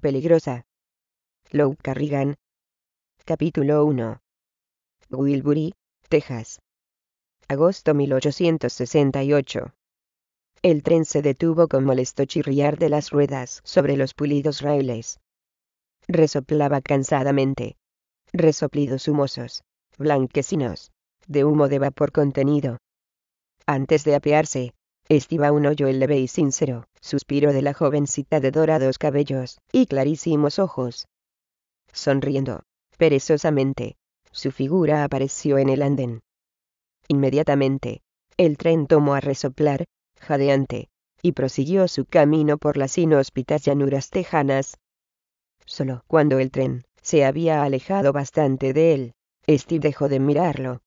peligrosa. Lou Carrigan. Capítulo 1. Wilbury, Texas. Agosto 1868. El tren se detuvo con molesto chirriar de las ruedas sobre los pulidos raíles. Resoplaba cansadamente. Resoplidos humosos, blanquecinos, de humo de vapor contenido. Antes de apearse, a un hoyo leve y sincero, suspiro de la jovencita de dorados cabellos, y clarísimos ojos. Sonriendo, perezosamente, su figura apareció en el andén. Inmediatamente, el tren tomó a resoplar, jadeante, y prosiguió su camino por las inhóspitas llanuras tejanas. Solo cuando el tren se había alejado bastante de él, Steve dejó de mirarlo.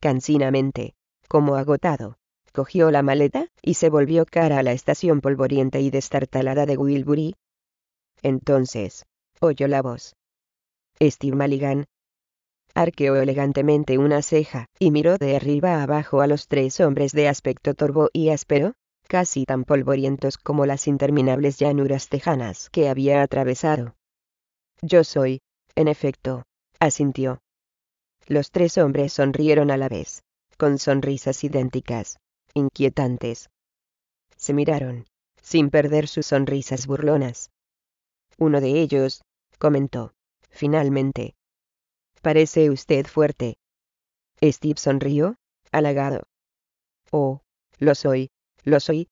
Cansinamente, como agotado, cogió la maleta, y se volvió cara a la estación polvorienta y destartalada de Wilbury. Entonces, oyó la voz. Steve Maligan. Arqueó elegantemente una ceja, y miró de arriba abajo a los tres hombres de aspecto torvo y áspero, casi tan polvorientos como las interminables llanuras tejanas que había atravesado. Yo soy, en efecto, asintió. Los tres hombres sonrieron a la vez, con sonrisas idénticas inquietantes. Se miraron, sin perder sus sonrisas burlonas. Uno de ellos, comentó, finalmente. Parece usted fuerte. Steve sonrió, halagado. Oh, lo soy, lo soy.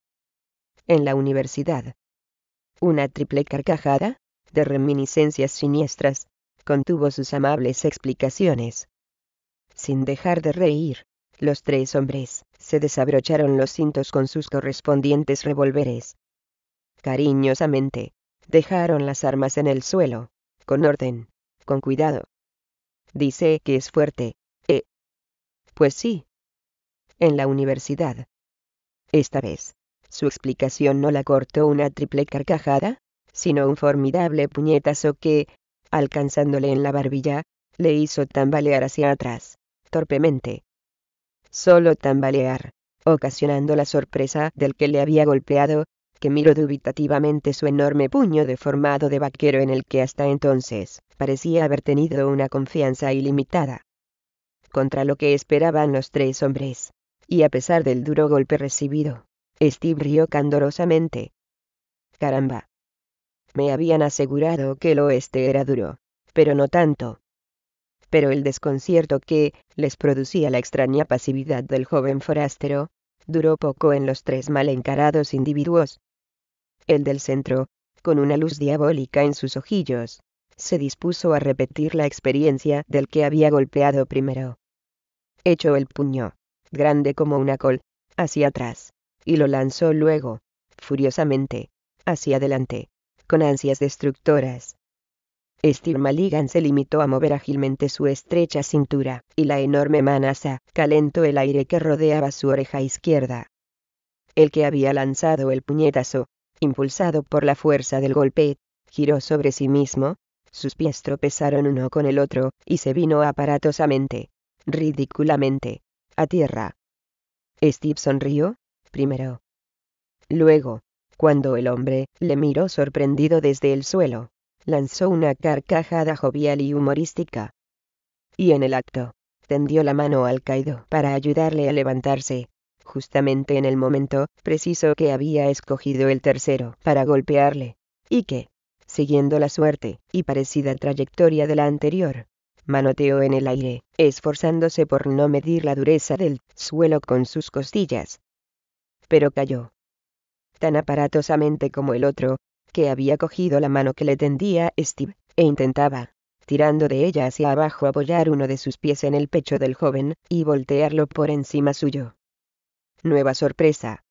En la universidad. Una triple carcajada, de reminiscencias siniestras, contuvo sus amables explicaciones. Sin dejar de reír, los tres hombres, se desabrocharon los cintos con sus correspondientes revólveres. Cariñosamente, dejaron las armas en el suelo, con orden, con cuidado. Dice que es fuerte, ¿eh? Pues sí. En la universidad. Esta vez, su explicación no la cortó una triple carcajada, sino un formidable puñetazo que, alcanzándole en la barbilla, le hizo tambalear hacia atrás, torpemente, solo tambalear, ocasionando la sorpresa del que le había golpeado, que miró dubitativamente su enorme puño deformado de vaquero en el que hasta entonces parecía haber tenido una confianza ilimitada. Contra lo que esperaban los tres hombres, y a pesar del duro golpe recibido, Steve rió candorosamente. Caramba. Me habían asegurado que el oeste era duro, pero no tanto pero el desconcierto que les producía la extraña pasividad del joven forastero, duró poco en los tres mal encarados individuos. El del centro, con una luz diabólica en sus ojillos, se dispuso a repetir la experiencia del que había golpeado primero. Echó el puño, grande como una col, hacia atrás, y lo lanzó luego, furiosamente, hacia adelante, con ansias destructoras, Steve Maligan se limitó a mover ágilmente su estrecha cintura, y la enorme manaza calentó el aire que rodeaba su oreja izquierda. El que había lanzado el puñetazo, impulsado por la fuerza del golpe, giró sobre sí mismo, sus pies tropezaron uno con el otro, y se vino aparatosamente, ridículamente, a tierra. Steve sonrió, primero. Luego, cuando el hombre le miró sorprendido desde el suelo, lanzó una carcajada jovial y humorística. Y en el acto, tendió la mano al caído para ayudarle a levantarse, justamente en el momento preciso que había escogido el tercero para golpearle, y que, siguiendo la suerte y parecida trayectoria de la anterior, manoteó en el aire, esforzándose por no medir la dureza del suelo con sus costillas. Pero cayó. Tan aparatosamente como el otro, que había cogido la mano que le tendía Steve, e intentaba, tirando de ella hacia abajo, apoyar uno de sus pies en el pecho del joven, y voltearlo por encima suyo. Nueva sorpresa.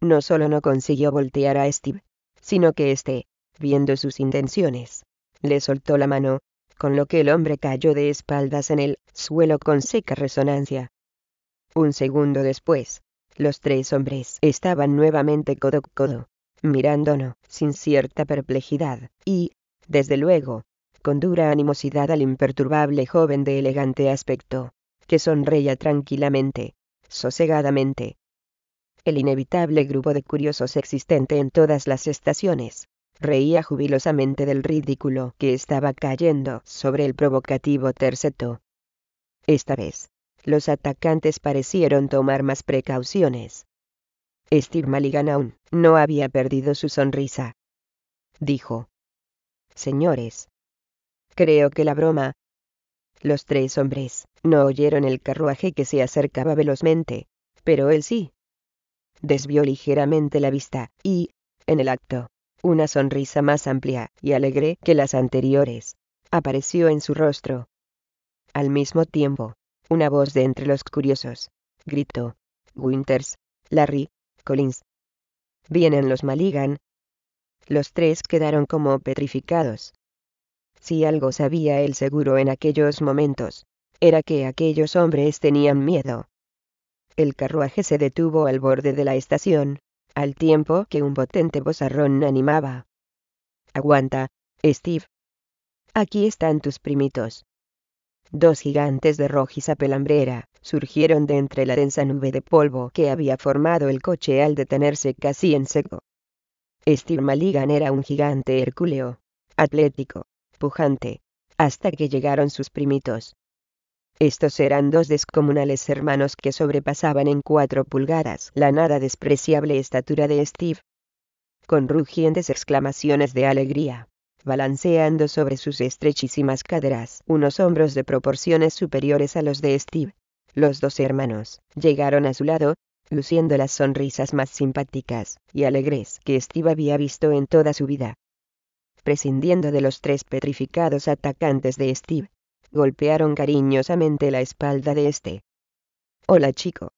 No solo no consiguió voltear a Steve, sino que éste, viendo sus intenciones, le soltó la mano, con lo que el hombre cayó de espaldas en el suelo con seca resonancia. Un segundo después, los tres hombres estaban nuevamente codo codo, mirándonos sin cierta perplejidad y, desde luego, con dura animosidad al imperturbable joven de elegante aspecto, que sonreía tranquilamente, sosegadamente. El inevitable grupo de curiosos existente en todas las estaciones, reía jubilosamente del ridículo que estaba cayendo sobre el provocativo terceto. Esta vez, los atacantes parecieron tomar más precauciones, Steve Maligan aún no había perdido su sonrisa. Dijo. Señores. Creo que la broma. Los tres hombres no oyeron el carruaje que se acercaba velozmente, pero él sí. Desvió ligeramente la vista, y, en el acto, una sonrisa más amplia y alegre que las anteriores, apareció en su rostro. Al mismo tiempo, una voz de entre los curiosos, gritó, Winters, Larry, Collins. Vienen los Maligan. Los tres quedaron como petrificados. Si algo sabía él seguro en aquellos momentos, era que aquellos hombres tenían miedo. El carruaje se detuvo al borde de la estación, al tiempo que un potente bozarrón animaba. Aguanta, Steve. Aquí están tus primitos. Dos gigantes de rojiza pelambrera, surgieron de entre la densa nube de polvo que había formado el coche al detenerse casi en seco. Steve Maligan era un gigante hercúleo, atlético, pujante, hasta que llegaron sus primitos. Estos eran dos descomunales hermanos que sobrepasaban en cuatro pulgadas la nada despreciable estatura de Steve. Con rugientes exclamaciones de alegría, balanceando sobre sus estrechísimas caderas unos hombros de proporciones superiores a los de Steve. Los dos hermanos llegaron a su lado, luciendo las sonrisas más simpáticas y alegres que Steve había visto en toda su vida. Prescindiendo de los tres petrificados atacantes de Steve, golpearon cariñosamente la espalda de este. Hola chico.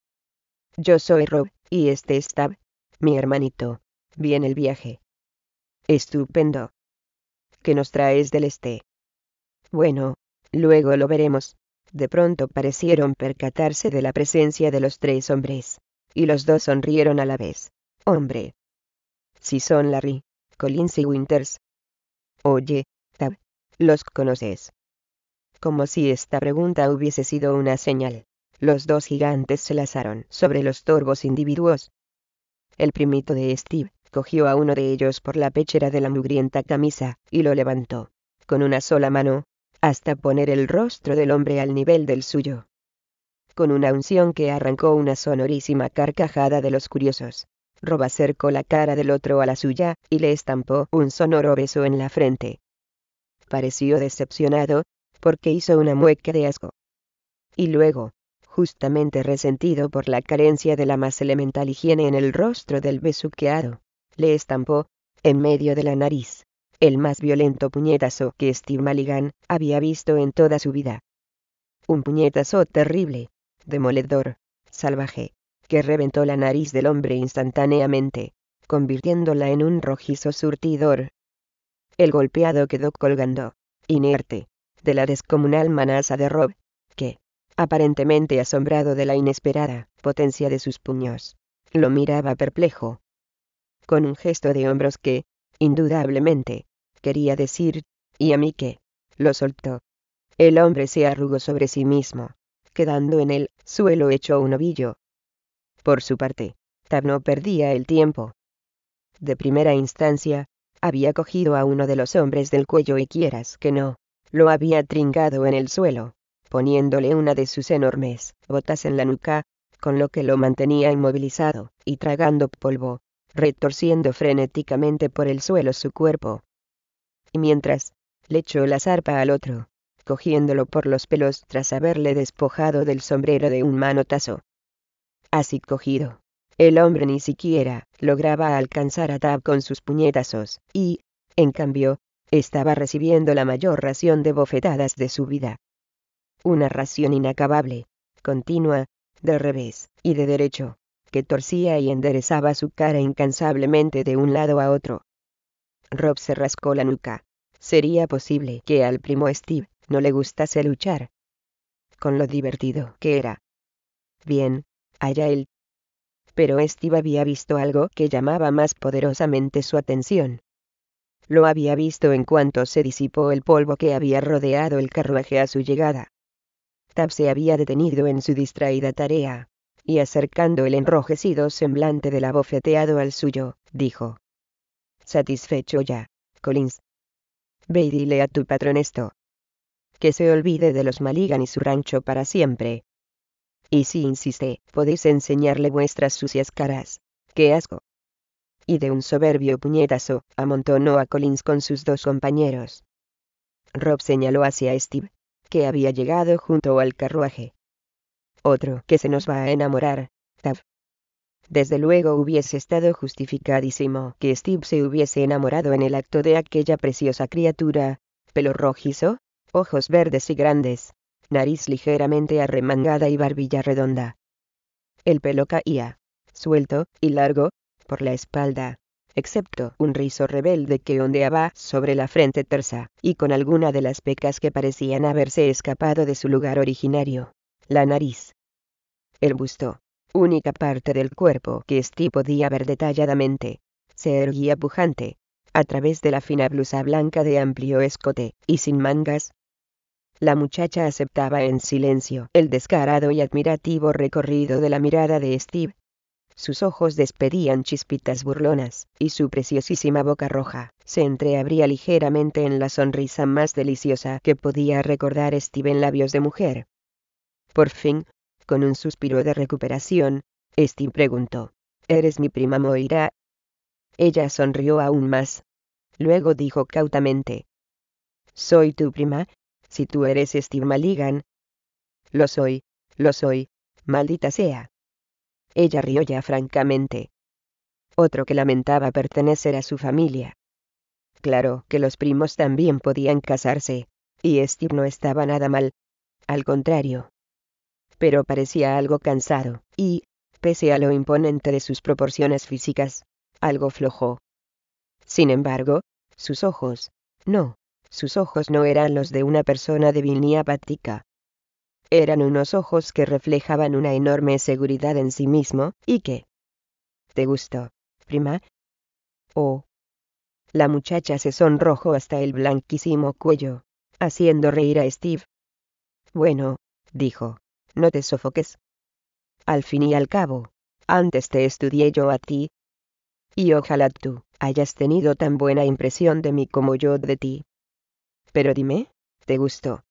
Yo soy Rob, y este es Tab, mi hermanito. Bien el viaje. Estupendo que nos traes del este. Bueno, luego lo veremos. De pronto parecieron percatarse de la presencia de los tres hombres, y los dos sonrieron a la vez. Hombre. Si son Larry, Collins y Winters. Oye, Tab, los conoces. Como si esta pregunta hubiese sido una señal. Los dos gigantes se lazaron sobre los torvos individuos. El primito de Steve, cogió a uno de ellos por la pechera de la mugrienta camisa, y lo levantó, con una sola mano, hasta poner el rostro del hombre al nivel del suyo. Con una unción que arrancó una sonorísima carcajada de los curiosos, Roba acercó la cara del otro a la suya, y le estampó un sonoro beso en la frente. Pareció decepcionado, porque hizo una mueca de asco. Y luego, justamente resentido por la carencia de la más elemental higiene en el rostro del besuqueado, le estampó, en medio de la nariz, el más violento puñetazo que Steve Mulligan había visto en toda su vida. Un puñetazo terrible, demoledor, salvaje, que reventó la nariz del hombre instantáneamente, convirtiéndola en un rojizo surtidor. El golpeado quedó colgando, inerte, de la descomunal manaza de Rob, que, aparentemente asombrado de la inesperada potencia de sus puños, lo miraba perplejo, con un gesto de hombros que, indudablemente, quería decir, ¿y a mí qué? Lo soltó. El hombre se arrugó sobre sí mismo, quedando en el suelo hecho un ovillo. Por su parte, Tabno perdía el tiempo. De primera instancia, había cogido a uno de los hombres del cuello y quieras que no, lo había tringado en el suelo, poniéndole una de sus enormes botas en la nuca, con lo que lo mantenía inmovilizado y tragando polvo retorciendo frenéticamente por el suelo su cuerpo. Y mientras, le echó la zarpa al otro, cogiéndolo por los pelos tras haberle despojado del sombrero de un manotazo. Así cogido, el hombre ni siquiera lograba alcanzar a Tab con sus puñetazos, y, en cambio, estaba recibiendo la mayor ración de bofetadas de su vida. Una ración inacabable, continua, de revés y de derecho, que torcía y enderezaba su cara incansablemente de un lado a otro. Rob se rascó la nuca. Sería posible que al primo Steve no le gustase luchar. Con lo divertido que era. Bien, allá él. Pero Steve había visto algo que llamaba más poderosamente su atención. Lo había visto en cuanto se disipó el polvo que había rodeado el carruaje a su llegada. Tab se había detenido en su distraída tarea, y acercando el enrojecido semblante del abofeteado al suyo, dijo. Satisfecho ya, Collins. Ve y dile a tu patrón esto. Que se olvide de los Maligan y su rancho para siempre. Y si insiste, podéis enseñarle vuestras sucias caras. ¡Qué asco! Y de un soberbio puñetazo, amontonó a Collins con sus dos compañeros. Rob señaló hacia Steve, que había llegado junto al carruaje otro que se nos va a enamorar. Tav. Desde luego hubiese estado justificadísimo que Steve se hubiese enamorado en el acto de aquella preciosa criatura, pelo rojizo, ojos verdes y grandes, nariz ligeramente arremangada y barbilla redonda. El pelo caía, suelto y largo, por la espalda, excepto un rizo rebelde que ondeaba sobre la frente tersa, y con alguna de las pecas que parecían haberse escapado de su lugar originario la nariz. El busto, única parte del cuerpo que Steve podía ver detalladamente, se erguía pujante, a través de la fina blusa blanca de amplio escote y sin mangas. La muchacha aceptaba en silencio el descarado y admirativo recorrido de la mirada de Steve. Sus ojos despedían chispitas burlonas, y su preciosísima boca roja se entreabría ligeramente en la sonrisa más deliciosa que podía recordar Steve en labios de mujer. Por fin, con un suspiro de recuperación, Steve preguntó, ¿Eres mi prima Moira? Ella sonrió aún más. Luego dijo cautamente, Soy tu prima, si tú eres Steve Maligan. Lo soy, lo soy, maldita sea. Ella rió ya francamente. Otro que lamentaba pertenecer a su familia. Claro que los primos también podían casarse, y Steve no estaba nada mal. Al contrario, pero parecía algo cansado, y, pese a lo imponente de sus proporciones físicas, algo flojo. Sin embargo, sus ojos, no, sus ojos no eran los de una persona de vinia apática. Eran unos ojos que reflejaban una enorme seguridad en sí mismo, y que... ¿Te gustó, prima? Oh. La muchacha se sonrojó hasta el blanquísimo cuello, haciendo reír a Steve. Bueno, dijo no te sofoques. Al fin y al cabo, antes te estudié yo a ti. Y ojalá tú hayas tenido tan buena impresión de mí como yo de ti. Pero dime, ¿te gustó?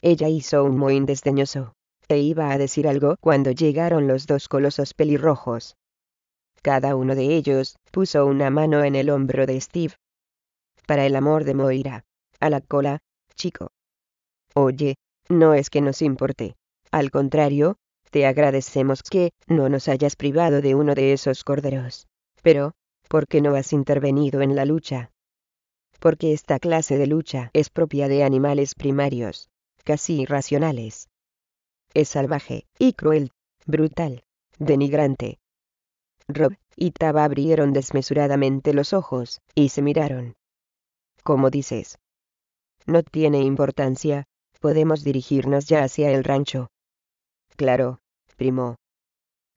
Ella hizo un mohín desdeñoso, e iba a decir algo cuando llegaron los dos colosos pelirrojos. Cada uno de ellos puso una mano en el hombro de Steve. Para el amor de Moira. A la cola, chico. Oye, no es que nos importe. Al contrario, te agradecemos que no nos hayas privado de uno de esos corderos. Pero, ¿por qué no has intervenido en la lucha? Porque esta clase de lucha es propia de animales primarios, casi irracionales. Es salvaje, y cruel, brutal, denigrante. Rob y Taba abrieron desmesuradamente los ojos, y se miraron. ¿Cómo dices. No tiene importancia, podemos dirigirnos ya hacia el rancho. Claro, primo.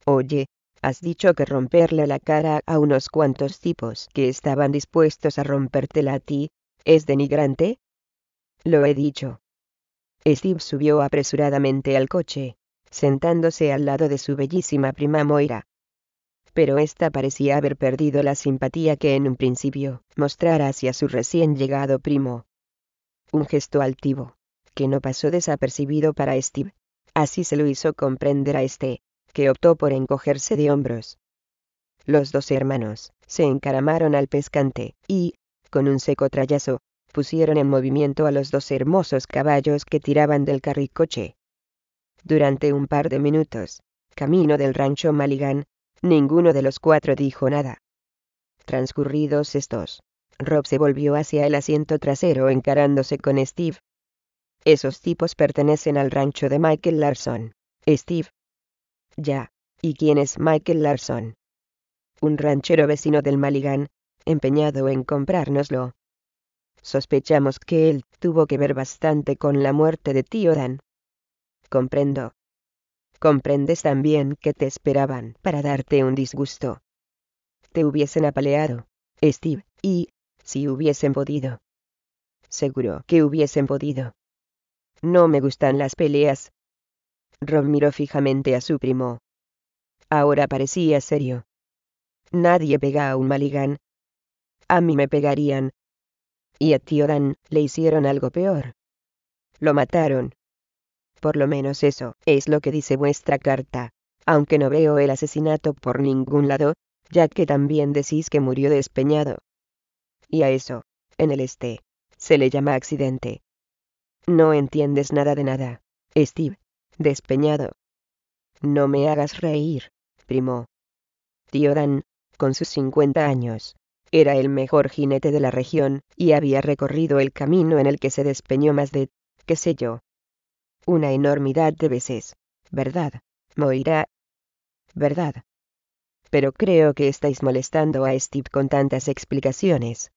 Oye, has dicho que romperle la cara a unos cuantos tipos que estaban dispuestos a rompértela a ti, es denigrante? Lo he dicho. Steve subió apresuradamente al coche, sentándose al lado de su bellísima prima Moira. Pero ésta parecía haber perdido la simpatía que en un principio mostrara hacia su recién llegado primo. Un gesto altivo, que no pasó desapercibido para Steve, Así se lo hizo comprender a este, que optó por encogerse de hombros. Los dos hermanos se encaramaron al pescante, y, con un seco trayazo, pusieron en movimiento a los dos hermosos caballos que tiraban del carricoche. Durante un par de minutos, camino del rancho Maligan, ninguno de los cuatro dijo nada. Transcurridos estos, Rob se volvió hacia el asiento trasero encarándose con Steve, esos tipos pertenecen al rancho de Michael Larson. Steve. Ya. ¿Y quién es Michael Larson? Un ranchero vecino del Maligan, empeñado en comprárnoslo. Sospechamos que él tuvo que ver bastante con la muerte de tío Dan. Comprendo. Comprendes también que te esperaban para darte un disgusto. Te hubiesen apaleado, Steve, y, si hubiesen podido. Seguro que hubiesen podido. No me gustan las peleas. Rob miró fijamente a su primo. Ahora parecía serio. Nadie pega a un maligán. A mí me pegarían. Y a Tiodan le hicieron algo peor. Lo mataron. Por lo menos eso es lo que dice vuestra carta. Aunque no veo el asesinato por ningún lado, ya que también decís que murió despeñado. Y a eso, en el este, se le llama accidente. No entiendes nada de nada, Steve. Despeñado. No me hagas reír, primo. Tío Dan, con sus 50 años, era el mejor jinete de la región, y había recorrido el camino en el que se despeñó más de, qué sé yo, una enormidad de veces. ¿Verdad, Moira? ¿Verdad? Pero creo que estáis molestando a Steve con tantas explicaciones.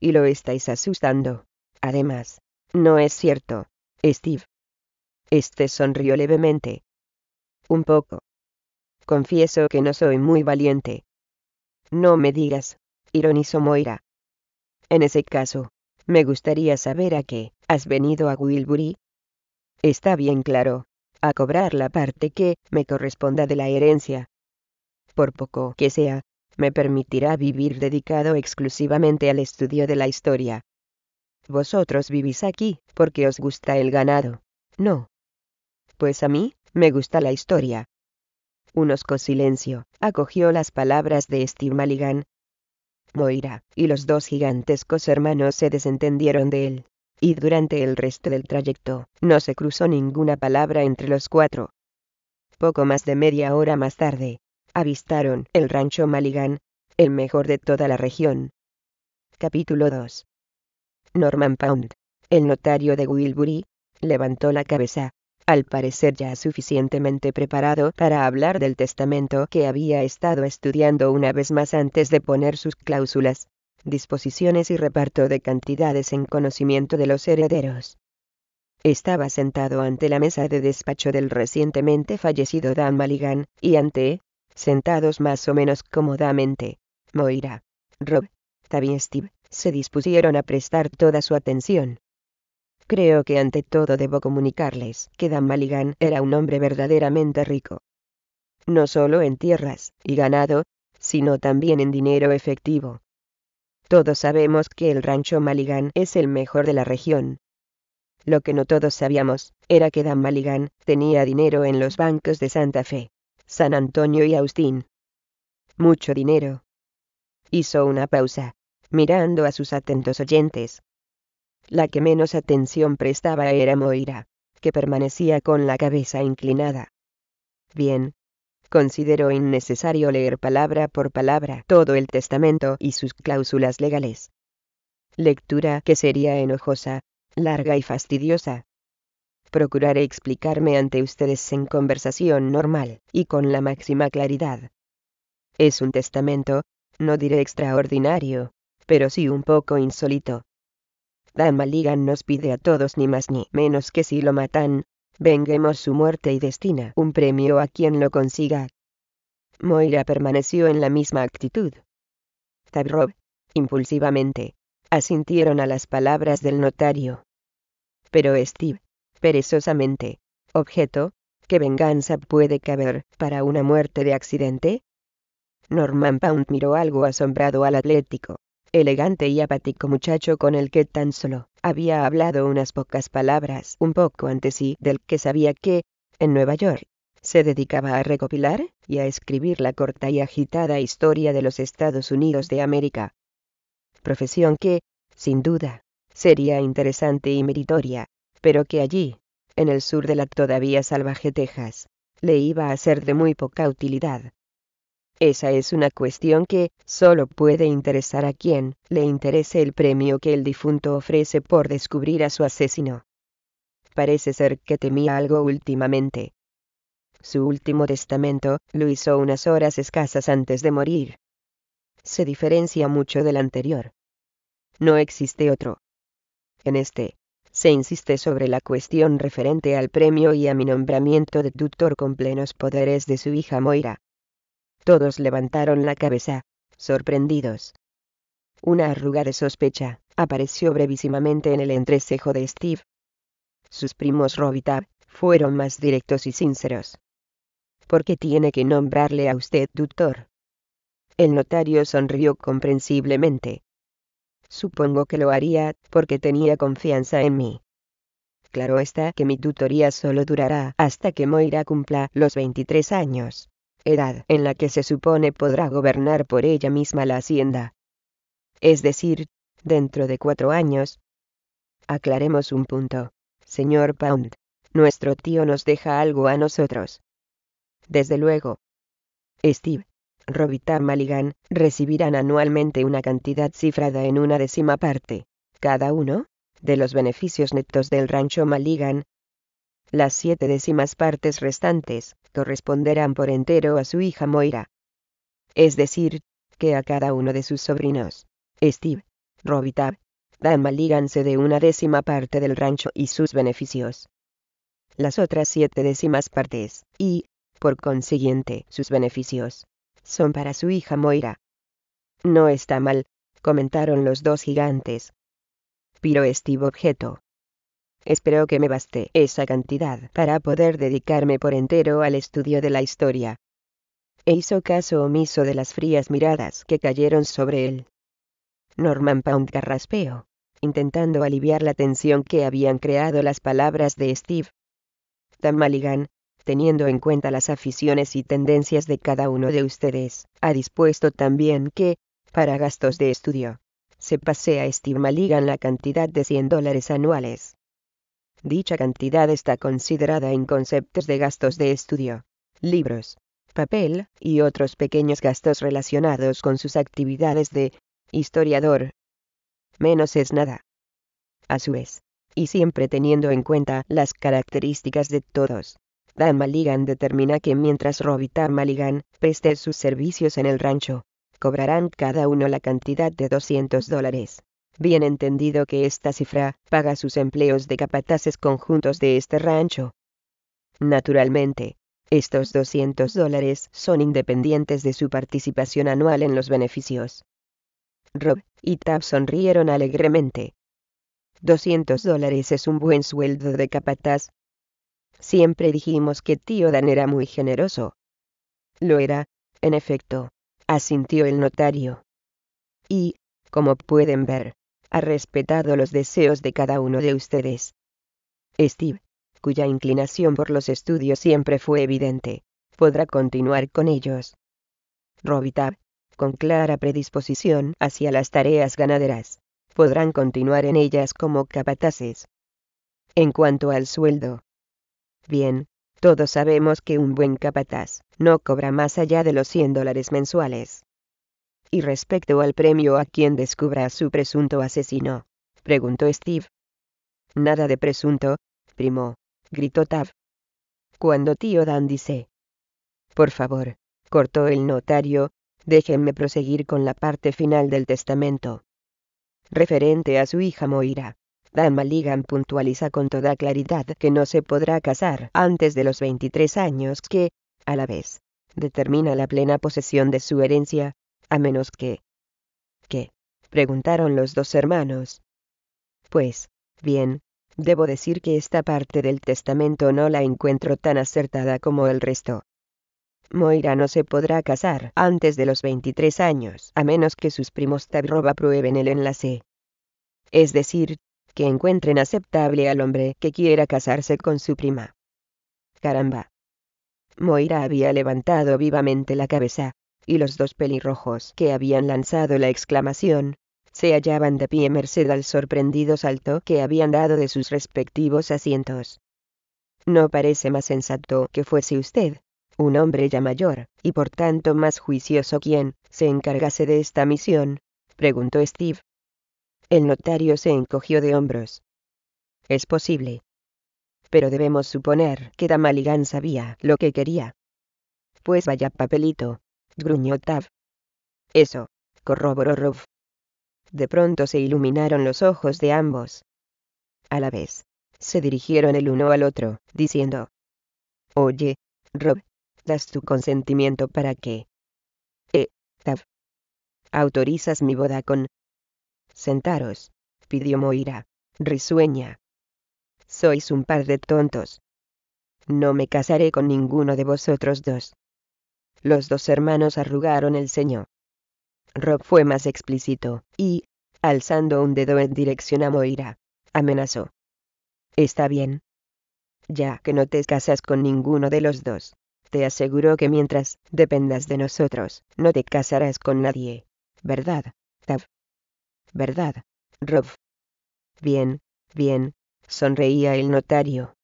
Y lo estáis asustando, además. No es cierto, Steve. Este sonrió levemente. Un poco. Confieso que no soy muy valiente. No me digas, ironizó Moira. En ese caso, me gustaría saber a qué has venido a Wilbury. Está bien claro, a cobrar la parte que me corresponda de la herencia. Por poco que sea, me permitirá vivir dedicado exclusivamente al estudio de la historia. Vosotros vivís aquí, porque os gusta el ganado. No. Pues a mí, me gusta la historia. Un osco silencio, acogió las palabras de Steve Maligan, Moira, y los dos gigantescos hermanos se desentendieron de él. Y durante el resto del trayecto, no se cruzó ninguna palabra entre los cuatro. Poco más de media hora más tarde, avistaron el rancho Maligan, el mejor de toda la región. Capítulo 2 Norman Pound, el notario de Wilbury, levantó la cabeza, al parecer ya suficientemente preparado para hablar del testamento que había estado estudiando una vez más antes de poner sus cláusulas, disposiciones y reparto de cantidades en conocimiento de los herederos. Estaba sentado ante la mesa de despacho del recientemente fallecido Dan Maligan, y ante, sentados más o menos cómodamente, Moira, Rob, y Steve, se dispusieron a prestar toda su atención. Creo que ante todo debo comunicarles que Dan Maligan era un hombre verdaderamente rico. No solo en tierras y ganado, sino también en dinero efectivo. Todos sabemos que el rancho Maligan es el mejor de la región. Lo que no todos sabíamos, era que Dan Maligan tenía dinero en los bancos de Santa Fe, San Antonio y Austin. Mucho dinero. Hizo una pausa, mirando a sus atentos oyentes. La que menos atención prestaba era Moira, que permanecía con la cabeza inclinada. Bien. Considero innecesario leer palabra por palabra todo el testamento y sus cláusulas legales. Lectura que sería enojosa, larga y fastidiosa. Procuraré explicarme ante ustedes en conversación normal y con la máxima claridad. Es un testamento, no diré extraordinario, pero sí un poco insólito. Damaligan nos pide a todos ni más ni menos que si lo matan, venguemos su muerte y destina un premio a quien lo consiga. Moira permaneció en la misma actitud. Thabrob, impulsivamente, asintieron a las palabras del notario. Pero Steve, perezosamente, objeto, ¿qué venganza puede caber para una muerte de accidente? Norman Pound miró algo asombrado al Atlético elegante y apático muchacho con el que tan solo había hablado unas pocas palabras un poco antes y del que sabía que, en Nueva York, se dedicaba a recopilar y a escribir la corta y agitada historia de los Estados Unidos de América. Profesión que, sin duda, sería interesante y meritoria, pero que allí, en el sur de la todavía salvaje Texas, le iba a ser de muy poca utilidad. Esa es una cuestión que solo puede interesar a quien le interese el premio que el difunto ofrece por descubrir a su asesino. Parece ser que temía algo últimamente. Su último testamento lo hizo unas horas escasas antes de morir. Se diferencia mucho del anterior. No existe otro. En este, se insiste sobre la cuestión referente al premio y a mi nombramiento de tutor con plenos poderes de su hija Moira. Todos levantaron la cabeza, sorprendidos. Una arruga de sospecha apareció brevísimamente en el entrecejo de Steve. Sus primos Robitab fueron más directos y sinceros. ¿Por qué tiene que nombrarle a usted doctor? El notario sonrió comprensiblemente. Supongo que lo haría porque tenía confianza en mí. Claro está que mi tutoría solo durará hasta que Moira cumpla los 23 años edad en la que se supone podrá gobernar por ella misma la hacienda. Es decir, dentro de cuatro años. Aclaremos un punto. Señor Pound, nuestro tío nos deja algo a nosotros. Desde luego. Steve, Robita Maligan, recibirán anualmente una cantidad cifrada en una décima parte, cada uno, de los beneficios netos del rancho Maligan, las siete décimas partes restantes, corresponderán por entero a su hija Moira. Es decir, que a cada uno de sus sobrinos, Steve, Robitab, Dan malíganse de una décima parte del rancho y sus beneficios. Las otras siete décimas partes, y, por consiguiente, sus beneficios, son para su hija Moira. No está mal, comentaron los dos gigantes. Pero Steve objeto espero que me baste esa cantidad para poder dedicarme por entero al estudio de la historia. E hizo caso omiso de las frías miradas que cayeron sobre él. Norman Pound carraspeó, intentando aliviar la tensión que habían creado las palabras de Steve. Dan teniendo en cuenta las aficiones y tendencias de cada uno de ustedes, ha dispuesto también que, para gastos de estudio, se pase a Steve Maligan la cantidad de 100 dólares anuales, Dicha cantidad está considerada en conceptos de gastos de estudio, libros, papel, y otros pequeños gastos relacionados con sus actividades de historiador. Menos es nada. A su vez, y siempre teniendo en cuenta las características de todos, Dan Maligan determina que mientras Robita Maligan preste sus servicios en el rancho, cobrarán cada uno la cantidad de 200 dólares bien entendido que esta cifra paga sus empleos de capataces conjuntos de este rancho. Naturalmente, estos 200 dólares son independientes de su participación anual en los beneficios. Rob y Tab sonrieron alegremente. 200 dólares es un buen sueldo de capataz. Siempre dijimos que tío Dan era muy generoso. Lo era, en efecto, asintió el notario. Y, como pueden ver, ha respetado los deseos de cada uno de ustedes. Steve, cuya inclinación por los estudios siempre fue evidente, podrá continuar con ellos. Robitab, con clara predisposición hacia las tareas ganaderas, podrán continuar en ellas como capataces. En cuanto al sueldo. Bien, todos sabemos que un buen capataz no cobra más allá de los 100 dólares mensuales. Y respecto al premio a quien descubra a su presunto asesino, preguntó Steve. Nada de presunto, primo, gritó Tav. Cuando tío Dan dice. Por favor, cortó el notario, déjenme proseguir con la parte final del testamento. Referente a su hija Moira, Dan Maligan puntualiza con toda claridad que no se podrá casar antes de los 23 años que, a la vez, determina la plena posesión de su herencia, a menos que... ¿Qué? preguntaron los dos hermanos. Pues, bien, debo decir que esta parte del testamento no la encuentro tan acertada como el resto. Moira no se podrá casar antes de los 23 años, a menos que sus primos Tabroba prueben el enlace. Es decir, que encuentren aceptable al hombre que quiera casarse con su prima. Caramba. Moira había levantado vivamente la cabeza y los dos pelirrojos que habían lanzado la exclamación, se hallaban de pie merced al sorprendido salto que habían dado de sus respectivos asientos. No parece más sensato que fuese usted, un hombre ya mayor, y por tanto más juicioso quien se encargase de esta misión, preguntó Steve. El notario se encogió de hombros. Es posible. Pero debemos suponer que Damaligan sabía lo que quería. Pues vaya papelito, gruñó Tav. Eso, corroboró Ruff. De pronto se iluminaron los ojos de ambos. A la vez, se dirigieron el uno al otro, diciendo, Oye, Rob, ¿das tu consentimiento para qué? Eh, Tav. ¿Autorizas mi boda con... Sentaros, pidió Moira, risueña. Sois un par de tontos. No me casaré con ninguno de vosotros dos, los dos hermanos arrugaron el ceño. Rob fue más explícito, y, alzando un dedo en dirección a Moira, amenazó. Está bien. Ya que no te casas con ninguno de los dos, te aseguro que mientras dependas de nosotros, no te casarás con nadie. ¿Verdad, Tav? ¿Verdad, Rob? Bien, bien, sonreía el notario.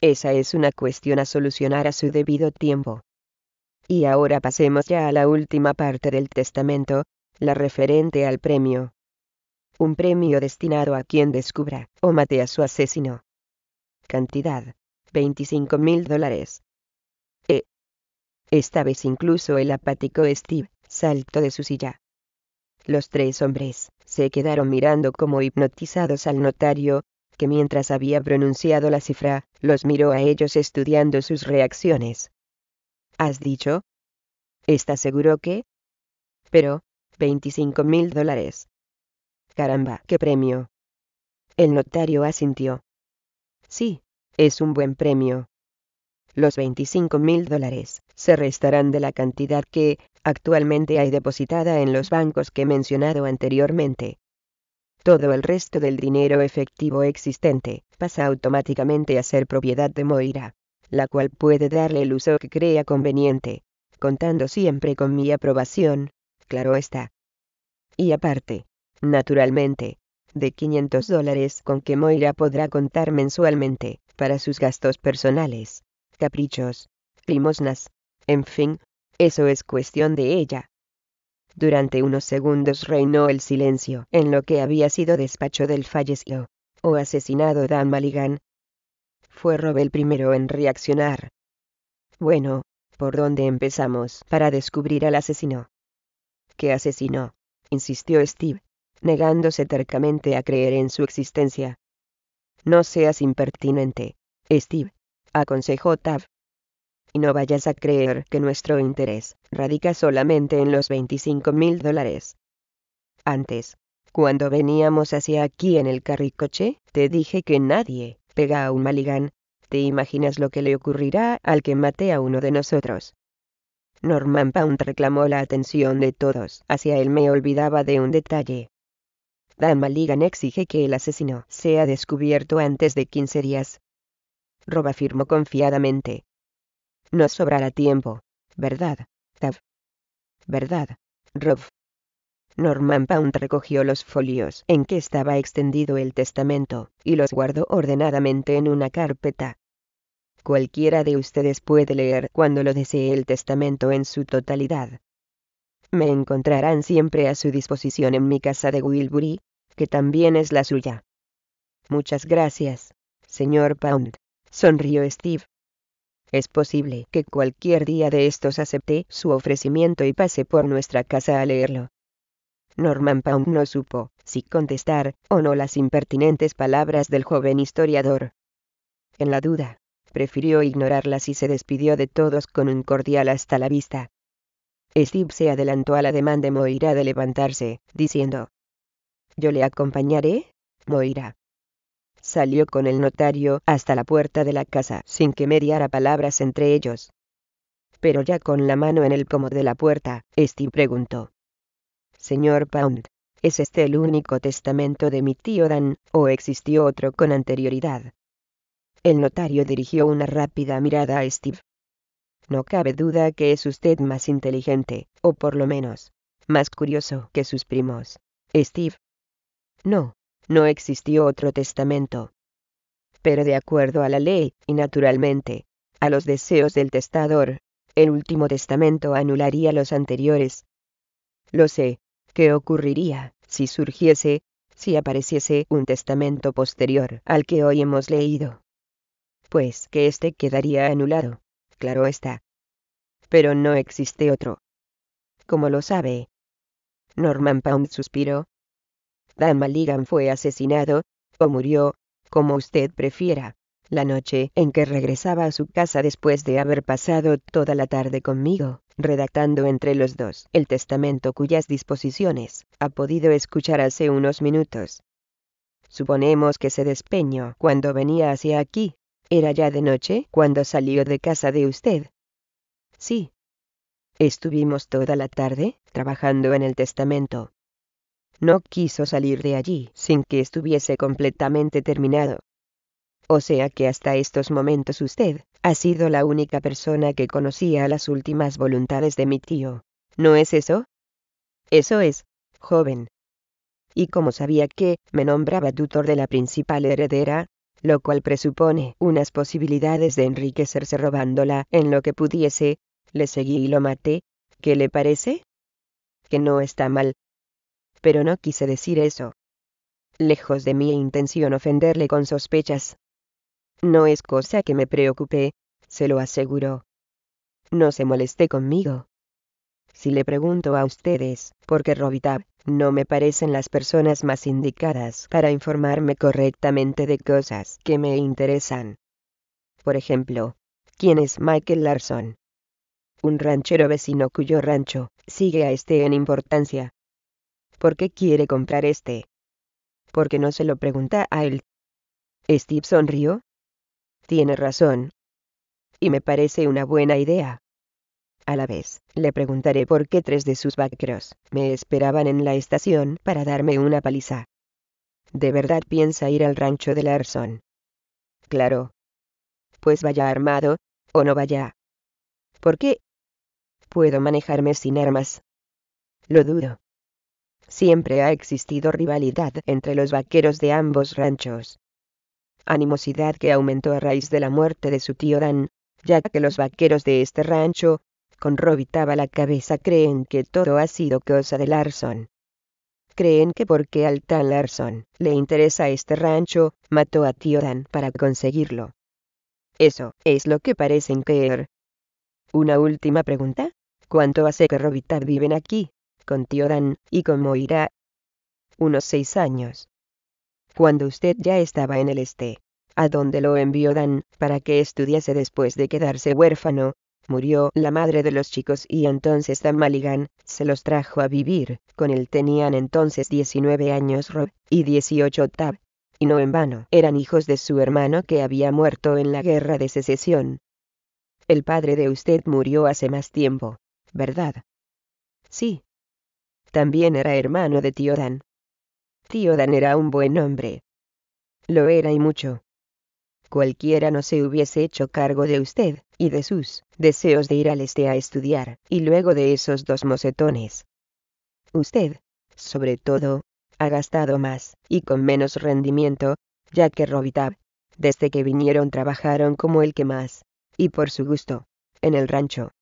Esa es una cuestión a solucionar a su debido tiempo. Y ahora pasemos ya a la última parte del testamento, la referente al premio. Un premio destinado a quien descubra o mate a su asesino. Cantidad. 25 mil dólares. E. Esta vez incluso el apático Steve saltó de su silla. Los tres hombres se quedaron mirando como hipnotizados al notario, que mientras había pronunciado la cifra, los miró a ellos estudiando sus reacciones. ¿Has dicho? ¿Estás seguro que... Pero, 25 mil dólares. Caramba, qué premio. El notario asintió. Sí, es un buen premio. Los 25 mil dólares se restarán de la cantidad que actualmente hay depositada en los bancos que he mencionado anteriormente. Todo el resto del dinero efectivo existente pasa automáticamente a ser propiedad de Moira la cual puede darle el uso que crea conveniente, contando siempre con mi aprobación, claro está. Y aparte, naturalmente, de 500 dólares con que Moira podrá contar mensualmente, para sus gastos personales, caprichos, limosnas, en fin, eso es cuestión de ella. Durante unos segundos reinó el silencio en lo que había sido despacho del fallecido o asesinado Dan Maligan, fue Rob el primero en reaccionar. Bueno, ¿por dónde empezamos para descubrir al asesino? ¿Qué asesino? insistió Steve, negándose tercamente a creer en su existencia. No seas impertinente, Steve, aconsejó Tav. Y no vayas a creer que nuestro interés radica solamente en los 25 mil dólares. Antes, cuando veníamos hacia aquí en el carricoche, te dije que nadie llega a un maligan, ¿te imaginas lo que le ocurrirá al que mate a uno de nosotros? Norman Pound reclamó la atención de todos, hacia él me olvidaba de un detalle. Dan Maligan exige que el asesino sea descubierto antes de 15 días. Rob afirmó confiadamente. No sobrará tiempo, ¿verdad, Tav? ¿Verdad, Rob? Norman Pound recogió los folios en que estaba extendido el testamento, y los guardó ordenadamente en una carpeta. Cualquiera de ustedes puede leer cuando lo desee el testamento en su totalidad. Me encontrarán siempre a su disposición en mi casa de Wilbury, que también es la suya. Muchas gracias, señor Pound, sonrió Steve. Es posible que cualquier día de estos acepte su ofrecimiento y pase por nuestra casa a leerlo. Norman Pound no supo si contestar o no las impertinentes palabras del joven historiador. En la duda, prefirió ignorarlas y se despidió de todos con un cordial hasta la vista. Steve se adelantó al ademán de Moira de levantarse, diciendo, Yo le acompañaré, Moira. Salió con el notario hasta la puerta de la casa sin que mediara palabras entre ellos. Pero ya con la mano en el pomo de la puerta, Steve preguntó, Señor Pound, ¿es este el único testamento de mi tío Dan, o existió otro con anterioridad? El notario dirigió una rápida mirada a Steve. No cabe duda que es usted más inteligente, o por lo menos, más curioso que sus primos. Steve. No, no existió otro testamento. Pero de acuerdo a la ley, y naturalmente, a los deseos del testador, el último testamento anularía los anteriores. Lo sé, ¿Qué ocurriría si surgiese, si apareciese un testamento posterior al que hoy hemos leído. Pues que éste quedaría anulado, claro está. Pero no existe otro. ¿Cómo lo sabe. Norman Pound suspiró. Dan Maligan fue asesinado, o murió, como usted prefiera la noche en que regresaba a su casa después de haber pasado toda la tarde conmigo, redactando entre los dos el testamento cuyas disposiciones ha podido escuchar hace unos minutos. Suponemos que se despeñó cuando venía hacia aquí. Era ya de noche cuando salió de casa de usted. Sí. Estuvimos toda la tarde trabajando en el testamento. No quiso salir de allí sin que estuviese completamente terminado. O sea que hasta estos momentos usted ha sido la única persona que conocía las últimas voluntades de mi tío. ¿No es eso? Eso es, joven. Y como sabía que me nombraba tutor de la principal heredera, lo cual presupone unas posibilidades de enriquecerse robándola en lo que pudiese, le seguí y lo maté. ¿Qué le parece? Que no está mal. Pero no quise decir eso. Lejos de mi intención ofenderle con sospechas, no es cosa que me preocupe, se lo aseguró. No se moleste conmigo. Si le pregunto a ustedes, porque Robitab, no me parecen las personas más indicadas para informarme correctamente de cosas que me interesan. Por ejemplo, ¿quién es Michael Larson? Un ranchero vecino cuyo rancho sigue a este en importancia. ¿Por qué quiere comprar este? Porque no se lo pregunta a él. Steve sonrió tiene razón. Y me parece una buena idea. A la vez, le preguntaré por qué tres de sus vaqueros me esperaban en la estación para darme una paliza. ¿De verdad piensa ir al rancho de Larson? Claro. Pues vaya armado, o no vaya. ¿Por qué? Puedo manejarme sin armas. Lo dudo. Siempre ha existido rivalidad entre los vaqueros de ambos ranchos animosidad que aumentó a raíz de la muerte de su tío Dan, ya que los vaqueros de este rancho, con robitaba la cabeza creen que todo ha sido cosa de Larson. Creen que porque al tal Larson le interesa este rancho, mató a tío Dan para conseguirlo. Eso es lo que parecen creer. Una última pregunta. ¿Cuánto hace que Robitab viven aquí, con tío Dan, y cómo irá? Unos seis años cuando usted ya estaba en el este, a donde lo envió Dan, para que estudiase después de quedarse huérfano, murió la madre de los chicos y entonces Dan Maligan, se los trajo a vivir, con él tenían entonces 19 años Rob, y 18 Tab. Y no en vano, eran hijos de su hermano que había muerto en la guerra de secesión. El padre de usted murió hace más tiempo, ¿verdad? Sí. También era hermano de tío Dan. Tío Dan era un buen hombre. Lo era y mucho. Cualquiera no se hubiese hecho cargo de usted, y de sus deseos de ir al este a estudiar, y luego de esos dos mocetones. Usted, sobre todo, ha gastado más, y con menos rendimiento, ya que Robitab, desde que vinieron trabajaron como el que más, y por su gusto, en el rancho.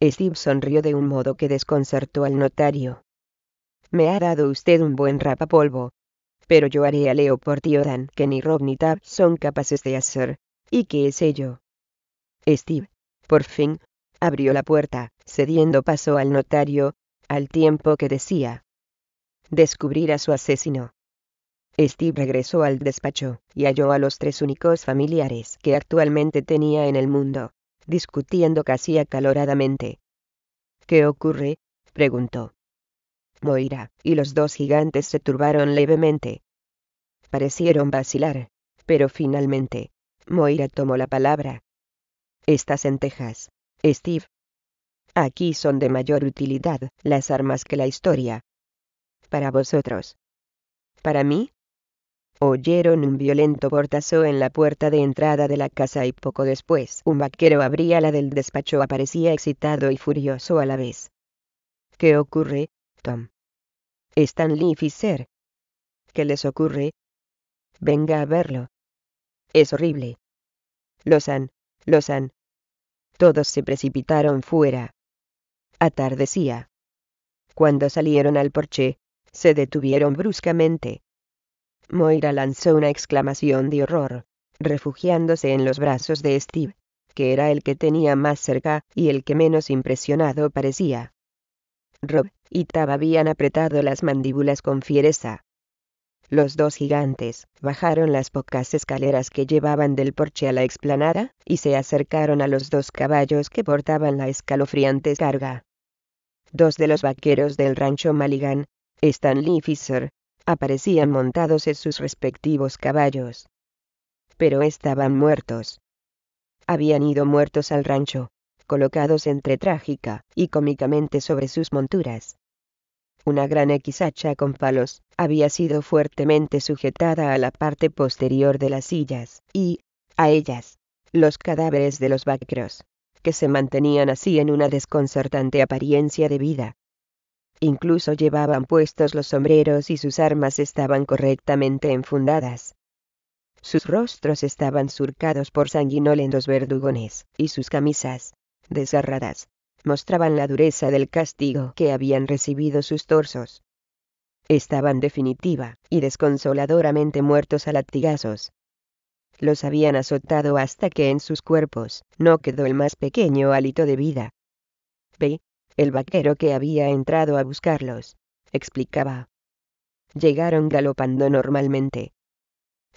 Steve sonrió de un modo que desconcertó al notario. Me ha dado usted un buen rapapolvo. Pero yo haré a Leo por Dan que ni Rob ni Tab son capaces de hacer. ¿Y qué es ello? Steve, por fin, abrió la puerta, cediendo paso al notario, al tiempo que decía. Descubrir a su asesino. Steve regresó al despacho, y halló a los tres únicos familiares que actualmente tenía en el mundo, discutiendo casi acaloradamente. ¿Qué ocurre? preguntó. Moira, y los dos gigantes se turbaron levemente. Parecieron vacilar, pero finalmente, Moira tomó la palabra. Estas en Texas, Steve. Aquí son de mayor utilidad las armas que la historia. Para vosotros. Para mí. Oyeron un violento portazo en la puerta de entrada de la casa y poco después un vaquero abría la del despacho. Aparecía excitado y furioso a la vez. ¿Qué ocurre, Tom? Stanley Fisher. ¿Qué les ocurre? Venga a verlo. Es horrible. Los han, los han. Todos se precipitaron fuera. Atardecía. Cuando salieron al porche, se detuvieron bruscamente. Moira lanzó una exclamación de horror, refugiándose en los brazos de Steve, que era el que tenía más cerca y el que menos impresionado parecía. Rob y Tab habían apretado las mandíbulas con fiereza. Los dos gigantes bajaron las pocas escaleras que llevaban del porche a la explanada, y se acercaron a los dos caballos que portaban la escalofriante carga. Dos de los vaqueros del rancho Maligan, Stanley y Fisher, aparecían montados en sus respectivos caballos. Pero estaban muertos. Habían ido muertos al rancho colocados entre trágica y cómicamente sobre sus monturas. Una gran equisacha con palos había sido fuertemente sujetada a la parte posterior de las sillas, y, a ellas, los cadáveres de los vaqueros, que se mantenían así en una desconcertante apariencia de vida. Incluso llevaban puestos los sombreros y sus armas estaban correctamente enfundadas. Sus rostros estaban surcados por sanguinolentos verdugones, y sus camisas, desgarradas, mostraban la dureza del castigo que habían recibido sus torsos. Estaban definitiva y desconsoladoramente muertos a latigazos. Los habían azotado hasta que en sus cuerpos no quedó el más pequeño hálito de vida. Ve, El vaquero que había entrado a buscarlos, explicaba. Llegaron galopando normalmente.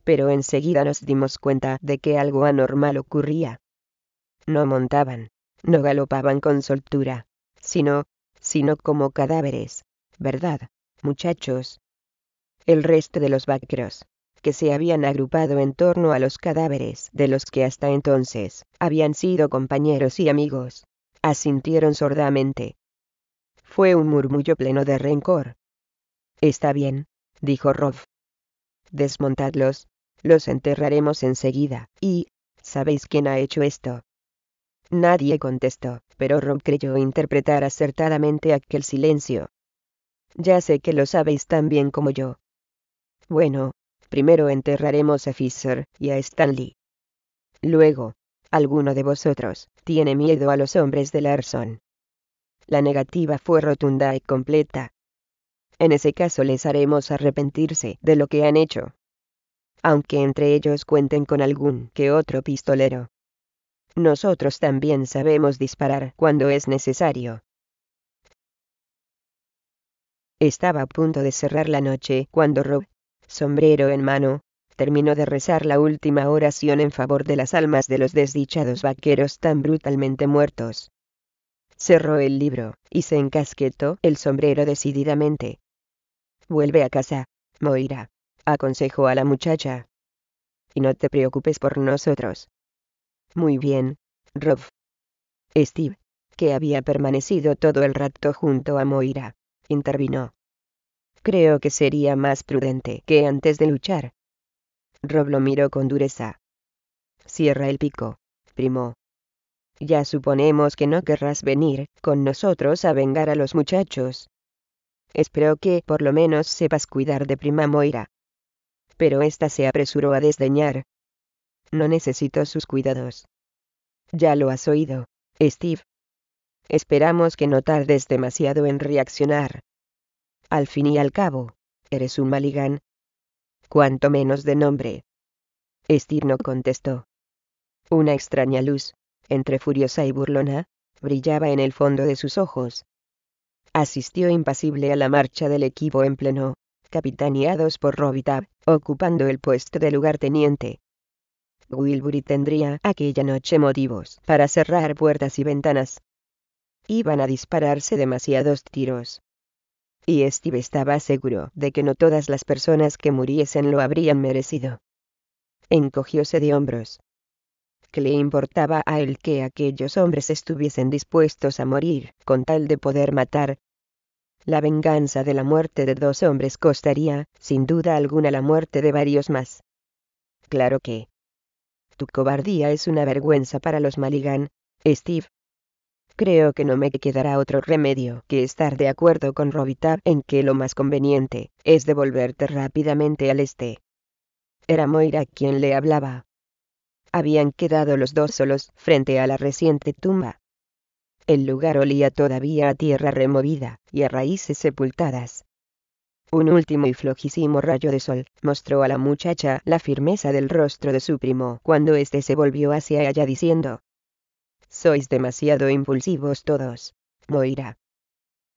Pero enseguida nos dimos cuenta de que algo anormal ocurría. No montaban, no galopaban con soltura, sino, sino como cadáveres, ¿verdad, muchachos? El resto de los vaqueros, que se habían agrupado en torno a los cadáveres de los que hasta entonces habían sido compañeros y amigos, asintieron sordamente. Fue un murmullo pleno de rencor. Está bien, dijo Rolf. Desmontadlos, los enterraremos enseguida, y, ¿sabéis quién ha hecho esto? Nadie contestó, pero Rob creyó interpretar acertadamente aquel silencio. Ya sé que lo sabéis tan bien como yo. Bueno, primero enterraremos a Fisher y a Stanley. Luego, alguno de vosotros tiene miedo a los hombres de Larson. La negativa fue rotunda y completa. En ese caso les haremos arrepentirse de lo que han hecho. Aunque entre ellos cuenten con algún que otro pistolero, nosotros también sabemos disparar cuando es necesario. Estaba a punto de cerrar la noche cuando Rob, sombrero en mano, terminó de rezar la última oración en favor de las almas de los desdichados vaqueros tan brutalmente muertos. Cerró el libro, y se encasquetó el sombrero decididamente. Vuelve a casa, Moira, aconsejó a la muchacha. Y no te preocupes por nosotros. Muy bien, Rob. Steve, que había permanecido todo el rato junto a Moira, intervino. Creo que sería más prudente que antes de luchar. Rob lo miró con dureza. Cierra el pico, primo. Ya suponemos que no querrás venir con nosotros a vengar a los muchachos. Espero que por lo menos sepas cuidar de prima Moira. Pero ésta se apresuró a desdeñar no necesito sus cuidados. Ya lo has oído, Steve. Esperamos que no tardes demasiado en reaccionar. Al fin y al cabo, eres un maligán. Cuanto menos de nombre. Steve no contestó. Una extraña luz, entre furiosa y burlona, brillaba en el fondo de sus ojos. Asistió impasible a la marcha del equipo en pleno, capitaneados por Robitab, ocupando el puesto de lugarteniente. Wilbury tendría aquella noche motivos para cerrar puertas y ventanas. Iban a dispararse demasiados tiros. Y Steve estaba seguro de que no todas las personas que muriesen lo habrían merecido. Encogióse de hombros. ¿Qué le importaba a él que aquellos hombres estuviesen dispuestos a morir con tal de poder matar? La venganza de la muerte de dos hombres costaría, sin duda alguna, la muerte de varios más. Claro que, tu cobardía es una vergüenza para los Maligan, Steve. Creo que no me quedará otro remedio que estar de acuerdo con Robitab en que lo más conveniente es devolverte rápidamente al este. Era Moira quien le hablaba. Habían quedado los dos solos frente a la reciente tumba. El lugar olía todavía a tierra removida y a raíces sepultadas. Un último y flojísimo rayo de sol mostró a la muchacha la firmeza del rostro de su primo cuando éste se volvió hacia ella diciendo: Sois demasiado impulsivos todos, Moira.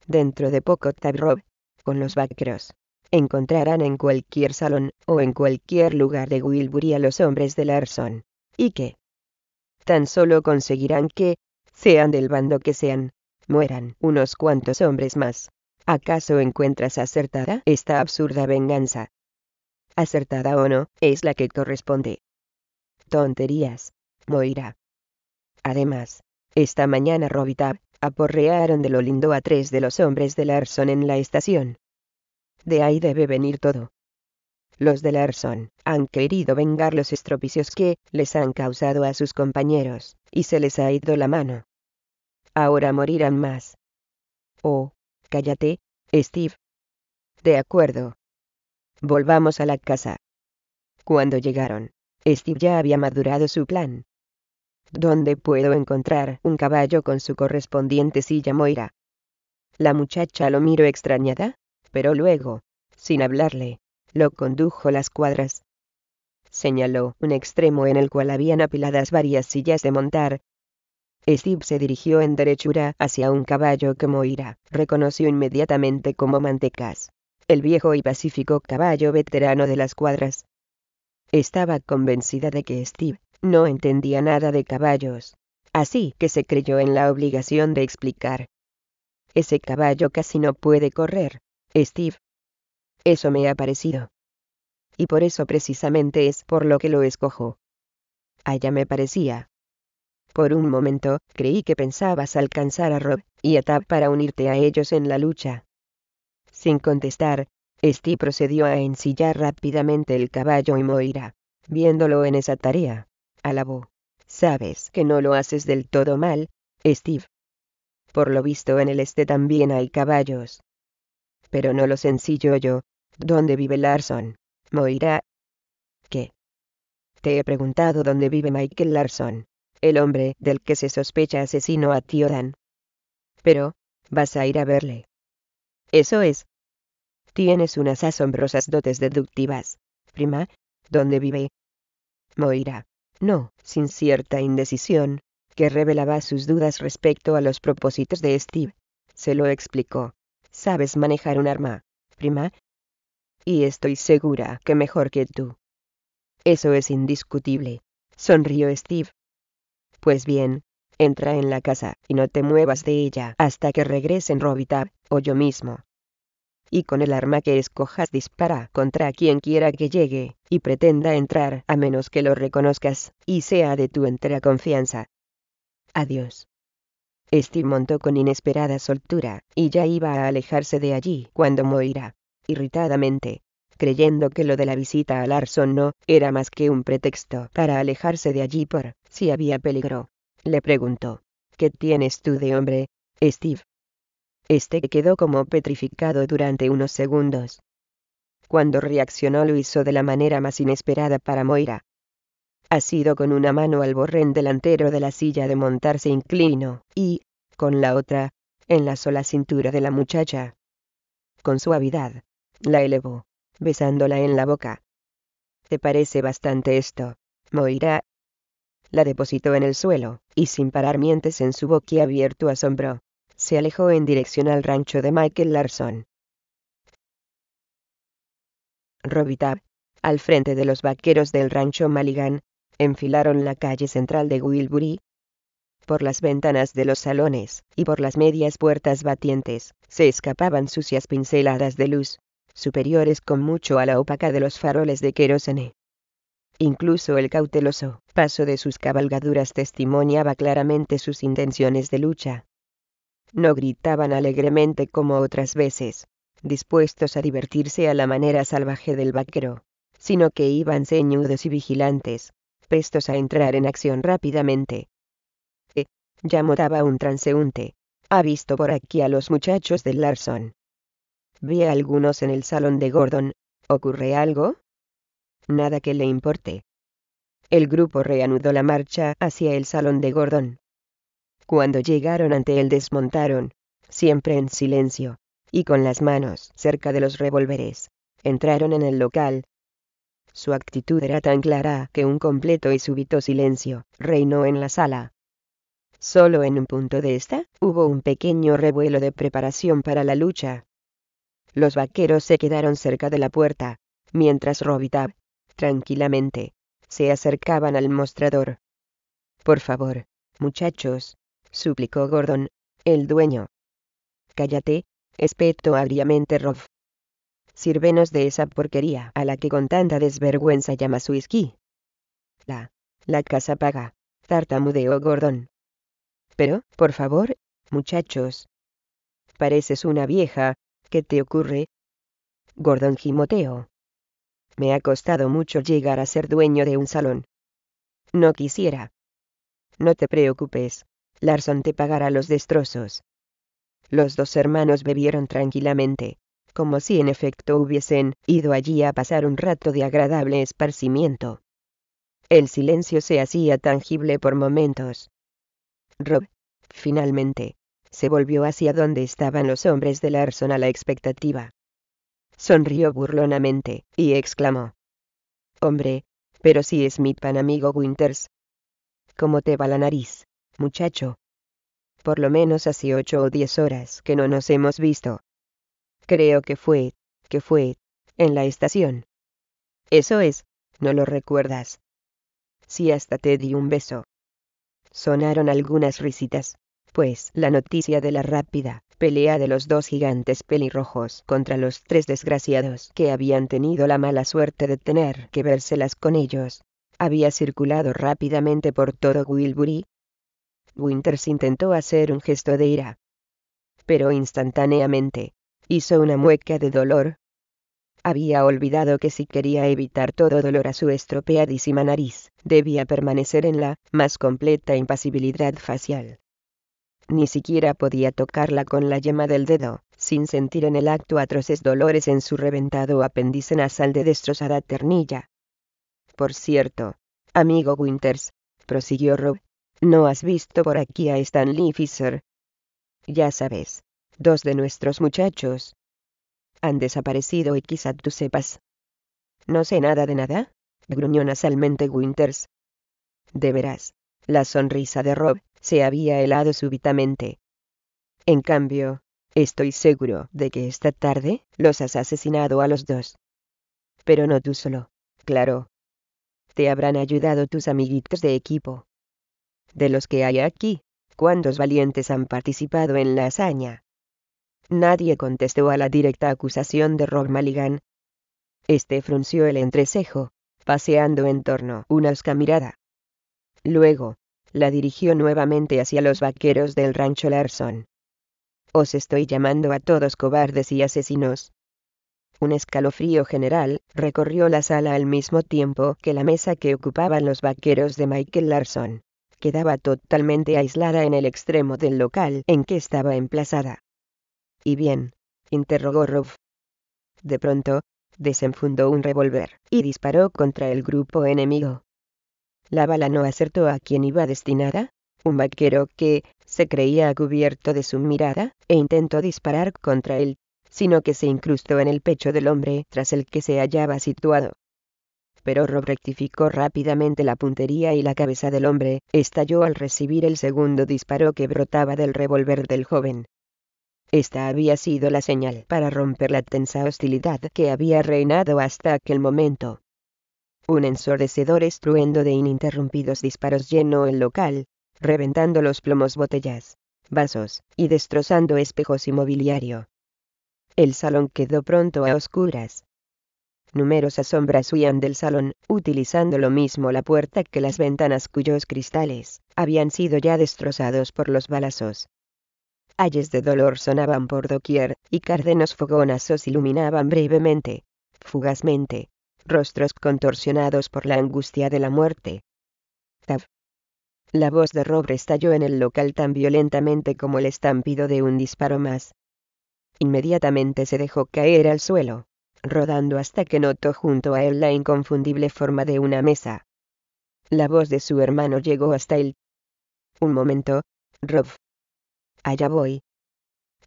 Dentro de poco Tabrob, con los vaqueros, encontrarán en cualquier salón o en cualquier lugar de Wilbury a los hombres de Larson, y qué? tan solo conseguirán que, sean del bando que sean, mueran unos cuantos hombres más. ¿Acaso encuentras acertada esta absurda venganza? Acertada o no, es la que corresponde. Tonterías, Moira. Además, esta mañana Robitab, aporrearon de lo lindo a tres de los hombres de Larson en la estación. De ahí debe venir todo. Los de Larson han querido vengar los estropicios que les han causado a sus compañeros, y se les ha ido la mano. Ahora morirán más. Oh, Cállate, Steve. De acuerdo. Volvamos a la casa. Cuando llegaron, Steve ya había madurado su plan. ¿Dónde puedo encontrar un caballo con su correspondiente silla Moira? La muchacha lo miró extrañada, pero luego, sin hablarle, lo condujo a las cuadras. Señaló un extremo en el cual habían apiladas varias sillas de montar, Steve se dirigió en derechura hacia un caballo que Moira reconoció inmediatamente como Mantecas, el viejo y pacífico caballo veterano de las cuadras. Estaba convencida de que Steve no entendía nada de caballos, así que se creyó en la obligación de explicar. Ese caballo casi no puede correr, Steve. Eso me ha parecido. Y por eso precisamente es por lo que lo escojo. Allá ah, me parecía por un momento, creí que pensabas alcanzar a Rob y a Tab para unirte a ellos en la lucha. Sin contestar, Steve procedió a ensillar rápidamente el caballo y Moira, viéndolo en esa tarea, alabó. Sabes que no lo haces del todo mal, Steve. Por lo visto en el este también hay caballos. Pero no los ensillo yo. ¿Dónde vive Larson? Moira. ¿Qué? Te he preguntado dónde vive Michael Larson el hombre del que se sospecha asesino a Tiodan. Pero, vas a ir a verle. Eso es. Tienes unas asombrosas dotes deductivas, prima, ¿dónde vive? Moira. No, sin cierta indecisión, que revelaba sus dudas respecto a los propósitos de Steve. Se lo explicó. Sabes manejar un arma, prima. Y estoy segura que mejor que tú. Eso es indiscutible. Sonrió Steve. Pues bien, entra en la casa y no te muevas de ella hasta que regresen Robitab, o yo mismo. Y con el arma que escojas dispara contra quien quiera que llegue, y pretenda entrar a menos que lo reconozcas, y sea de tu entera confianza. Adiós. Steve montó con inesperada soltura, y ya iba a alejarse de allí cuando Moira, irritadamente, creyendo que lo de la visita a Larson no era más que un pretexto para alejarse de allí por si había peligro. Le preguntó, ¿qué tienes tú de hombre, Steve? Este quedó como petrificado durante unos segundos. Cuando reaccionó lo hizo de la manera más inesperada para Moira. sido con una mano al borrén delantero de la silla de montarse se inclinó, y, con la otra, en la sola cintura de la muchacha. Con suavidad, la elevó, besándola en la boca. Te parece bastante esto, Moira. La depositó en el suelo, y sin parar mientes en su boquiabierto asombro, se alejó en dirección al rancho de Michael Larson. Robita, al frente de los vaqueros del rancho Maligan, enfilaron la calle central de Wilbury. Por las ventanas de los salones, y por las medias puertas batientes, se escapaban sucias pinceladas de luz, superiores con mucho a la opaca de los faroles de querosene. Incluso el cauteloso paso de sus cabalgaduras testimoniaba claramente sus intenciones de lucha. No gritaban alegremente como otras veces, dispuestos a divertirse a la manera salvaje del vaquero, sino que iban ceñudos y vigilantes, prestos a entrar en acción rápidamente. Eh, ya motaba un transeúnte. Ha visto por aquí a los muchachos del Larson. Vi a algunos en el salón de Gordon. ¿Ocurre algo? Nada que le importe. El grupo reanudó la marcha hacia el salón de Gordon. Cuando llegaron ante él desmontaron, siempre en silencio, y con las manos cerca de los revólveres, entraron en el local. Su actitud era tan clara que un completo y súbito silencio reinó en la sala. Solo en un punto de esta hubo un pequeño revuelo de preparación para la lucha. Los vaqueros se quedaron cerca de la puerta, mientras Robitab, tranquilamente, se acercaban al mostrador. Por favor, muchachos, suplicó Gordon, el dueño. Cállate, espetó agriamente Rob. «Sirvenos de esa porquería a la que con tanta desvergüenza su whisky. La, la casa paga, tartamudeó Gordon. Pero, por favor, muchachos. Pareces una vieja, ¿Qué te ocurre? Gordon gimoteo. Me ha costado mucho llegar a ser dueño de un salón. No quisiera. No te preocupes, Larson te pagará los destrozos. Los dos hermanos bebieron tranquilamente, como si en efecto hubiesen ido allí a pasar un rato de agradable esparcimiento. El silencio se hacía tangible por momentos. Rob, finalmente, se volvió hacia donde estaban los hombres de Larson a la expectativa. Sonrió burlonamente, y exclamó. Hombre, pero si es mi pan amigo Winters. ¿Cómo te va la nariz, muchacho? Por lo menos hace ocho o diez horas que no nos hemos visto. Creo que fue, que fue, en la estación. Eso es, no lo recuerdas. Si sí, hasta te di un beso. Sonaron algunas risitas pues la noticia de la rápida pelea de los dos gigantes pelirrojos contra los tres desgraciados que habían tenido la mala suerte de tener que vérselas con ellos, había circulado rápidamente por todo Wilbury. Winters intentó hacer un gesto de ira, pero instantáneamente hizo una mueca de dolor. Había olvidado que si quería evitar todo dolor a su estropeadísima nariz, debía permanecer en la más completa impasibilidad facial ni siquiera podía tocarla con la yema del dedo, sin sentir en el acto atroces dolores en su reventado apéndice nasal de destrozada ternilla. Por cierto, amigo Winters, prosiguió Rob, ¿no has visto por aquí a Stanley Fisher? Ya sabes, dos de nuestros muchachos. Han desaparecido y quizá tú sepas. No sé nada de nada, gruñó nasalmente Winters. De veras, la sonrisa de Rob se había helado súbitamente. En cambio, estoy seguro de que esta tarde los has asesinado a los dos. Pero no tú solo, claro. Te habrán ayudado tus amiguitos de equipo. De los que hay aquí, ¿cuántos valientes han participado en la hazaña? Nadie contestó a la directa acusación de Rob Maligan. Este frunció el entrecejo, paseando en torno una osca mirada. Luego, la dirigió nuevamente hacia los vaqueros del rancho Larson. Os estoy llamando a todos cobardes y asesinos. Un escalofrío general recorrió la sala al mismo tiempo que la mesa que ocupaban los vaqueros de Michael Larson. Quedaba totalmente aislada en el extremo del local en que estaba emplazada. ¿Y bien? interrogó Ruff. De pronto, desenfundó un revólver y disparó contra el grupo enemigo. La bala no acertó a quien iba destinada, un vaquero que se creía cubierto de su mirada e intentó disparar contra él, sino que se incrustó en el pecho del hombre tras el que se hallaba situado. Pero Rob rectificó rápidamente la puntería y la cabeza del hombre estalló al recibir el segundo disparo que brotaba del revólver del joven. Esta había sido la señal para romper la tensa hostilidad que había reinado hasta aquel momento. Un ensordecedor estruendo de ininterrumpidos disparos llenó el local, reventando los plomos botellas, vasos, y destrozando espejos y mobiliario. El salón quedó pronto a oscuras. Numerosas sombras huían del salón, utilizando lo mismo la puerta que las ventanas cuyos cristales habían sido ya destrozados por los balazos. Ayes de dolor sonaban por doquier, y cárdenos fogonazos iluminaban brevemente, fugazmente, rostros contorsionados por la angustia de la muerte. La voz de Rob estalló en el local tan violentamente como el estampido de un disparo más. Inmediatamente se dejó caer al suelo, rodando hasta que notó junto a él la inconfundible forma de una mesa. La voz de su hermano llegó hasta él. Un momento, Rob. Allá voy.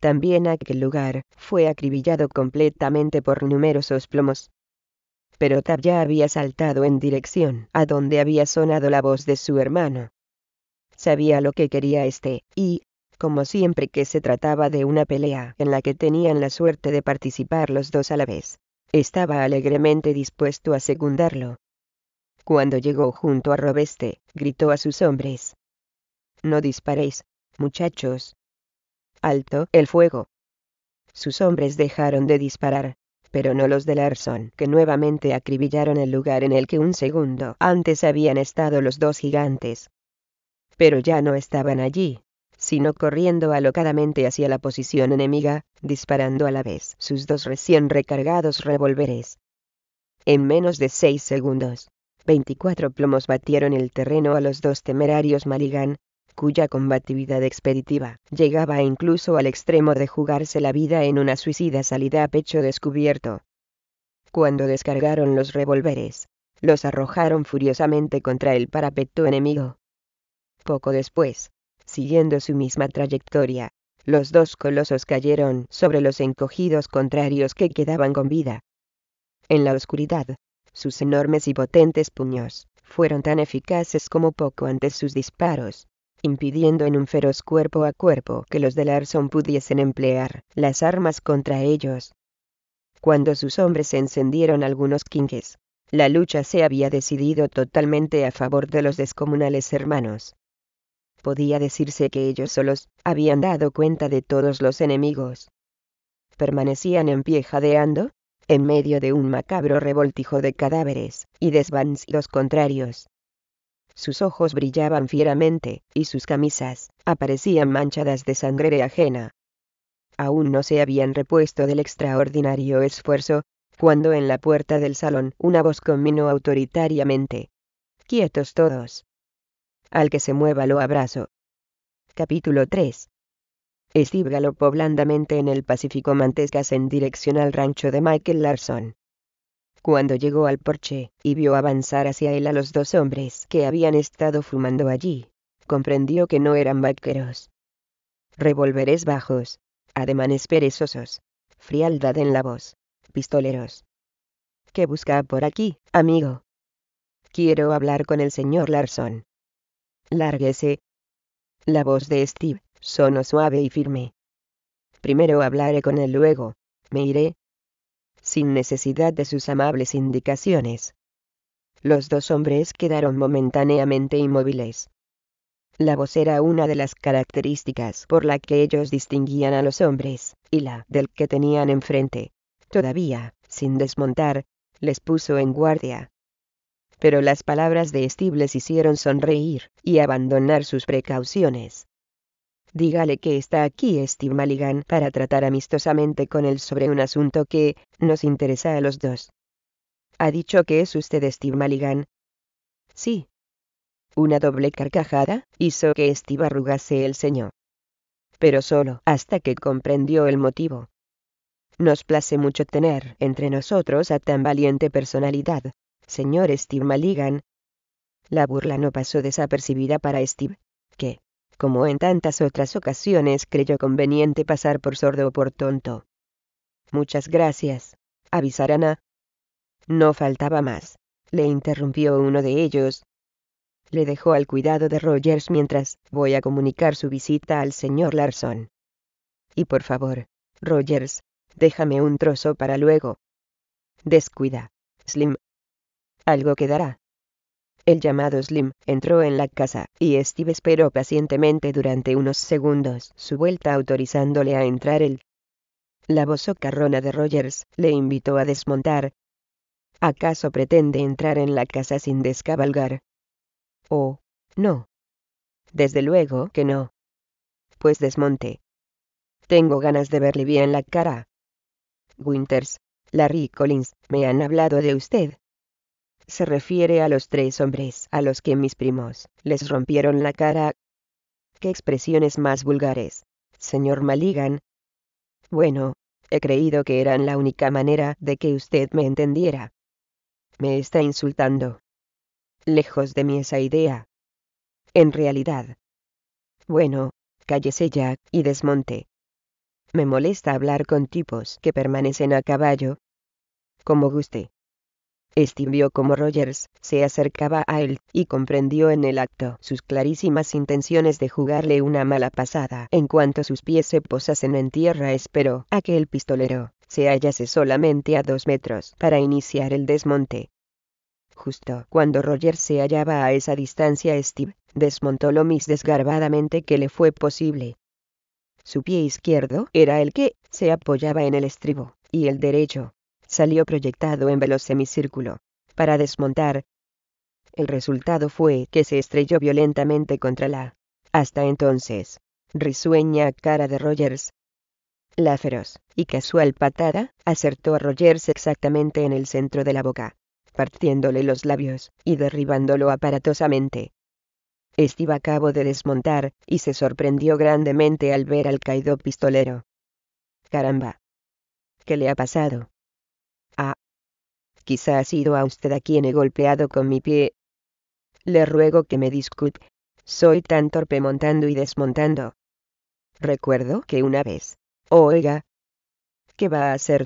También aquel lugar fue acribillado completamente por numerosos plomos, pero Tab ya había saltado en dirección a donde había sonado la voz de su hermano. Sabía lo que quería este, y, como siempre que se trataba de una pelea en la que tenían la suerte de participar los dos a la vez, estaba alegremente dispuesto a secundarlo. Cuando llegó junto a Robeste, gritó a sus hombres. No disparéis, muchachos. Alto el fuego. Sus hombres dejaron de disparar, pero no los de Larson, que nuevamente acribillaron el lugar en el que un segundo antes habían estado los dos gigantes. Pero ya no estaban allí, sino corriendo alocadamente hacia la posición enemiga, disparando a la vez sus dos recién recargados revólveres. En menos de seis segundos, 24 plomos batieron el terreno a los dos temerarios Maligan, cuya combatividad expeditiva llegaba incluso al extremo de jugarse la vida en una suicida salida a pecho descubierto. Cuando descargaron los revólveres, los arrojaron furiosamente contra el parapeto enemigo. Poco después, siguiendo su misma trayectoria, los dos colosos cayeron sobre los encogidos contrarios que quedaban con vida. En la oscuridad, sus enormes y potentes puños fueron tan eficaces como poco antes sus disparos, impidiendo en un feroz cuerpo a cuerpo que los de Larson pudiesen emplear las armas contra ellos. Cuando sus hombres encendieron algunos quinques, la lucha se había decidido totalmente a favor de los descomunales hermanos. Podía decirse que ellos solos habían dado cuenta de todos los enemigos. Permanecían en pie jadeando, en medio de un macabro revoltijo de cadáveres y los contrarios sus ojos brillaban fieramente, y sus camisas, aparecían manchadas de sangre ajena. Aún no se habían repuesto del extraordinario esfuerzo, cuando en la puerta del salón una voz conminó autoritariamente. Quietos todos. Al que se mueva lo abrazo. Capítulo 3. Steve galopó blandamente en el Pacífico Mantesgas en dirección al rancho de Michael Larson. Cuando llegó al porche, y vio avanzar hacia él a los dos hombres que habían estado fumando allí, comprendió que no eran vaqueros. Revolveres bajos, ademanes perezosos, frialdad en la voz, pistoleros. ¿Qué busca por aquí, amigo? Quiero hablar con el señor Larson. Lárguese. La voz de Steve sonó suave y firme. Primero hablaré con él luego, me iré, sin necesidad de sus amables indicaciones. Los dos hombres quedaron momentáneamente inmóviles. La voz era una de las características por la que ellos distinguían a los hombres, y la del que tenían enfrente. Todavía, sin desmontar, les puso en guardia. Pero las palabras de Estibles hicieron sonreír y abandonar sus precauciones. Dígale que está aquí Steve Maligan para tratar amistosamente con él sobre un asunto que nos interesa a los dos. ¿Ha dicho que es usted Steve Maligan? Sí. Una doble carcajada hizo que Steve arrugase el señor. Pero solo hasta que comprendió el motivo. Nos place mucho tener entre nosotros a tan valiente personalidad, señor Steve Maligan. La burla no pasó desapercibida para Steve, que, como en tantas otras ocasiones, creyó conveniente pasar por sordo o por tonto. Muchas gracias. Avisarán No faltaba más, le interrumpió uno de ellos. Le dejó al cuidado de Rogers mientras voy a comunicar su visita al señor Larson. Y por favor, Rogers, déjame un trozo para luego. Descuida, Slim. Algo quedará. El llamado Slim entró en la casa, y Steve esperó pacientemente durante unos segundos su vuelta autorizándole a entrar él. La voz socarrona de Rogers le invitó a desmontar. ¿Acaso pretende entrar en la casa sin descabalgar? Oh, no. Desde luego que no. Pues desmonte. Tengo ganas de verle bien la cara. Winters, Larry Collins, me han hablado de usted se refiere a los tres hombres a los que mis primos les rompieron la cara. ¡Qué expresiones más vulgares! Señor Maligan. Bueno, he creído que eran la única manera de que usted me entendiera. Me está insultando. Lejos de mí esa idea. En realidad. Bueno, cállese ya y desmonte. Me molesta hablar con tipos que permanecen a caballo. Como guste. Steve vio cómo Rogers se acercaba a él, y comprendió en el acto sus clarísimas intenciones de jugarle una mala pasada. En cuanto sus pies se posasen en tierra esperó a que el pistolero se hallase solamente a dos metros para iniciar el desmonte. Justo cuando Rogers se hallaba a esa distancia Steve desmontó lo más desgarbadamente que le fue posible. Su pie izquierdo era el que se apoyaba en el estribo, y el derecho salió proyectado en veloz semicírculo, para desmontar. El resultado fue que se estrelló violentamente contra la, hasta entonces, risueña cara de Rogers. La feroz y casual patada acertó a Rogers exactamente en el centro de la boca, partiéndole los labios y derribándolo aparatosamente. Steve acabó de desmontar y se sorprendió grandemente al ver al caído pistolero. Caramba. ¿Qué le ha pasado? Quizá ha sido a usted a quien he golpeado con mi pie. Le ruego que me discute. Soy tan torpe montando y desmontando. Recuerdo que una vez. Oiga. ¿Qué va a hacer?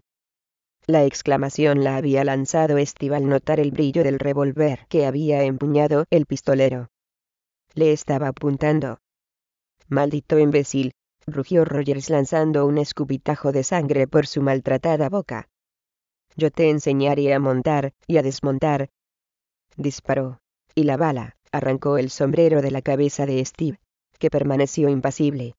La exclamación la había lanzado Steve al notar el brillo del revólver que había empuñado el pistolero. Le estaba apuntando. Maldito imbécil, rugió Rogers lanzando un escupitajo de sangre por su maltratada boca yo te enseñaré a montar, y a desmontar. Disparó. Y la bala, arrancó el sombrero de la cabeza de Steve, que permaneció impasible.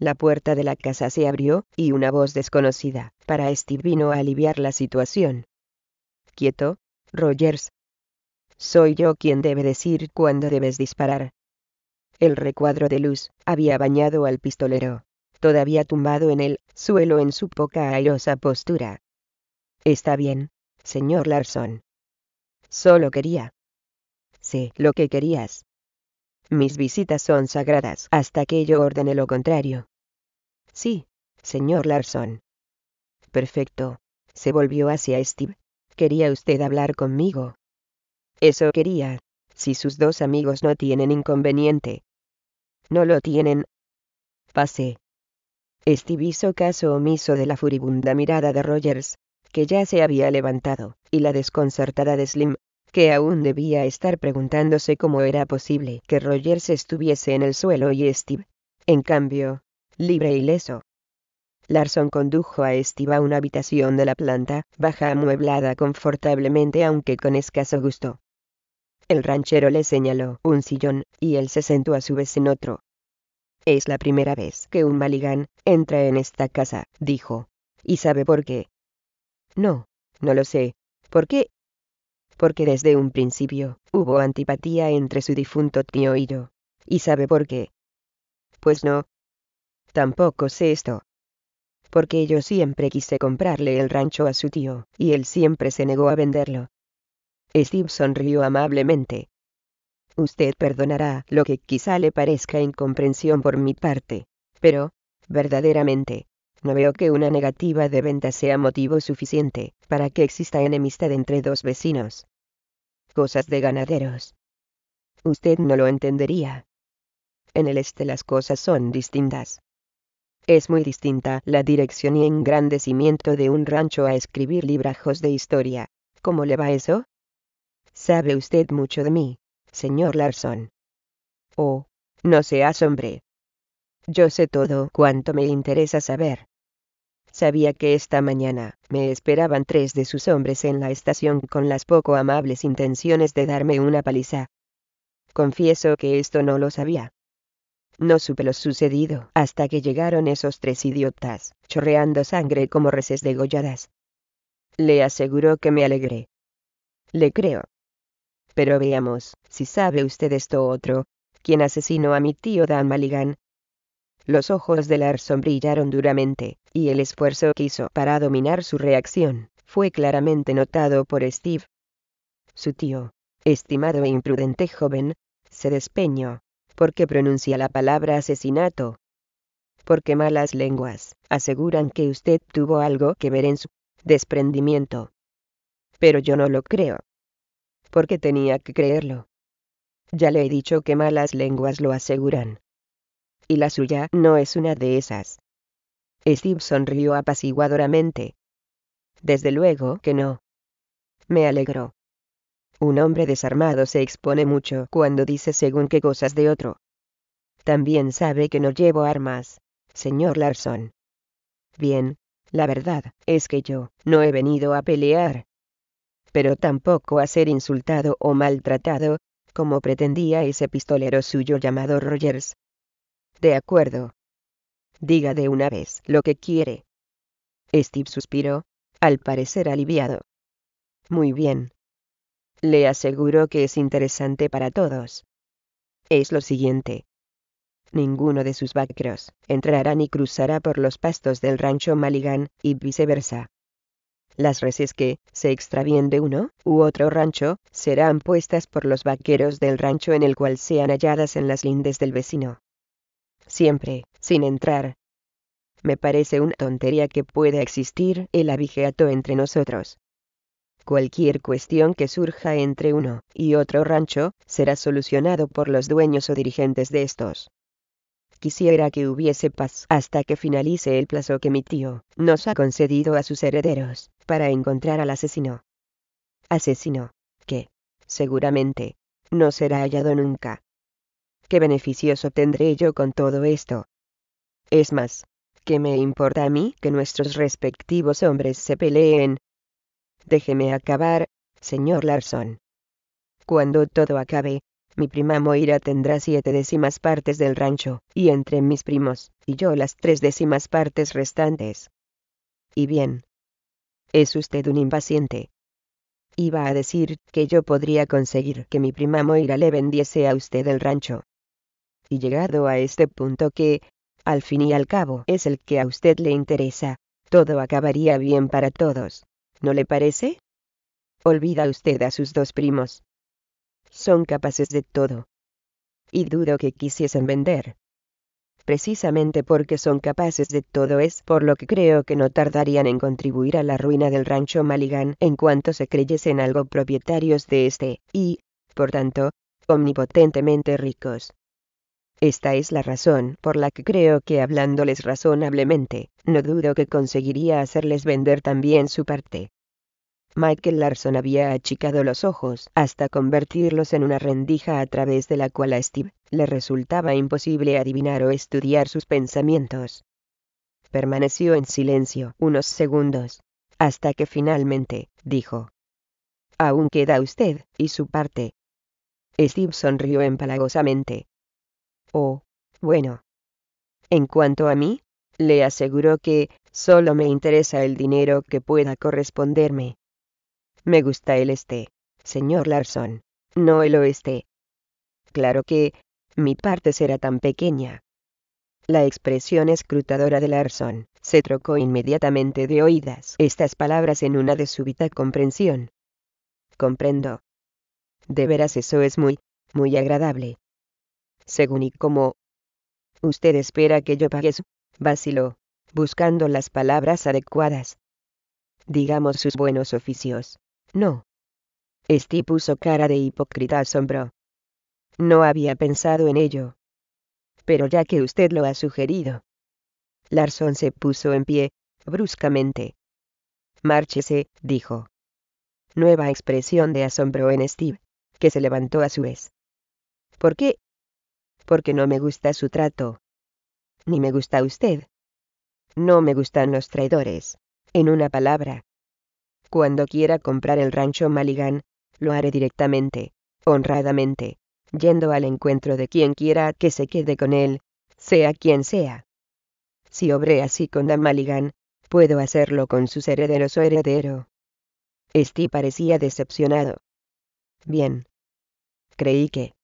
La puerta de la casa se abrió, y una voz desconocida, para Steve vino a aliviar la situación. Quieto, Rogers. Soy yo quien debe decir cuándo debes disparar. El recuadro de luz había bañado al pistolero, todavía tumbado en el suelo en su poca airosa postura, Está bien, señor Larson. Solo quería. Sé lo que querías. Mis visitas son sagradas hasta que yo ordene lo contrario. Sí, señor Larson. Perfecto. Se volvió hacia Steve. ¿Quería usted hablar conmigo? Eso quería, si sus dos amigos no tienen inconveniente. No lo tienen. «Pase.» Steve hizo caso omiso de la furibunda mirada de Rogers, que ya se había levantado, y la desconcertada de Slim, que aún debía estar preguntándose cómo era posible que Rogers estuviese en el suelo y Steve, en cambio, libre y leso. Larson condujo a Steve a una habitación de la planta baja amueblada confortablemente aunque con escaso gusto. El ranchero le señaló un sillón, y él se sentó a su vez en otro. Es la primera vez que un maligán entra en esta casa, dijo. ¿Y sabe por qué? No, no lo sé. ¿Por qué? Porque desde un principio hubo antipatía entre su difunto tío y yo. ¿Y sabe por qué? Pues no. Tampoco sé esto. Porque yo siempre quise comprarle el rancho a su tío, y él siempre se negó a venderlo. Steve sonrió amablemente. Usted perdonará lo que quizá le parezca incomprensión por mi parte, pero, verdaderamente, no veo que una negativa de venta sea motivo suficiente para que exista enemistad entre dos vecinos. Cosas de ganaderos. Usted no lo entendería. En el este las cosas son distintas. Es muy distinta la dirección y engrandecimiento de un rancho a escribir librajos de historia. ¿Cómo le va eso? Sabe usted mucho de mí, señor Larson. Oh, no seas hombre. Yo sé todo cuanto me interesa saber. Sabía que esta mañana me esperaban tres de sus hombres en la estación con las poco amables intenciones de darme una paliza. Confieso que esto no lo sabía. No supe lo sucedido hasta que llegaron esos tres idiotas, chorreando sangre como reses degolladas. Le aseguró que me alegré. Le creo. Pero veamos, si sabe usted esto otro, ¿quién asesinó a mi tío Dan Maligan? Los ojos de Larson brillaron duramente y el esfuerzo que hizo para dominar su reacción, fue claramente notado por Steve. Su tío, estimado e imprudente joven, se despeñó, porque pronuncia la palabra asesinato. Porque malas lenguas aseguran que usted tuvo algo que ver en su desprendimiento. Pero yo no lo creo. Porque tenía que creerlo. Ya le he dicho que malas lenguas lo aseguran. Y la suya no es una de esas. Steve sonrió apaciguadoramente. Desde luego que no. Me alegró. Un hombre desarmado se expone mucho cuando dice según qué cosas de otro. También sabe que no llevo armas, señor Larson. Bien, la verdad es que yo no he venido a pelear. Pero tampoco a ser insultado o maltratado, como pretendía ese pistolero suyo llamado Rogers. De acuerdo, Diga de una vez lo que quiere. Steve suspiró, al parecer aliviado. Muy bien. Le aseguro que es interesante para todos. Es lo siguiente. Ninguno de sus vaqueros entrará ni cruzará por los pastos del rancho Maligan, y viceversa. Las reses que se extravíen de uno u otro rancho serán puestas por los vaqueros del rancho en el cual sean halladas en las lindes del vecino siempre, sin entrar. Me parece una tontería que pueda existir el abigeato entre nosotros. Cualquier cuestión que surja entre uno y otro rancho será solucionado por los dueños o dirigentes de estos. Quisiera que hubiese paz hasta que finalice el plazo que mi tío nos ha concedido a sus herederos para encontrar al asesino. Asesino, que, seguramente, no será hallado nunca. ¿qué beneficios obtendré yo con todo esto? Es más, ¿qué me importa a mí que nuestros respectivos hombres se peleen? Déjeme acabar, señor Larson. Cuando todo acabe, mi prima Moira tendrá siete décimas partes del rancho, y entre mis primos, y yo las tres décimas partes restantes. Y bien. Es usted un impaciente. Iba a decir que yo podría conseguir que mi prima Moira le vendiese a usted el rancho, y llegado a este punto que, al fin y al cabo, es el que a usted le interesa, todo acabaría bien para todos. ¿No le parece? Olvida usted a sus dos primos. Son capaces de todo. Y dudo que quisiesen vender. Precisamente porque son capaces de todo es por lo que creo que no tardarían en contribuir a la ruina del rancho Maligan en cuanto se creyesen algo propietarios de este, y, por tanto, omnipotentemente ricos. Esta es la razón por la que creo que hablándoles razonablemente, no dudo que conseguiría hacerles vender también su parte. Michael Larson había achicado los ojos hasta convertirlos en una rendija a través de la cual a Steve le resultaba imposible adivinar o estudiar sus pensamientos. Permaneció en silencio unos segundos, hasta que finalmente dijo, Aún queda usted y su parte. Steve sonrió empalagosamente, o, bueno. En cuanto a mí, le aseguro que solo me interesa el dinero que pueda corresponderme. Me gusta el este, señor Larson, no el oeste. Claro que, mi parte será tan pequeña. La expresión escrutadora de Larson se trocó inmediatamente de oídas estas palabras en una de súbita comprensión. Comprendo. De veras eso es muy, muy agradable según y como usted espera que yo pague su vaciló, buscando las palabras adecuadas. Digamos sus buenos oficios. No. Steve puso cara de hipócrita asombro. No había pensado en ello. Pero ya que usted lo ha sugerido. Larson se puso en pie, bruscamente. Márchese, dijo. Nueva expresión de asombro en Steve, que se levantó a su vez. ¿Por qué? porque no me gusta su trato. Ni me gusta usted. No me gustan los traidores. En una palabra. Cuando quiera comprar el rancho Maligan, lo haré directamente, honradamente, yendo al encuentro de quien quiera que se quede con él, sea quien sea. Si obré así con Dan Maligan, puedo hacerlo con sus herederos o heredero. Esti parecía decepcionado. Bien. Creí que.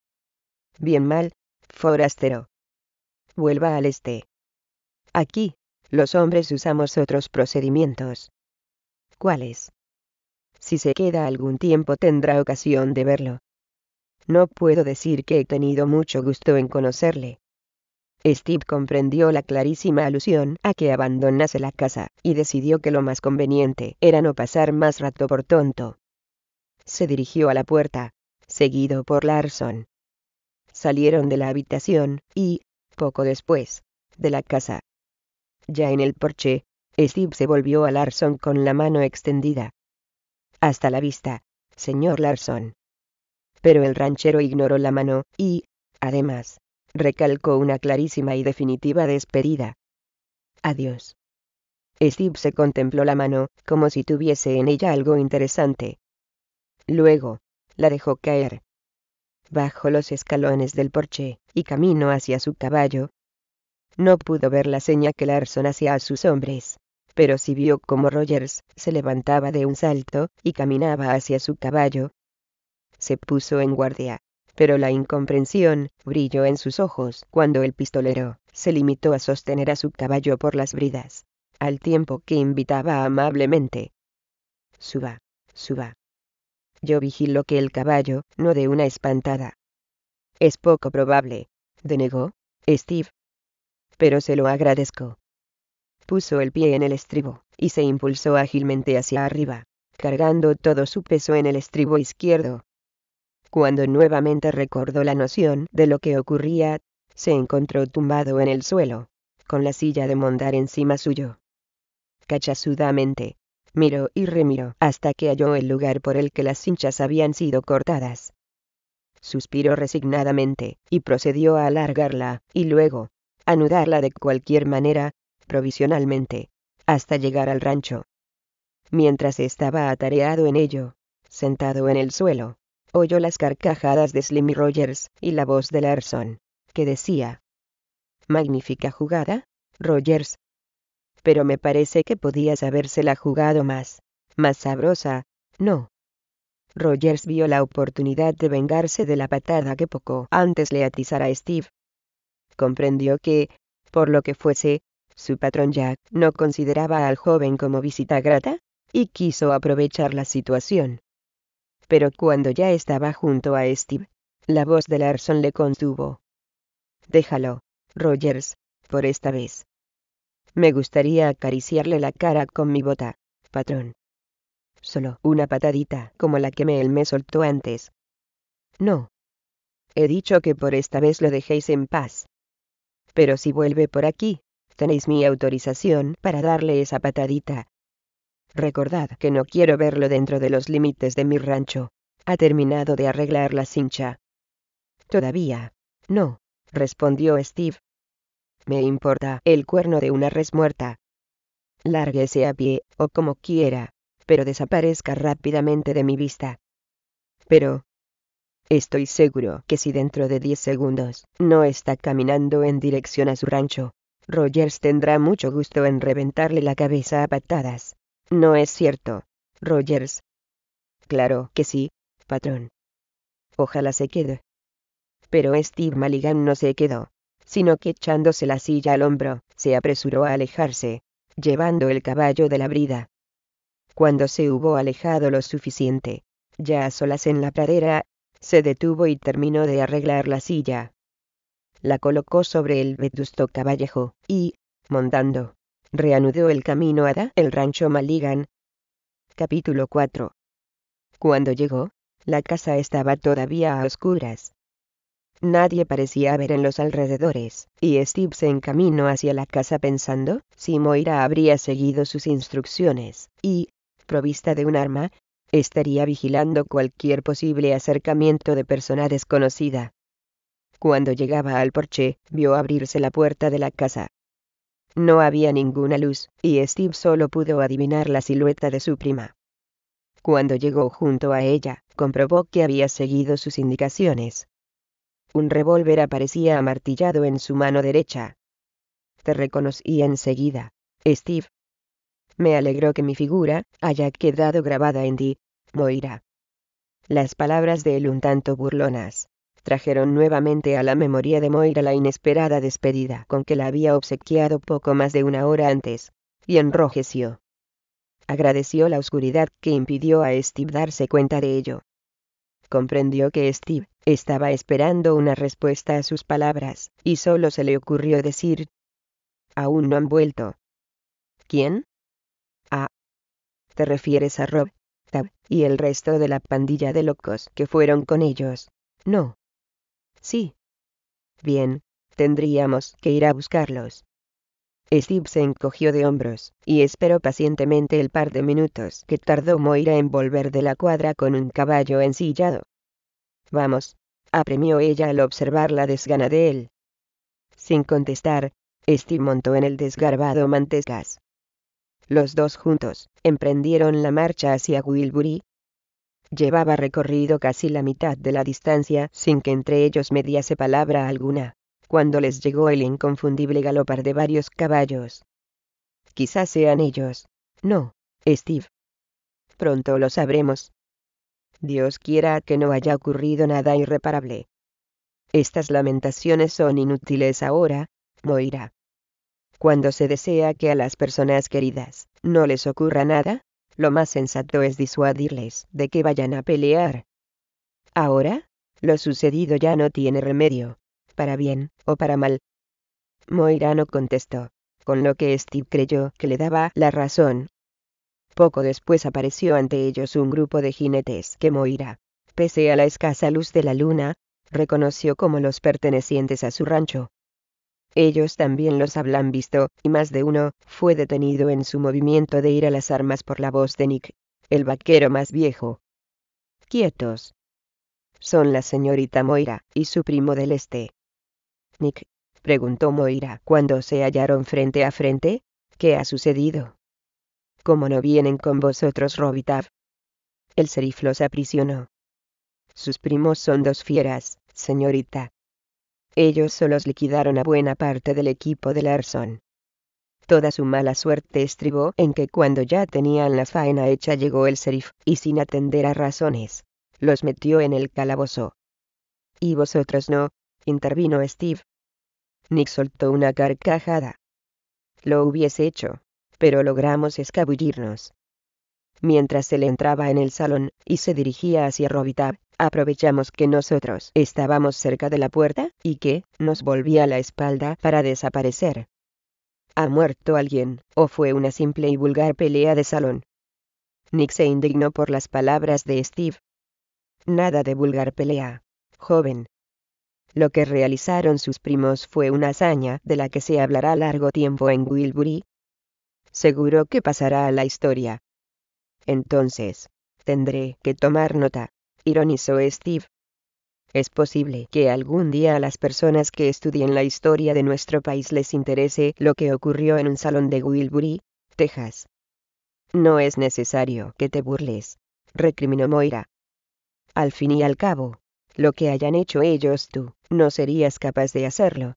Bien mal, forastero. Vuelva al este. Aquí, los hombres usamos otros procedimientos. ¿Cuáles? Si se queda algún tiempo tendrá ocasión de verlo. No puedo decir que he tenido mucho gusto en conocerle. Steve comprendió la clarísima alusión a que abandonase la casa, y decidió que lo más conveniente era no pasar más rato por tonto. Se dirigió a la puerta, seguido por Larson salieron de la habitación y, poco después, de la casa. Ya en el porche, Steve se volvió a Larson con la mano extendida. Hasta la vista, señor Larson. Pero el ranchero ignoró la mano y, además, recalcó una clarísima y definitiva despedida. Adiós. Steve se contempló la mano, como si tuviese en ella algo interesante. Luego, la dejó caer, bajo los escalones del porche y camino hacia su caballo. No pudo ver la seña que Larson hacía a sus hombres, pero si vio cómo Rogers se levantaba de un salto y caminaba hacia su caballo. Se puso en guardia, pero la incomprensión brilló en sus ojos cuando el pistolero se limitó a sostener a su caballo por las bridas, al tiempo que invitaba amablemente. Suba, suba, yo vigilo que el caballo no dé una espantada. Es poco probable, denegó, Steve. Pero se lo agradezco. Puso el pie en el estribo, y se impulsó ágilmente hacia arriba, cargando todo su peso en el estribo izquierdo. Cuando nuevamente recordó la noción de lo que ocurría, se encontró tumbado en el suelo, con la silla de mondar encima suyo. Cachazudamente, miró y remiró hasta que halló el lugar por el que las cinchas habían sido cortadas. Suspiró resignadamente, y procedió a alargarla, y luego, anudarla de cualquier manera, provisionalmente, hasta llegar al rancho. Mientras estaba atareado en ello, sentado en el suelo, oyó las carcajadas de Slimmy Rogers y la voz de Larson, que decía, Magnífica jugada, Rogers, pero me parece que podías habérsela jugado más, más sabrosa, ¿no? Rogers vio la oportunidad de vengarse de la patada que poco antes le atizara a Steve. Comprendió que, por lo que fuese, su patrón Jack no consideraba al joven como visita grata, y quiso aprovechar la situación. Pero cuando ya estaba junto a Steve, la voz de Larson le contuvo. Déjalo, Rogers, por esta vez. Me gustaría acariciarle la cara con mi bota, patrón. Solo una patadita, como la que me él me soltó antes. No. He dicho que por esta vez lo dejéis en paz. Pero si vuelve por aquí, tenéis mi autorización para darle esa patadita. Recordad que no quiero verlo dentro de los límites de mi rancho. Ha terminado de arreglar la cincha. Todavía. No, respondió Steve, me importa el cuerno de una res muerta. Lárguese a pie, o como quiera, pero desaparezca rápidamente de mi vista. Pero... Estoy seguro que si dentro de diez segundos no está caminando en dirección a su rancho, Rogers tendrá mucho gusto en reventarle la cabeza a patadas. ¿No es cierto, Rogers? Claro que sí, patrón. Ojalá se quede. Pero Steve Maligan no se quedó sino que echándose la silla al hombro, se apresuró a alejarse, llevando el caballo de la brida. Cuando se hubo alejado lo suficiente, ya a solas en la pradera, se detuvo y terminó de arreglar la silla. La colocó sobre el vetusto caballejo, y, montando, reanudó el camino hacia el rancho Maligan. Capítulo 4. Cuando llegó, la casa estaba todavía a oscuras. Nadie parecía ver en los alrededores, y Steve se encaminó hacia la casa pensando si Moira habría seguido sus instrucciones, y, provista de un arma, estaría vigilando cualquier posible acercamiento de persona desconocida. Cuando llegaba al porche, vio abrirse la puerta de la casa. No había ninguna luz, y Steve solo pudo adivinar la silueta de su prima. Cuando llegó junto a ella, comprobó que había seguido sus indicaciones, un revólver aparecía amartillado en su mano derecha. Te reconocí enseguida, Steve. Me alegró que mi figura haya quedado grabada en ti, Moira. Las palabras de él un tanto burlonas trajeron nuevamente a la memoria de Moira la inesperada despedida con que la había obsequiado poco más de una hora antes, y enrojeció. Agradeció la oscuridad que impidió a Steve darse cuenta de ello. Comprendió que Steve estaba esperando una respuesta a sus palabras, y solo se le ocurrió decir, Aún no han vuelto. ¿Quién? Ah. ¿Te refieres a Rob, Tab y el resto de la pandilla de locos que fueron con ellos? No. Sí. Bien, tendríamos que ir a buscarlos. Steve se encogió de hombros, y esperó pacientemente el par de minutos que tardó Moira en volver de la cuadra con un caballo ensillado. Vamos, apremió ella al observar la desgana de él. Sin contestar, Steve montó en el desgarbado mantecas. Los dos juntos, emprendieron la marcha hacia Wilbury. Llevaba recorrido casi la mitad de la distancia sin que entre ellos mediase palabra alguna, cuando les llegó el inconfundible galopar de varios caballos. Quizás sean ellos. No, Steve. Pronto lo sabremos, Dios quiera que no haya ocurrido nada irreparable. Estas lamentaciones son inútiles ahora, Moira. Cuando se desea que a las personas queridas no les ocurra nada, lo más sensato es disuadirles de que vayan a pelear. Ahora, lo sucedido ya no tiene remedio, para bien o para mal. Moira no contestó, con lo que Steve creyó que le daba la razón poco después apareció ante ellos un grupo de jinetes que Moira, pese a la escasa luz de la luna, reconoció como los pertenecientes a su rancho. Ellos también los hablan visto, y más de uno fue detenido en su movimiento de ir a las armas por la voz de Nick, el vaquero más viejo. Quietos. Son la señorita Moira y su primo del este. Nick, preguntó Moira cuando se hallaron frente a frente, ¿qué ha sucedido? como no vienen con vosotros Robitav? El serif los aprisionó. Sus primos son dos fieras, señorita. Ellos solos liquidaron a buena parte del equipo de Larson. Toda su mala suerte estribó en que cuando ya tenían la faena hecha llegó el sheriff y sin atender a razones, los metió en el calabozo. Y vosotros no, intervino Steve. Nick soltó una carcajada. Lo hubiese hecho, pero logramos escabullirnos. Mientras él entraba en el salón y se dirigía hacia Robitab, aprovechamos que nosotros estábamos cerca de la puerta y que nos volvía la espalda para desaparecer. ¿Ha muerto alguien, o fue una simple y vulgar pelea de salón? Nick se indignó por las palabras de Steve. Nada de vulgar pelea, joven. Lo que realizaron sus primos fue una hazaña de la que se hablará largo tiempo en Wilbury, seguro que pasará a la historia. Entonces, tendré que tomar nota, ironizó Steve. Es posible que algún día a las personas que estudien la historia de nuestro país les interese lo que ocurrió en un salón de Wilbury, Texas. No es necesario que te burles, recriminó Moira. Al fin y al cabo, lo que hayan hecho ellos tú, no serías capaz de hacerlo.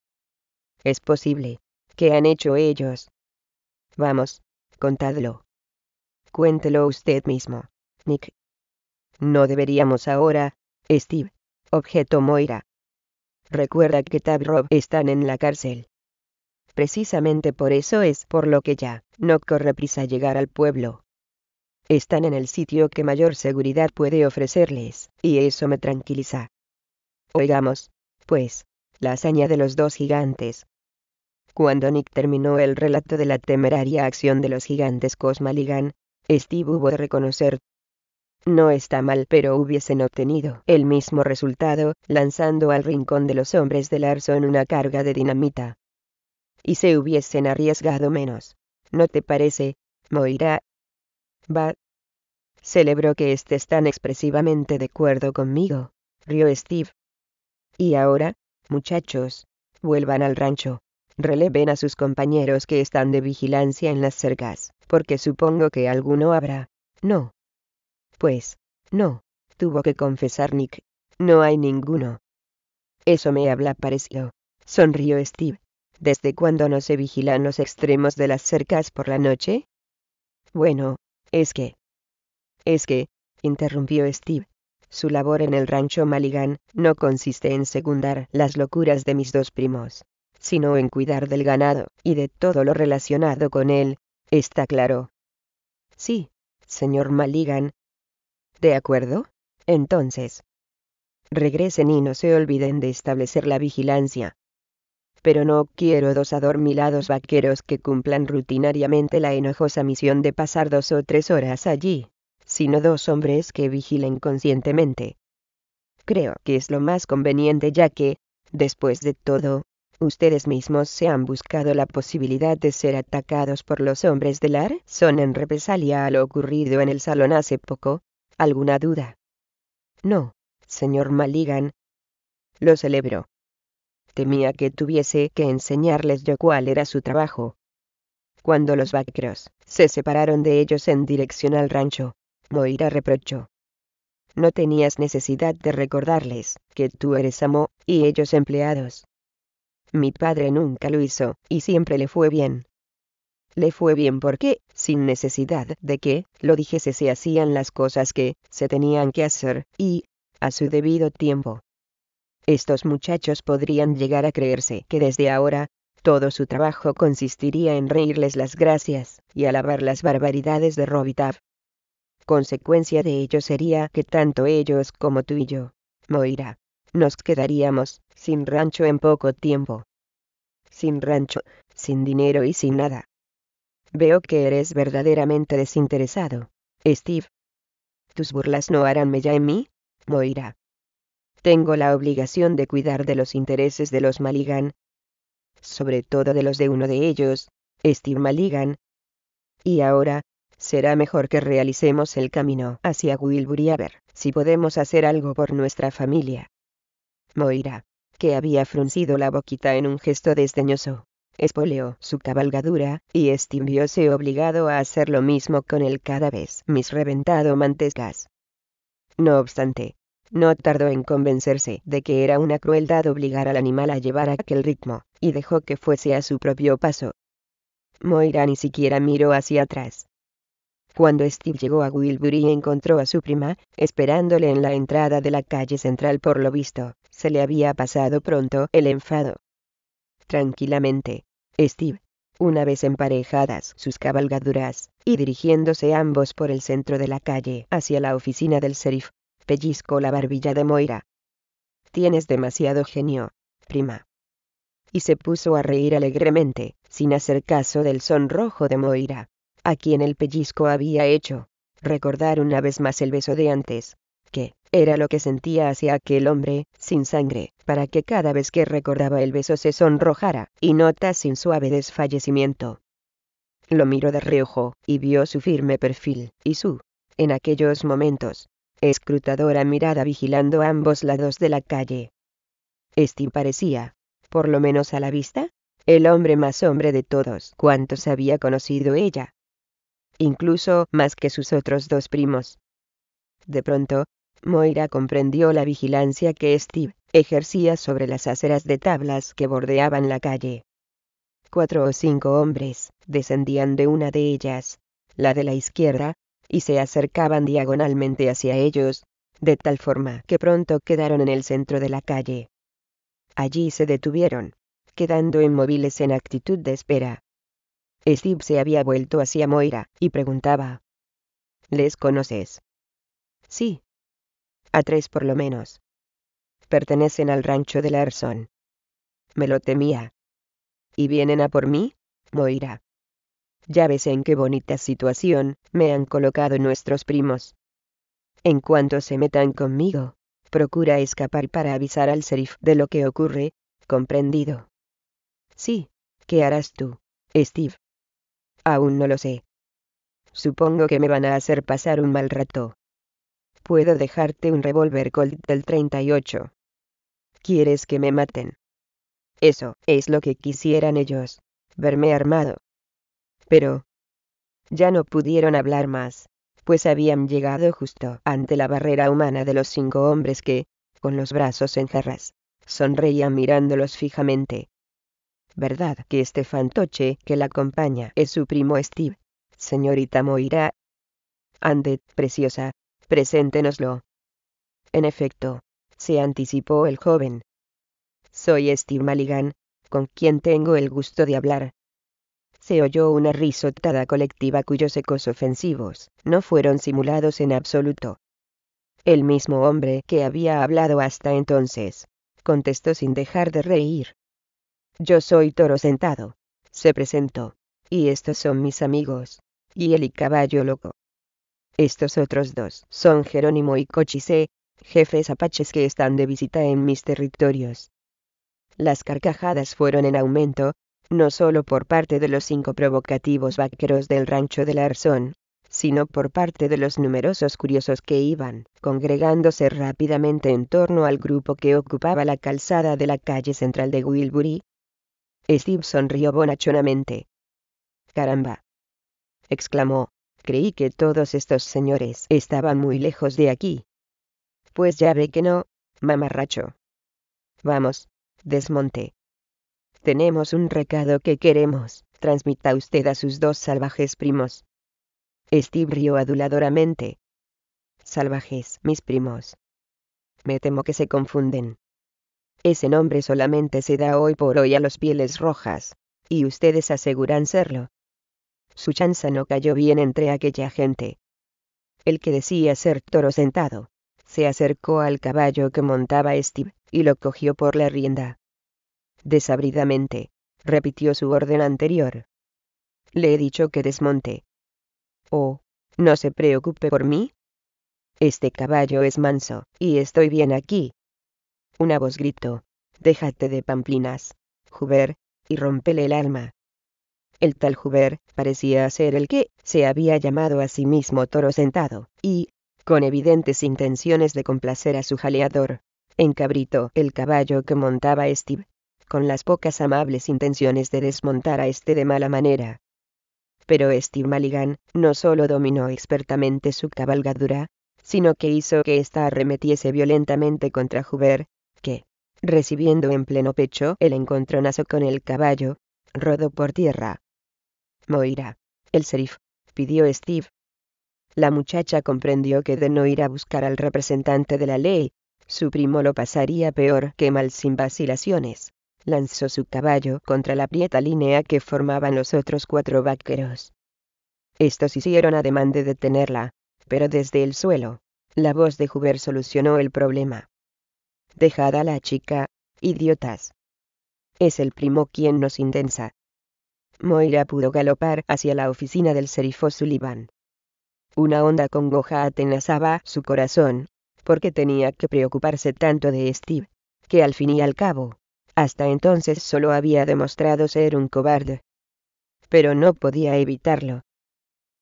Es posible que han hecho ellos, Vamos, contadlo. Cuéntelo usted mismo, Nick. No deberíamos ahora, Steve, Objeto Moira. Recuerda que Tab están en la cárcel. Precisamente por eso es por lo que ya no corre prisa llegar al pueblo. Están en el sitio que mayor seguridad puede ofrecerles, y eso me tranquiliza. Oigamos, pues, la hazaña de los dos gigantes, cuando Nick terminó el relato de la temeraria acción de los gigantes Cosmaligan, Steve hubo de reconocer. No está mal, pero hubiesen obtenido el mismo resultado, lanzando al rincón de los hombres de Larson una carga de dinamita. Y se hubiesen arriesgado menos. ¿No te parece, Moira? Va. Celebro que estés tan expresivamente de acuerdo conmigo, rió Steve. Y ahora, muchachos, vuelvan al rancho. Releven a sus compañeros que están de vigilancia en las cercas, porque supongo que alguno habrá. No. Pues, no, tuvo que confesar Nick. No hay ninguno. Eso me habla parecido. Sonrió Steve. ¿Desde cuándo no se vigilan los extremos de las cercas por la noche? Bueno, es que... Es que, interrumpió Steve. Su labor en el rancho Maligan no consiste en secundar las locuras de mis dos primos sino en cuidar del ganado, y de todo lo relacionado con él, ¿está claro? Sí, señor Maligan. ¿De acuerdo? Entonces. Regresen y no se olviden de establecer la vigilancia. Pero no quiero dos adormilados vaqueros que cumplan rutinariamente la enojosa misión de pasar dos o tres horas allí, sino dos hombres que vigilen conscientemente. Creo que es lo más conveniente ya que, después de todo, ustedes mismos se han buscado la posibilidad de ser atacados por los hombres del AR, son en represalia a lo ocurrido en el salón hace poco. ¿Alguna duda? No, señor Maligan. Lo celebro. Temía que tuviese que enseñarles yo cuál era su trabajo. Cuando los vaqueros se separaron de ellos en dirección al rancho, Moira reprochó. No tenías necesidad de recordarles que tú eres amo y ellos empleados. Mi padre nunca lo hizo, y siempre le fue bien. Le fue bien porque, sin necesidad de que lo dijese, se hacían las cosas que se tenían que hacer, y, a su debido tiempo. Estos muchachos podrían llegar a creerse que desde ahora, todo su trabajo consistiría en reírles las gracias, y alabar las barbaridades de Robitav. Consecuencia de ello sería que tanto ellos como tú y yo, Moira, nos quedaríamos sin rancho en poco tiempo. Sin rancho, sin dinero y sin nada. Veo que eres verdaderamente desinteresado, Steve. Tus burlas no harán mella en mí, Moira. Tengo la obligación de cuidar de los intereses de los Maligan. Sobre todo de los de uno de ellos, Steve Maligan. Y ahora, será mejor que realicemos el camino hacia Wilbury si podemos hacer algo por nuestra familia. Moira, que había fruncido la boquita en un gesto desdeñoso, espoleó su cabalgadura, y estimbióse obligado a hacer lo mismo con el cada vez mis reventado mantescas. No obstante, no tardó en convencerse de que era una crueldad obligar al animal a llevar aquel ritmo, y dejó que fuese a su propio paso. Moira ni siquiera miró hacia atrás. Cuando Steve llegó a Wilbury encontró a su prima, esperándole en la entrada de la calle central por lo visto, se le había pasado pronto el enfado. Tranquilamente, Steve, una vez emparejadas sus cabalgaduras, y dirigiéndose ambos por el centro de la calle hacia la oficina del sheriff, pellizcó la barbilla de Moira. Tienes demasiado genio, prima. Y se puso a reír alegremente, sin hacer caso del sonrojo de Moira a quien el pellizco había hecho, recordar una vez más el beso de antes, que era lo que sentía hacia aquel hombre, sin sangre, para que cada vez que recordaba el beso se sonrojara, y nota sin suave desfallecimiento. Lo miró de reojo, y vio su firme perfil, y su, en aquellos momentos, escrutadora mirada vigilando ambos lados de la calle. Este parecía, por lo menos a la vista, el hombre más hombre de todos cuantos había conocido ella, incluso más que sus otros dos primos. De pronto, Moira comprendió la vigilancia que Steve ejercía sobre las aceras de tablas que bordeaban la calle. Cuatro o cinco hombres descendían de una de ellas, la de la izquierda, y se acercaban diagonalmente hacia ellos, de tal forma que pronto quedaron en el centro de la calle. Allí se detuvieron, quedando inmóviles en actitud de espera. Steve se había vuelto hacia Moira, y preguntaba. ¿Les conoces? Sí. A tres por lo menos. Pertenecen al rancho de Larson. Me lo temía. ¿Y vienen a por mí, Moira? Ya ves en qué bonita situación me han colocado nuestros primos. En cuanto se metan conmigo, procura escapar para avisar al sheriff de lo que ocurre, comprendido. Sí, ¿qué harás tú, Steve? Aún no lo sé. Supongo que me van a hacer pasar un mal rato. Puedo dejarte un revólver Colt del 38. ¿Quieres que me maten? Eso es lo que quisieran ellos, verme armado. Pero... Ya no pudieron hablar más, pues habían llegado justo ante la barrera humana de los cinco hombres que, con los brazos en jarras, sonreían mirándolos fijamente. ¿Verdad que este fantoche que la acompaña es su primo Steve? Señorita Moira. Ande, preciosa, preséntenoslo. En efecto, se anticipó el joven. Soy Steve Maligan, con quien tengo el gusto de hablar. Se oyó una risotada colectiva cuyos ecos ofensivos no fueron simulados en absoluto. El mismo hombre que había hablado hasta entonces, contestó sin dejar de reír. Yo soy Toro Sentado, se presentó, y estos son mis amigos, y el y Caballo Loco. Estos otros dos son Jerónimo y Cochise, jefes apaches que están de visita en mis territorios. Las carcajadas fueron en aumento, no solo por parte de los cinco provocativos vaqueros del rancho de la Arzón, sino por parte de los numerosos curiosos que iban congregándose rápidamente en torno al grupo que ocupaba la calzada de la calle central de Wilbury, Steve sonrió bonachonamente. Caramba. exclamó. Creí que todos estos señores estaban muy lejos de aquí. Pues ya ve que no, mamarracho. Vamos, desmonte. Tenemos un recado que queremos, transmita usted a sus dos salvajes primos. Steve rió aduladoramente. Salvajes, mis primos. Me temo que se confunden. Ese nombre solamente se da hoy por hoy a los pieles rojas. Y ustedes aseguran serlo. Su chanza no cayó bien entre aquella gente. El que decía ser toro sentado, se acercó al caballo que montaba Steve, y lo cogió por la rienda. Desabridamente, repitió su orden anterior. Le he dicho que desmonte. Oh, no se preocupe por mí. Este caballo es manso, y estoy bien aquí. Una voz gritó, Déjate de pamplinas, Juber, y rompele el alma. El tal Juber parecía ser el que se había llamado a sí mismo toro sentado, y, con evidentes intenciones de complacer a su jaleador, encabritó el caballo que montaba Steve, con las pocas amables intenciones de desmontar a este de mala manera. Pero Steve Maligan no solo dominó expertamente su cabalgadura, sino que hizo que ésta arremetiese violentamente contra Juber, recibiendo en pleno pecho el encontronazo con el caballo, rodó por tierra. Moira, el sheriff», pidió Steve. La muchacha comprendió que de no ir a buscar al representante de la ley, su primo lo pasaría peor que mal sin vacilaciones. Lanzó su caballo contra la prieta línea que formaban los otros cuatro vaqueros. Estos hicieron ademán de detenerla, pero desde el suelo, la voz de Huber solucionó el problema. Dejad a la chica, idiotas. Es el primo quien nos indensa. Moira pudo galopar hacia la oficina del serifo Sullivan. Una honda congoja atenazaba su corazón, porque tenía que preocuparse tanto de Steve, que al fin y al cabo, hasta entonces solo había demostrado ser un cobarde. Pero no podía evitarlo.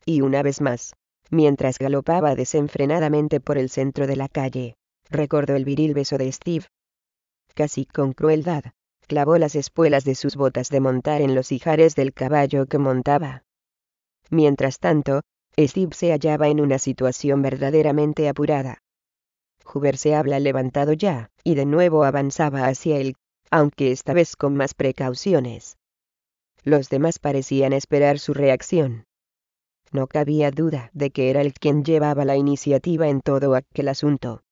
Y una vez más, mientras galopaba desenfrenadamente por el centro de la calle, recordó el viril beso de Steve. Casi con crueldad, clavó las espuelas de sus botas de montar en los ijares del caballo que montaba. Mientras tanto, Steve se hallaba en una situación verdaderamente apurada. Hoover se habla levantado ya, y de nuevo avanzaba hacia él, aunque esta vez con más precauciones. Los demás parecían esperar su reacción. No cabía duda de que era el quien llevaba la iniciativa en todo aquel asunto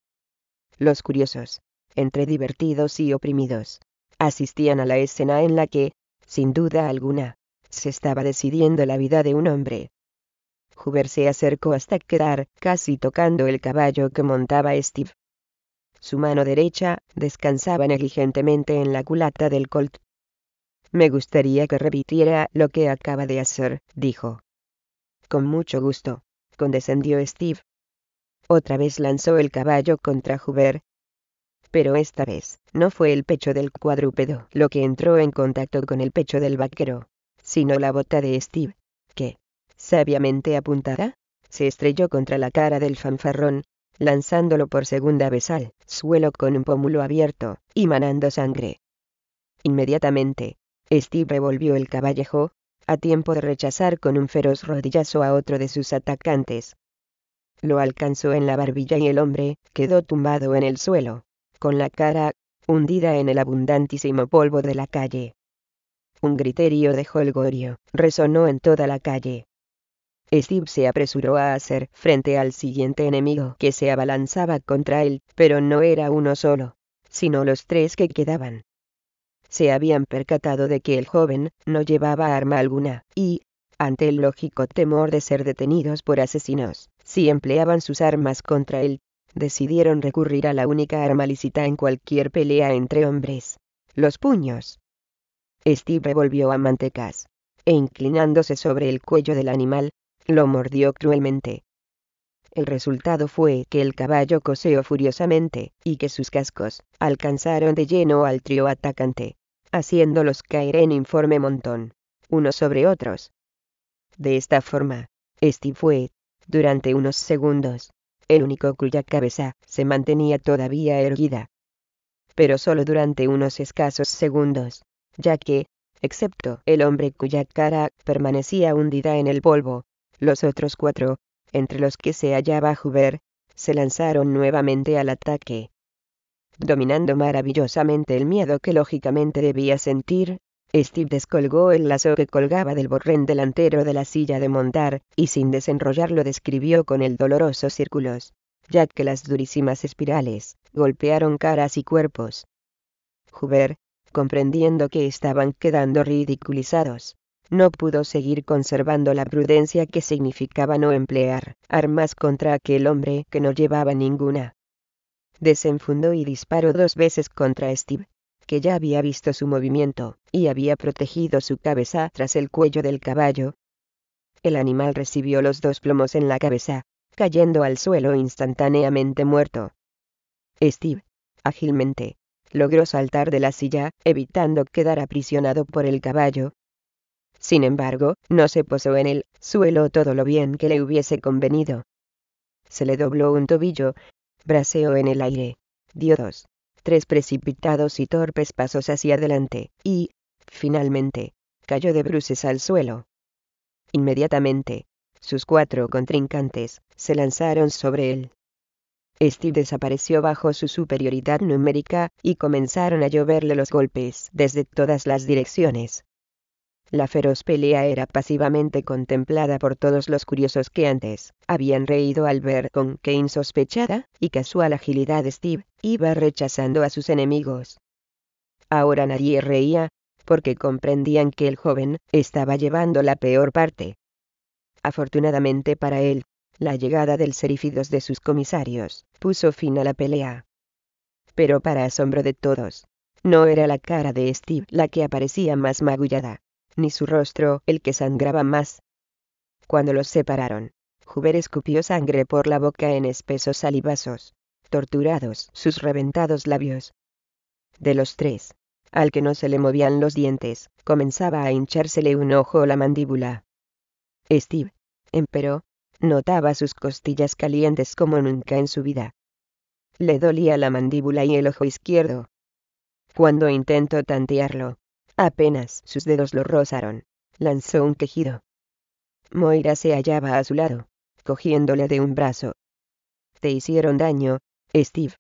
los curiosos, entre divertidos y oprimidos, asistían a la escena en la que, sin duda alguna, se estaba decidiendo la vida de un hombre. Hoover se acercó hasta quedar casi tocando el caballo que montaba Steve. Su mano derecha descansaba negligentemente en la culata del colt. Me gustaría que repitiera lo que acaba de hacer, dijo. Con mucho gusto, condescendió Steve, otra vez lanzó el caballo contra Hubert, Pero esta vez, no fue el pecho del cuadrúpedo lo que entró en contacto con el pecho del vaquero, sino la bota de Steve, que, sabiamente apuntada, se estrelló contra la cara del fanfarrón, lanzándolo por segunda vez al suelo con un pómulo abierto, y manando sangre. Inmediatamente, Steve revolvió el caballejo, a tiempo de rechazar con un feroz rodillazo a otro de sus atacantes, lo alcanzó en la barbilla y el hombre quedó tumbado en el suelo, con la cara hundida en el abundantísimo polvo de la calle. Un griterío de jolgorio resonó en toda la calle. Steve se apresuró a hacer frente al siguiente enemigo que se abalanzaba contra él, pero no era uno solo, sino los tres que quedaban. Se habían percatado de que el joven no llevaba arma alguna, y, ante el lógico temor de ser detenidos por asesinos, si empleaban sus armas contra él, decidieron recurrir a la única arma lícita en cualquier pelea entre hombres, los puños. Steve revolvió a Mantecas, e inclinándose sobre el cuello del animal, lo mordió cruelmente. El resultado fue que el caballo coseó furiosamente, y que sus cascos alcanzaron de lleno al trío atacante, haciéndolos caer en informe montón, unos sobre otros. De esta forma, Steve fue durante unos segundos, el único cuya cabeza se mantenía todavía erguida. Pero solo durante unos escasos segundos, ya que, excepto el hombre cuya cara permanecía hundida en el polvo, los otros cuatro, entre los que se hallaba Hubert, se lanzaron nuevamente al ataque dominando maravillosamente el miedo que lógicamente debía sentir, Steve descolgó el lazo que colgaba del borrén delantero de la silla de montar, y sin desenrollarlo describió con el doloroso círculos, ya que las durísimas espirales golpearon caras y cuerpos. Hubert, comprendiendo que estaban quedando ridiculizados, no pudo seguir conservando la prudencia que significaba no emplear armas contra aquel hombre que no llevaba ninguna. Desenfundó y disparó dos veces contra Steve, que ya había visto su movimiento, y había protegido su cabeza tras el cuello del caballo. El animal recibió los dos plomos en la cabeza, cayendo al suelo instantáneamente muerto. Steve, ágilmente, logró saltar de la silla, evitando quedar aprisionado por el caballo. Sin embargo, no se posó en el suelo todo lo bien que le hubiese convenido. Se le dobló un tobillo, braseó en el aire, dio dos tres precipitados y torpes pasos hacia adelante, y, finalmente, cayó de bruces al suelo. Inmediatamente, sus cuatro contrincantes se lanzaron sobre él. Steve desapareció bajo su superioridad numérica y comenzaron a lloverle los golpes desde todas las direcciones. La feroz pelea era pasivamente contemplada por todos los curiosos que antes habían reído al ver con qué insospechada y casual agilidad Steve iba rechazando a sus enemigos. Ahora nadie reía, porque comprendían que el joven estaba llevando la peor parte. Afortunadamente para él, la llegada del serifidos de sus comisarios puso fin a la pelea. Pero para asombro de todos, no era la cara de Steve la que aparecía más magullada, ni su rostro el que sangraba más. Cuando los separaron, Juber escupió sangre por la boca en espesos salivazos, torturados sus reventados labios. De los tres, al que no se le movían los dientes, comenzaba a hinchársele un ojo la mandíbula. Steve, empero, notaba sus costillas calientes como nunca en su vida. Le dolía la mandíbula y el ojo izquierdo. Cuando intentó tantearlo, Apenas sus dedos lo rozaron, lanzó un quejido. Moira se hallaba a su lado, cogiéndole de un brazo. Te hicieron daño, Steve.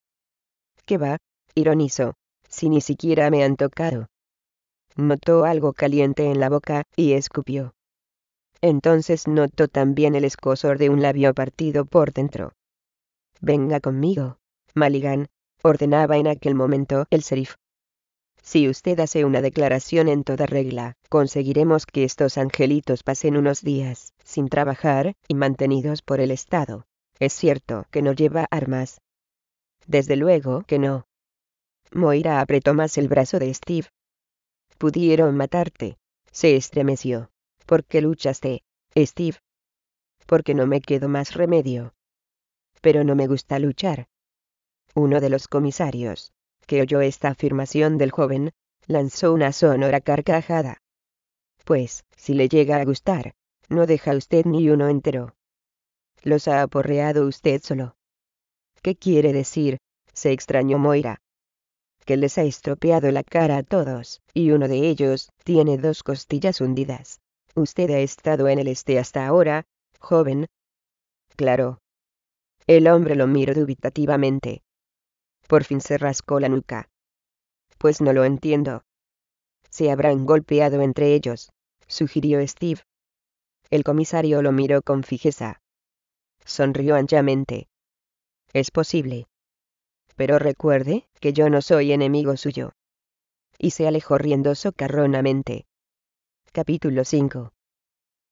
¿Qué va? ironizo, si ni siquiera me han tocado. Notó algo caliente en la boca y escupió. Entonces notó también el escosor de un labio partido por dentro. Venga conmigo, Maligan, ordenaba en aquel momento el sheriff. Si usted hace una declaración en toda regla, conseguiremos que estos angelitos pasen unos días, sin trabajar, y mantenidos por el Estado. Es cierto que no lleva armas. Desde luego que no. Moira apretó más el brazo de Steve. Pudieron matarte. Se estremeció. ¿Por qué luchaste, Steve? Porque no me quedo más remedio. Pero no me gusta luchar. Uno de los comisarios, que oyó esta afirmación del joven, lanzó una sonora carcajada. Pues, si le llega a gustar, no deja usted ni uno entero. Los ha aporreado usted solo. ¿Qué quiere decir? se extrañó Moira. Que les ha estropeado la cara a todos, y uno de ellos tiene dos costillas hundidas. Usted ha estado en el este hasta ahora, joven. Claro. El hombre lo miró dubitativamente. Por fin se rascó la nuca. Pues no lo entiendo. Se habrán golpeado entre ellos, sugirió Steve. El comisario lo miró con fijeza. Sonrió anchamente. Es posible. Pero recuerde que yo no soy enemigo suyo. Y se alejó riendo socarronamente. Capítulo 5.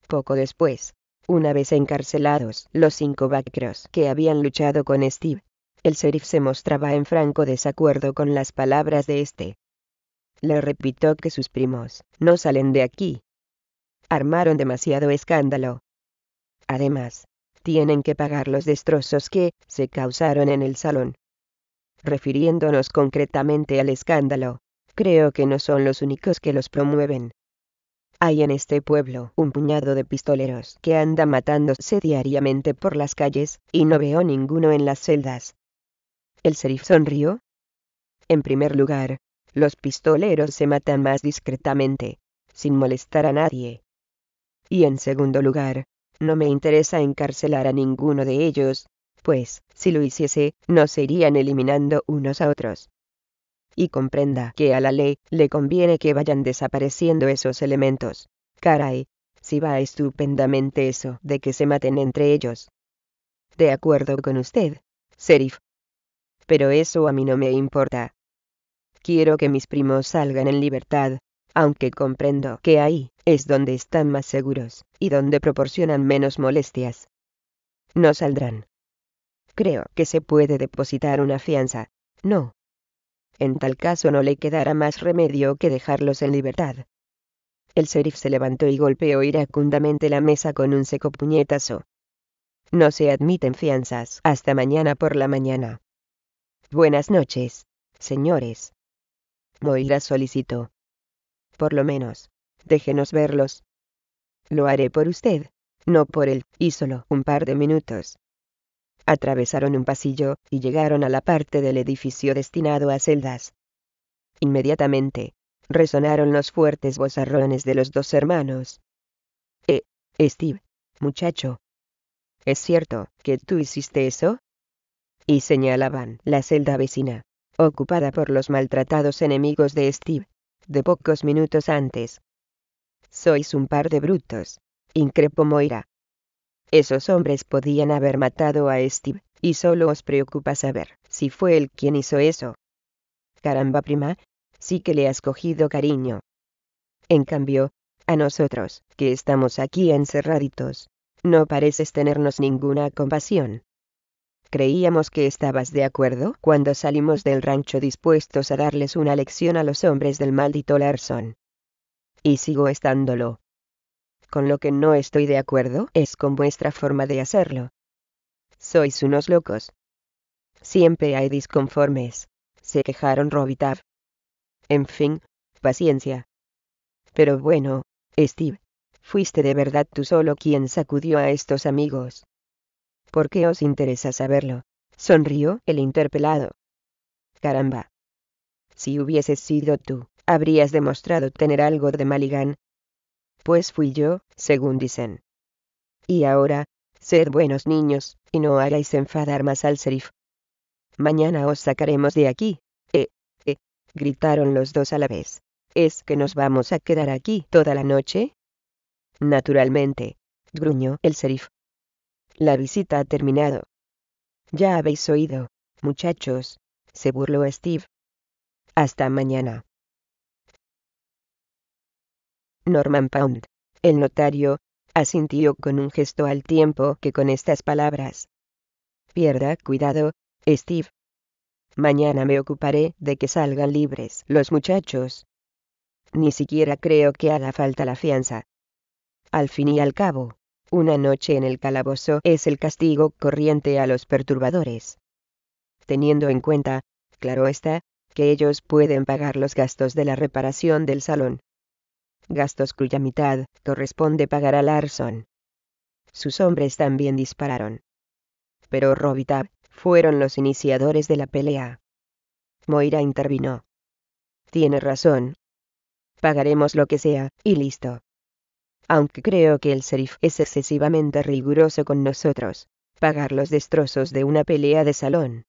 Poco después, una vez encarcelados los cinco backcross que habían luchado con Steve, el sheriff se mostraba en franco desacuerdo con las palabras de este. Le repitió que sus primos, no salen de aquí. Armaron demasiado escándalo. Además, tienen que pagar los destrozos que se causaron en el salón. Refiriéndonos concretamente al escándalo, creo que no son los únicos que los promueven. Hay en este pueblo un puñado de pistoleros que anda matándose diariamente por las calles, y no veo ninguno en las celdas. El serif sonrió. En primer lugar, los pistoleros se matan más discretamente, sin molestar a nadie. Y en segundo lugar, no me interesa encarcelar a ninguno de ellos, pues, si lo hiciese, nos irían eliminando unos a otros. Y comprenda que a la ley le conviene que vayan desapareciendo esos elementos. Caray, si va estupendamente eso de que se maten entre ellos. De acuerdo con usted, Serif pero eso a mí no me importa. Quiero que mis primos salgan en libertad, aunque comprendo que ahí es donde están más seguros, y donde proporcionan menos molestias. No saldrán. Creo que se puede depositar una fianza. No. En tal caso no le quedará más remedio que dejarlos en libertad. El sheriff se levantó y golpeó iracundamente la mesa con un seco puñetazo. No se admiten fianzas hasta mañana por la mañana. Buenas noches, señores. Moira solicitó. Por lo menos, déjenos verlos. Lo haré por usted, no por él, y solo un par de minutos. Atravesaron un pasillo y llegaron a la parte del edificio destinado a celdas. Inmediatamente, resonaron los fuertes bozarrones de los dos hermanos. Eh, Steve, muchacho. ¿Es cierto que tú hiciste eso? y señalaban la celda vecina, ocupada por los maltratados enemigos de Steve, de pocos minutos antes. Sois un par de brutos, increpó Moira. Esos hombres podían haber matado a Steve, y solo os preocupa saber si fue él quien hizo eso. Caramba, prima, sí que le has cogido cariño. En cambio, a nosotros, que estamos aquí encerraditos, no pareces tenernos ninguna compasión. Creíamos que estabas de acuerdo cuando salimos del rancho dispuestos a darles una lección a los hombres del maldito Larson. Y sigo estándolo. Con lo que no estoy de acuerdo es con vuestra forma de hacerlo. Sois unos locos. Siempre hay disconformes, se quejaron Robitav. En fin, paciencia. Pero bueno, Steve, fuiste de verdad tú solo quien sacudió a estos amigos. ¿Por qué os interesa saberlo? Sonrió el interpelado. Caramba. Si hubieses sido tú, habrías demostrado tener algo de Maligán. Pues fui yo, según dicen. Y ahora, sed buenos niños, y no hagáis enfadar más al serif. Mañana os sacaremos de aquí. Eh, eh, gritaron los dos a la vez. ¿Es que nos vamos a quedar aquí toda la noche? Naturalmente, gruñó el sheriff. La visita ha terminado. Ya habéis oído, muchachos, se burló Steve. Hasta mañana. Norman Pound, el notario, asintió con un gesto al tiempo que con estas palabras. Pierda cuidado, Steve. Mañana me ocuparé de que salgan libres los muchachos. Ni siquiera creo que haga falta la fianza. Al fin y al cabo, una noche en el calabozo es el castigo corriente a los perturbadores. Teniendo en cuenta, claro está, que ellos pueden pagar los gastos de la reparación del salón. Gastos cuya mitad corresponde pagar a Larson. Sus hombres también dispararon. Pero Robitab fueron los iniciadores de la pelea. Moira intervino. Tiene razón. Pagaremos lo que sea, y listo aunque creo que el sheriff es excesivamente riguroso con nosotros, pagar los destrozos de una pelea de salón.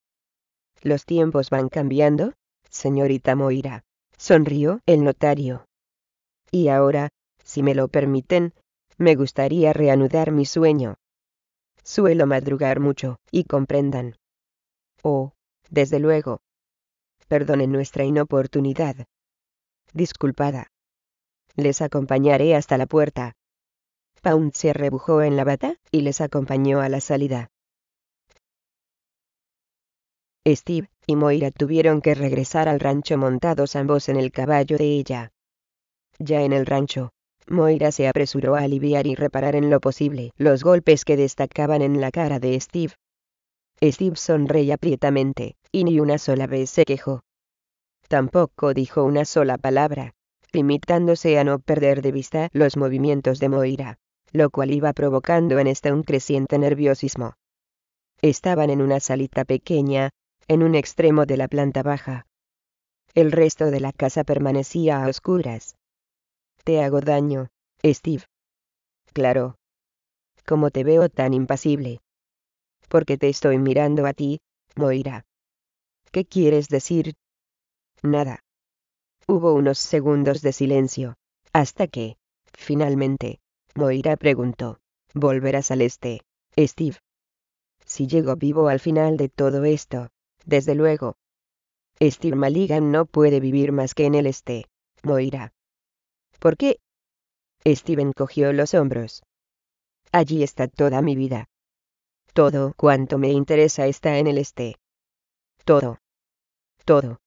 Los tiempos van cambiando, señorita Moira, sonrió el notario. Y ahora, si me lo permiten, me gustaría reanudar mi sueño. Suelo madrugar mucho, y comprendan. Oh, desde luego. Perdonen nuestra inoportunidad. Disculpada les acompañaré hasta la puerta. Pound se rebujó en la bata, y les acompañó a la salida. Steve y Moira tuvieron que regresar al rancho montados ambos en el caballo de ella. Ya en el rancho, Moira se apresuró a aliviar y reparar en lo posible los golpes que destacaban en la cara de Steve. Steve sonreía prietamente, y ni una sola vez se quejó. Tampoco dijo una sola palabra, limitándose a no perder de vista los movimientos de Moira, lo cual iba provocando en esta un creciente nerviosismo. Estaban en una salita pequeña, en un extremo de la planta baja. El resto de la casa permanecía a oscuras. Te hago daño, Steve. Claro. ¿Cómo te veo tan impasible? Porque te estoy mirando a ti, Moira. ¿Qué quieres decir? Nada. Hubo unos segundos de silencio, hasta que, finalmente, Moira preguntó, ¿volverás al este, Steve? Si llego vivo al final de todo esto, desde luego. Steve Maligan no puede vivir más que en el este, Moira. ¿Por qué? Steven cogió los hombros. Allí está toda mi vida. Todo cuanto me interesa está en el este. Todo. Todo.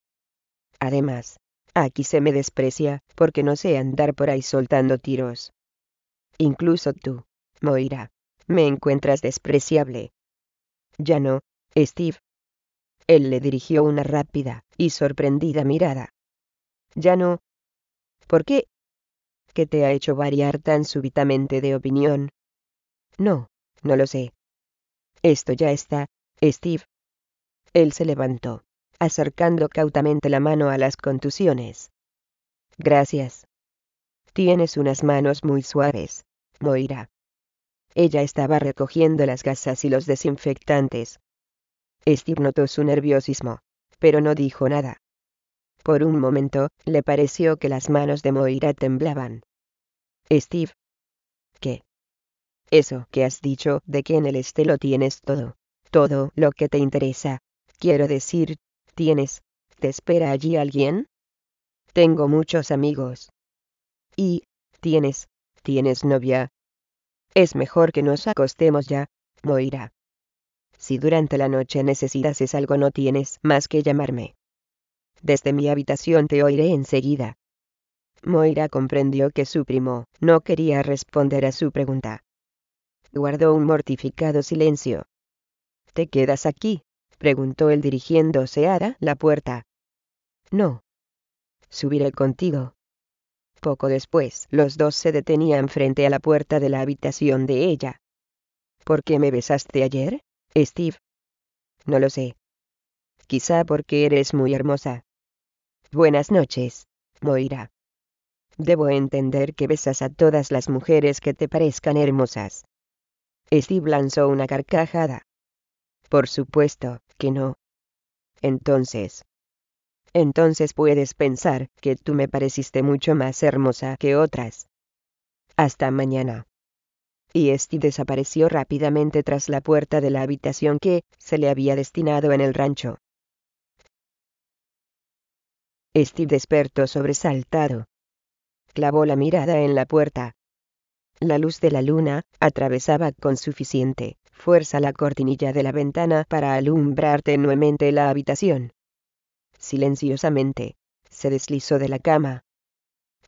Además, Aquí se me desprecia, porque no sé andar por ahí soltando tiros. Incluso tú, Moira, me encuentras despreciable. Ya no, Steve. Él le dirigió una rápida y sorprendida mirada. Ya no. ¿Por qué? ¿Qué te ha hecho variar tan súbitamente de opinión? No, no lo sé. Esto ya está, Steve. Él se levantó acercando cautamente la mano a las contusiones. Gracias. Tienes unas manos muy suaves, Moira. Ella estaba recogiendo las gasas y los desinfectantes. Steve notó su nerviosismo, pero no dijo nada. Por un momento, le pareció que las manos de Moira temblaban. Steve. ¿Qué? Eso que has dicho de que en el estelo tienes todo, todo lo que te interesa. Quiero decir, ¿Tienes? ¿Te espera allí alguien? Tengo muchos amigos. ¿Y? ¿Tienes? ¿Tienes novia? Es mejor que nos acostemos ya, Moira. Si durante la noche necesitas algo no tienes más que llamarme. Desde mi habitación te oiré enseguida. Moira comprendió que su primo no quería responder a su pregunta. Guardó un mortificado silencio. ¿Te quedas aquí? preguntó él dirigiéndose a la puerta. No. Subiré contigo. Poco después, los dos se detenían frente a la puerta de la habitación de ella. ¿Por qué me besaste ayer, Steve? No lo sé. Quizá porque eres muy hermosa. Buenas noches, Moira. Debo entender que besas a todas las mujeres que te parezcan hermosas. Steve lanzó una carcajada. Por supuesto que no. Entonces. Entonces puedes pensar que tú me pareciste mucho más hermosa que otras. Hasta mañana. Y Esti desapareció rápidamente tras la puerta de la habitación que se le había destinado en el rancho. Esti despertó sobresaltado. Clavó la mirada en la puerta. La luz de la luna atravesaba con suficiente fuerza la cortinilla de la ventana para alumbrar tenuemente la habitación. Silenciosamente, se deslizó de la cama.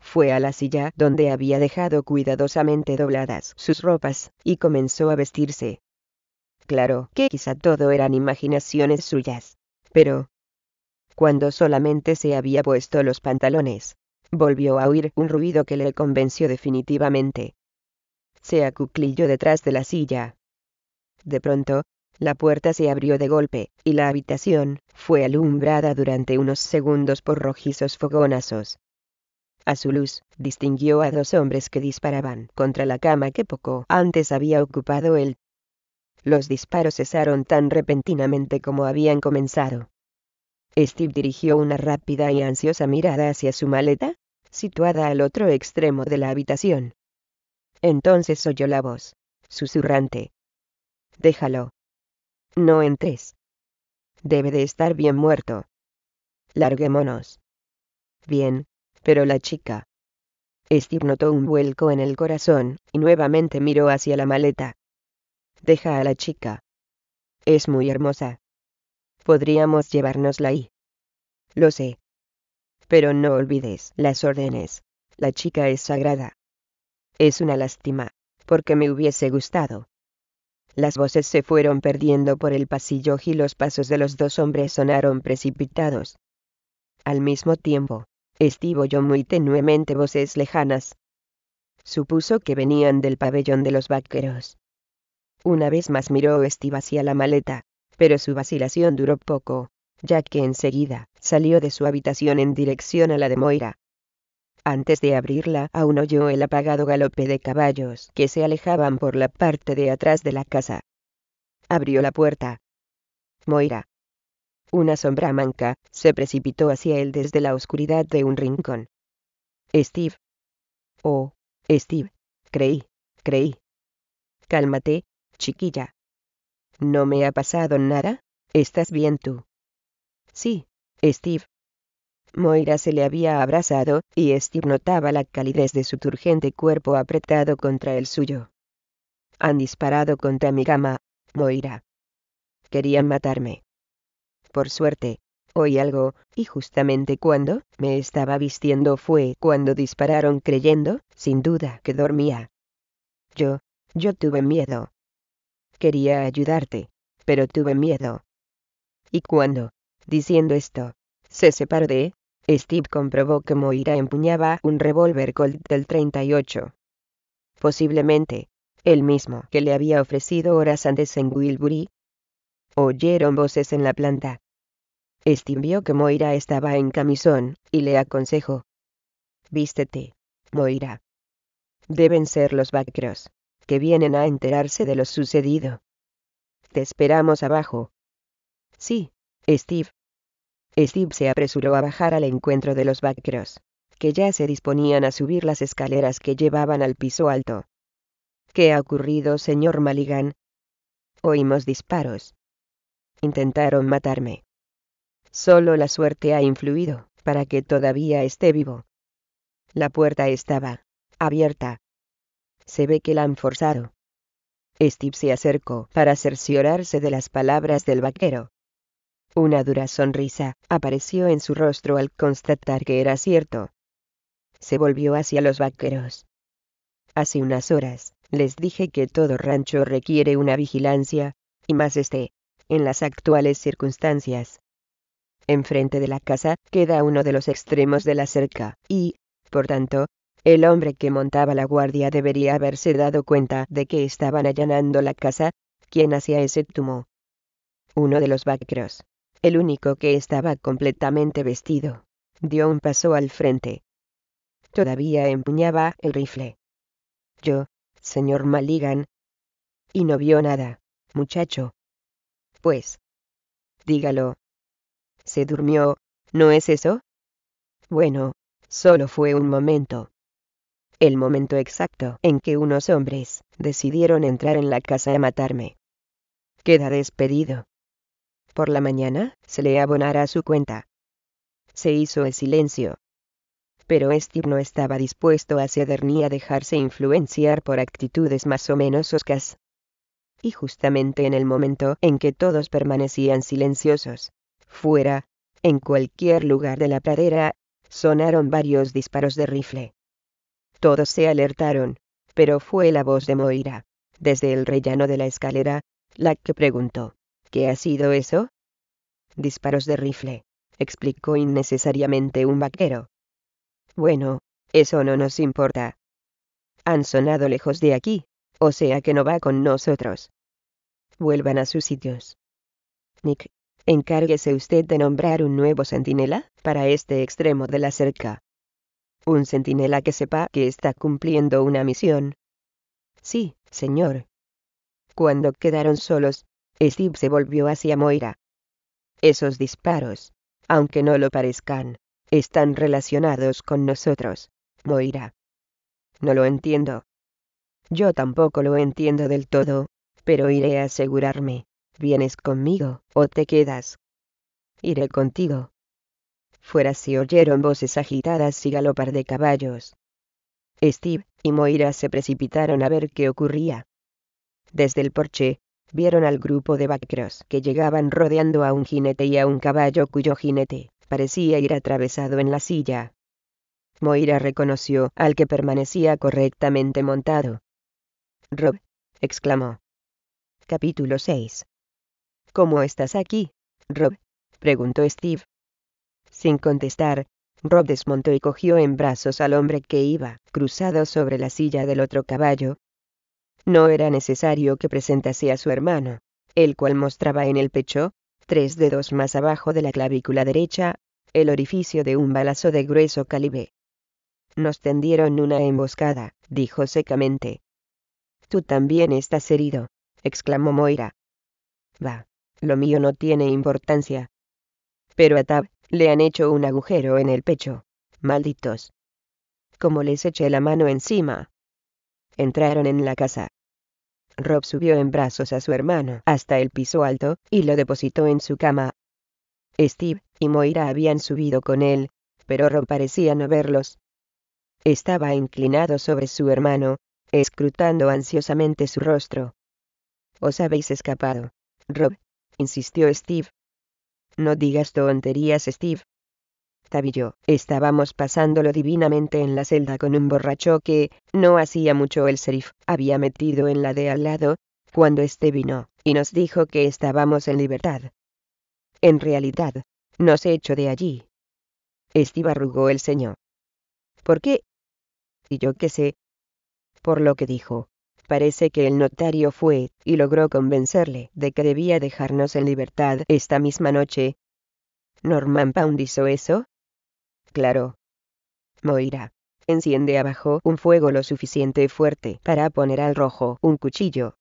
Fue a la silla donde había dejado cuidadosamente dobladas sus ropas, y comenzó a vestirse. Claro que quizá todo eran imaginaciones suyas, pero... Cuando solamente se había puesto los pantalones, volvió a oír un ruido que le convenció definitivamente se acuclilló detrás de la silla. De pronto, la puerta se abrió de golpe, y la habitación fue alumbrada durante unos segundos por rojizos fogonazos. A su luz, distinguió a dos hombres que disparaban contra la cama que poco antes había ocupado él. Los disparos cesaron tan repentinamente como habían comenzado. Steve dirigió una rápida y ansiosa mirada hacia su maleta, situada al otro extremo de la habitación, entonces oyó la voz, susurrante. Déjalo. No entres. Debe de estar bien muerto. Larguémonos. Bien, pero la chica. Steve notó un vuelco en el corazón, y nuevamente miró hacia la maleta. Deja a la chica. Es muy hermosa. Podríamos llevárnosla ahí. Lo sé. Pero no olvides las órdenes. La chica es sagrada. Es una lástima, porque me hubiese gustado. Las voces se fueron perdiendo por el pasillo y los pasos de los dos hombres sonaron precipitados. Al mismo tiempo, estivo yo muy tenuemente voces lejanas. Supuso que venían del pabellón de los vaqueros. Una vez más miró Steve hacia la maleta, pero su vacilación duró poco, ya que enseguida salió de su habitación en dirección a la de Moira. Antes de abrirla, aún oyó el apagado galope de caballos que se alejaban por la parte de atrás de la casa. Abrió la puerta. Moira. Una sombra manca se precipitó hacia él desde la oscuridad de un rincón. Steve. Oh, Steve. Creí, creí. Cálmate, chiquilla. ¿No me ha pasado nada? ¿Estás bien tú? Sí, Steve, Moira se le había abrazado, y Steve notaba la calidez de su turgente cuerpo apretado contra el suyo. Han disparado contra mi cama, Moira. Querían matarme. Por suerte, oí algo, y justamente cuando me estaba vistiendo fue cuando dispararon creyendo, sin duda, que dormía. Yo, yo tuve miedo. Quería ayudarte, pero tuve miedo. Y cuando, diciendo esto, se separó de Steve comprobó que Moira empuñaba un revólver Colt del 38. Posiblemente, el mismo que le había ofrecido horas antes en Wilbury. Oyeron voces en la planta. Steve vio que Moira estaba en camisón, y le aconsejó. Vístete, Moira. Deben ser los vaqueros, que vienen a enterarse de lo sucedido. Te esperamos abajo. Sí, Steve, Steve se apresuró a bajar al encuentro de los vaqueros, que ya se disponían a subir las escaleras que llevaban al piso alto. ¿Qué ha ocurrido, señor Maligan? Oímos disparos. Intentaron matarme. Solo la suerte ha influido para que todavía esté vivo. La puerta estaba abierta. Se ve que la han forzado. Steve se acercó para cerciorarse de las palabras del vaquero. Una dura sonrisa apareció en su rostro al constatar que era cierto. Se volvió hacia los vaqueros. Hace unas horas, les dije que todo rancho requiere una vigilancia, y más este, en las actuales circunstancias. Enfrente de la casa queda uno de los extremos de la cerca, y, por tanto, el hombre que montaba la guardia debería haberse dado cuenta de que estaban allanando la casa, quien hacía ese tumo. Uno de los vaqueros, el único que estaba completamente vestido, dio un paso al frente. Todavía empuñaba el rifle. Yo, señor Maligan. Y no vio nada, muchacho. Pues. Dígalo. Se durmió, ¿no es eso? Bueno, solo fue un momento. El momento exacto en que unos hombres decidieron entrar en la casa a matarme. Queda despedido por la mañana, se le abonará su cuenta. Se hizo el silencio. Pero Steve no estaba dispuesto a ceder ni a dejarse influenciar por actitudes más o menos oscas. Y justamente en el momento en que todos permanecían silenciosos, fuera, en cualquier lugar de la pradera, sonaron varios disparos de rifle. Todos se alertaron, pero fue la voz de Moira, desde el rellano de la escalera, la que preguntó. ¿Qué ha sido eso? Disparos de rifle, explicó innecesariamente un vaquero. Bueno, eso no nos importa. Han sonado lejos de aquí, o sea que no va con nosotros. Vuelvan a sus sitios. Nick, encárguese usted de nombrar un nuevo centinela para este extremo de la cerca. Un centinela que sepa que está cumpliendo una misión. Sí, señor. Cuando quedaron solos, Steve se volvió hacia Moira. Esos disparos, aunque no lo parezcan, están relacionados con nosotros, Moira. No lo entiendo. Yo tampoco lo entiendo del todo, pero iré a asegurarme. ¿Vienes conmigo o te quedas? Iré contigo. Fuera se oyeron voces agitadas y galopar de caballos. Steve y Moira se precipitaron a ver qué ocurría. Desde el porche, vieron al grupo de vaqueros que llegaban rodeando a un jinete y a un caballo cuyo jinete parecía ir atravesado en la silla. Moira reconoció al que permanecía correctamente montado. Rob, exclamó. Capítulo 6. ¿Cómo estás aquí, Rob? preguntó Steve. Sin contestar, Rob desmontó y cogió en brazos al hombre que iba cruzado sobre la silla del otro caballo, no era necesario que presentase a su hermano, el cual mostraba en el pecho, tres dedos más abajo de la clavícula derecha, el orificio de un balazo de grueso calibre. Nos tendieron una emboscada, dijo secamente. Tú también estás herido, exclamó Moira. Va, lo mío no tiene importancia. Pero a Tab le han hecho un agujero en el pecho. Malditos. Como les eché la mano encima. Entraron en la casa. Rob subió en brazos a su hermano hasta el piso alto, y lo depositó en su cama. Steve y Moira habían subido con él, pero Rob parecía no verlos. Estaba inclinado sobre su hermano, escrutando ansiosamente su rostro. Os habéis escapado, Rob, insistió Steve. No digas tonterías, Steve, yo. Estábamos pasándolo divinamente en la celda con un borracho que, no hacía mucho el sheriff, había metido en la de al lado, cuando este vino, y nos dijo que estábamos en libertad. En realidad, nos hecho de allí. Estiva arrugó el señor. ¿Por qué? Y yo qué sé. Por lo que dijo. Parece que el notario fue, y logró convencerle de que debía dejarnos en libertad esta misma noche. Norman Pound hizo eso, claro. Moira. Enciende abajo un fuego lo suficiente fuerte para poner al rojo un cuchillo.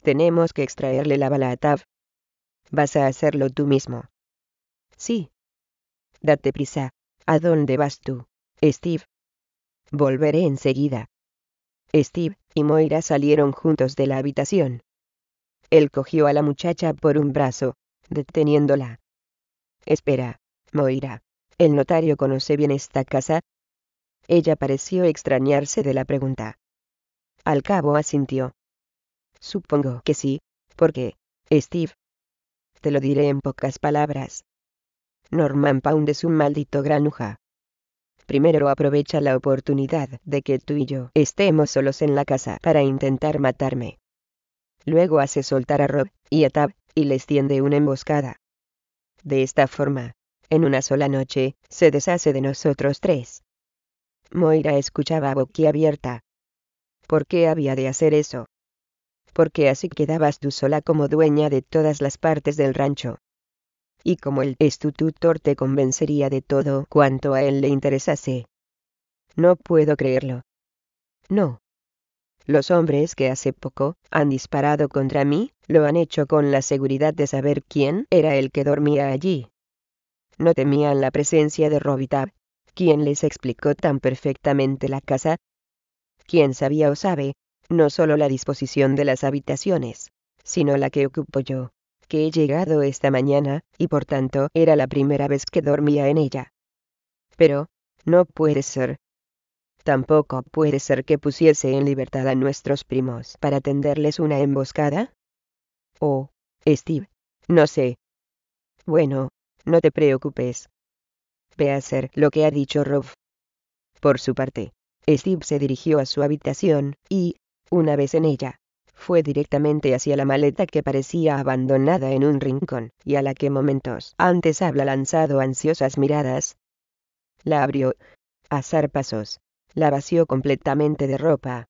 Tenemos que extraerle la bala a Tav. ¿Vas a hacerlo tú mismo? Sí. Date prisa. ¿A dónde vas tú, Steve? Volveré enseguida. Steve y Moira salieron juntos de la habitación. Él cogió a la muchacha por un brazo, deteniéndola. Espera, Moira. El notario conoce bien esta casa. Ella pareció extrañarse de la pregunta. Al cabo asintió. Supongo que sí, porque, Steve. Te lo diré en pocas palabras. Norman Pound es un maldito granuja. Primero aprovecha la oportunidad de que tú y yo estemos solos en la casa para intentar matarme. Luego hace soltar a Rob y a Tab y les tiende una emboscada. De esta forma, en una sola noche, se deshace de nosotros tres. Moira escuchaba boquiabierta. ¿Por qué había de hacer eso? Porque así quedabas tú sola como dueña de todas las partes del rancho. Y como el es tutor te convencería de todo cuanto a él le interesase. No puedo creerlo. No. Los hombres que hace poco han disparado contra mí, lo han hecho con la seguridad de saber quién era el que dormía allí no temían la presencia de Robitab, quien les explicó tan perfectamente la casa. Quien sabía o sabe, no solo la disposición de las habitaciones, sino la que ocupo yo, que he llegado esta mañana, y por tanto era la primera vez que dormía en ella. Pero, no puede ser. Tampoco puede ser que pusiese en libertad a nuestros primos para tenderles una emboscada. oh, Steve, no sé. Bueno, no te preocupes. Ve a hacer lo que ha dicho Rob. Por su parte, Steve se dirigió a su habitación, y, una vez en ella, fue directamente hacia la maleta que parecía abandonada en un rincón, y a la que momentos antes habla lanzado ansiosas miradas. La abrió, a zarpasos. la vació completamente de ropa.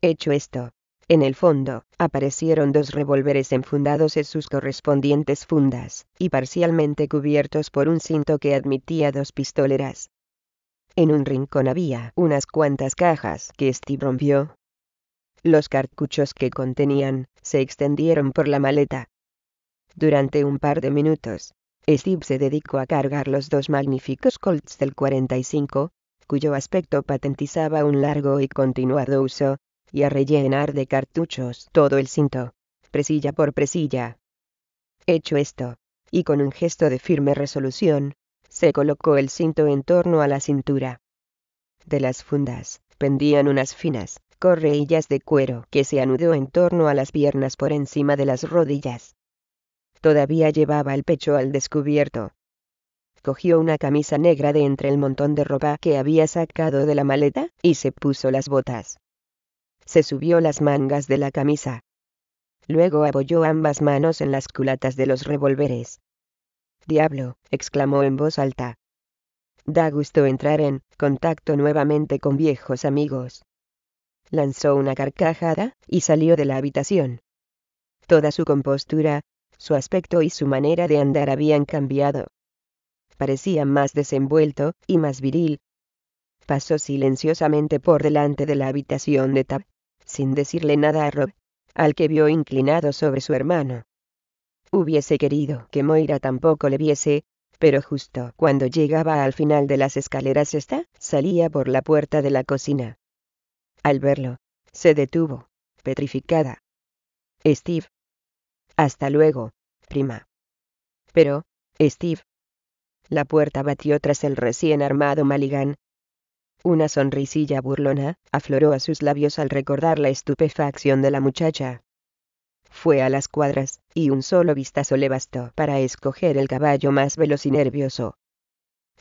Hecho esto, en el fondo, aparecieron dos revólveres enfundados en sus correspondientes fundas, y parcialmente cubiertos por un cinto que admitía dos pistoleras. En un rincón había unas cuantas cajas que Steve rompió. Los cartuchos que contenían se extendieron por la maleta. Durante un par de minutos, Steve se dedicó a cargar los dos magníficos Colts del 45, cuyo aspecto patentizaba un largo y continuado uso, y a rellenar de cartuchos todo el cinto, presilla por presilla. Hecho esto, y con un gesto de firme resolución, se colocó el cinto en torno a la cintura. De las fundas, pendían unas finas, correillas de cuero que se anudó en torno a las piernas por encima de las rodillas. Todavía llevaba el pecho al descubierto. Cogió una camisa negra de entre el montón de ropa que había sacado de la maleta y se puso las botas se subió las mangas de la camisa. Luego apoyó ambas manos en las culatas de los revólveres. Diablo, exclamó en voz alta. Da gusto entrar en contacto nuevamente con viejos amigos. Lanzó una carcajada, y salió de la habitación. Toda su compostura, su aspecto y su manera de andar habían cambiado. Parecía más desenvuelto, y más viril. Pasó silenciosamente por delante de la habitación de Tab, sin decirle nada a Rob, al que vio inclinado sobre su hermano. Hubiese querido que Moira tampoco le viese, pero justo cuando llegaba al final de las escaleras esta, salía por la puerta de la cocina. Al verlo, se detuvo, petrificada. Steve. Hasta luego, prima. Pero, Steve. La puerta batió tras el recién armado Maligan, una sonrisilla burlona afloró a sus labios al recordar la estupefacción de la muchacha. Fue a las cuadras, y un solo vistazo le bastó para escoger el caballo más veloz y nervioso.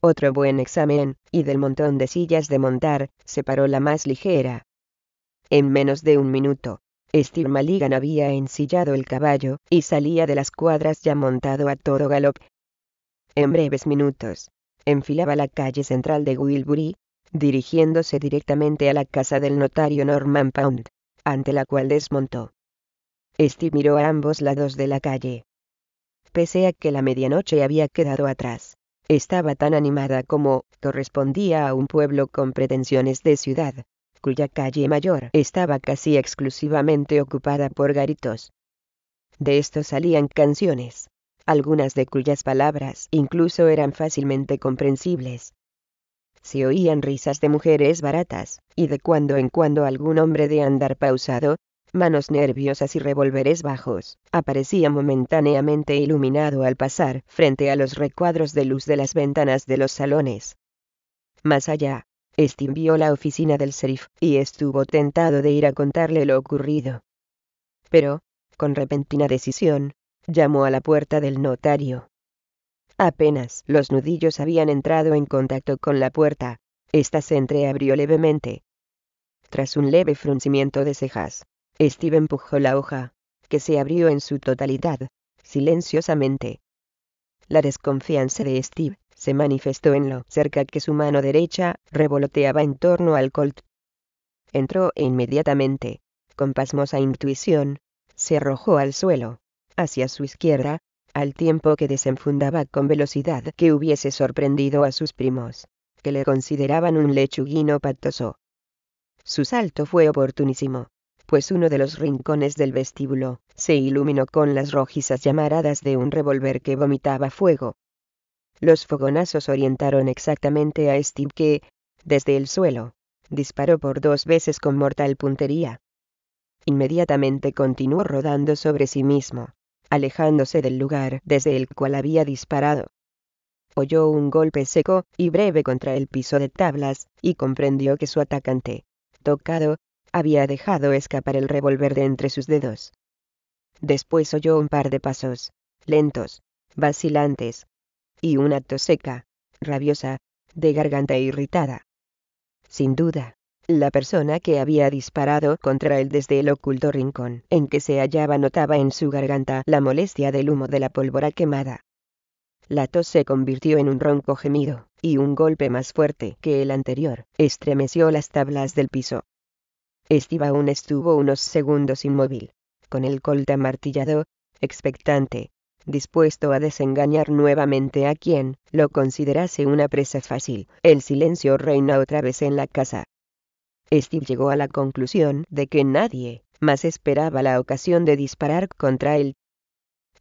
Otro buen examen, y del montón de sillas de montar, separó la más ligera. En menos de un minuto, Steve Maligan había ensillado el caballo, y salía de las cuadras ya montado a todo galop. En breves minutos, enfilaba la calle central de Wilbury, dirigiéndose directamente a la casa del notario Norman Pound, ante la cual desmontó. Este miró a ambos lados de la calle. Pese a que la medianoche había quedado atrás, estaba tan animada como correspondía a un pueblo con pretensiones de ciudad, cuya calle mayor estaba casi exclusivamente ocupada por garitos. De estos salían canciones, algunas de cuyas palabras incluso eran fácilmente comprensibles, se oían risas de mujeres baratas, y de cuando en cuando algún hombre de andar pausado, manos nerviosas y revólveres bajos, aparecía momentáneamente iluminado al pasar frente a los recuadros de luz de las ventanas de los salones. Más allá, Steve la oficina del sheriff y estuvo tentado de ir a contarle lo ocurrido. Pero, con repentina decisión, llamó a la puerta del notario. Apenas los nudillos habían entrado en contacto con la puerta, ésta se entreabrió levemente. Tras un leve fruncimiento de cejas, Steve empujó la hoja, que se abrió en su totalidad, silenciosamente. La desconfianza de Steve se manifestó en lo cerca que su mano derecha revoloteaba en torno al colt. Entró e inmediatamente, con pasmosa intuición, se arrojó al suelo. Hacia su izquierda, al tiempo que desenfundaba con velocidad que hubiese sorprendido a sus primos, que le consideraban un lechuguino patoso. Su salto fue oportunísimo, pues uno de los rincones del vestíbulo se iluminó con las rojizas llamaradas de un revólver que vomitaba fuego. Los fogonazos orientaron exactamente a Steve que, desde el suelo, disparó por dos veces con mortal puntería. Inmediatamente continuó rodando sobre sí mismo, alejándose del lugar desde el cual había disparado. Oyó un golpe seco y breve contra el piso de tablas, y comprendió que su atacante, tocado, había dejado escapar el revólver de entre sus dedos. Después oyó un par de pasos, lentos, vacilantes, y una tos seca, rabiosa, de garganta irritada. Sin duda, la persona que había disparado contra él desde el oculto rincón en que se hallaba notaba en su garganta la molestia del humo de la pólvora quemada. La tos se convirtió en un ronco gemido, y un golpe más fuerte que el anterior estremeció las tablas del piso. Estiba aún estuvo unos segundos inmóvil, con el colt amartillado, expectante, dispuesto a desengañar nuevamente a quien lo considerase una presa fácil. El silencio reina otra vez en la casa. Steve llegó a la conclusión de que nadie más esperaba la ocasión de disparar contra él.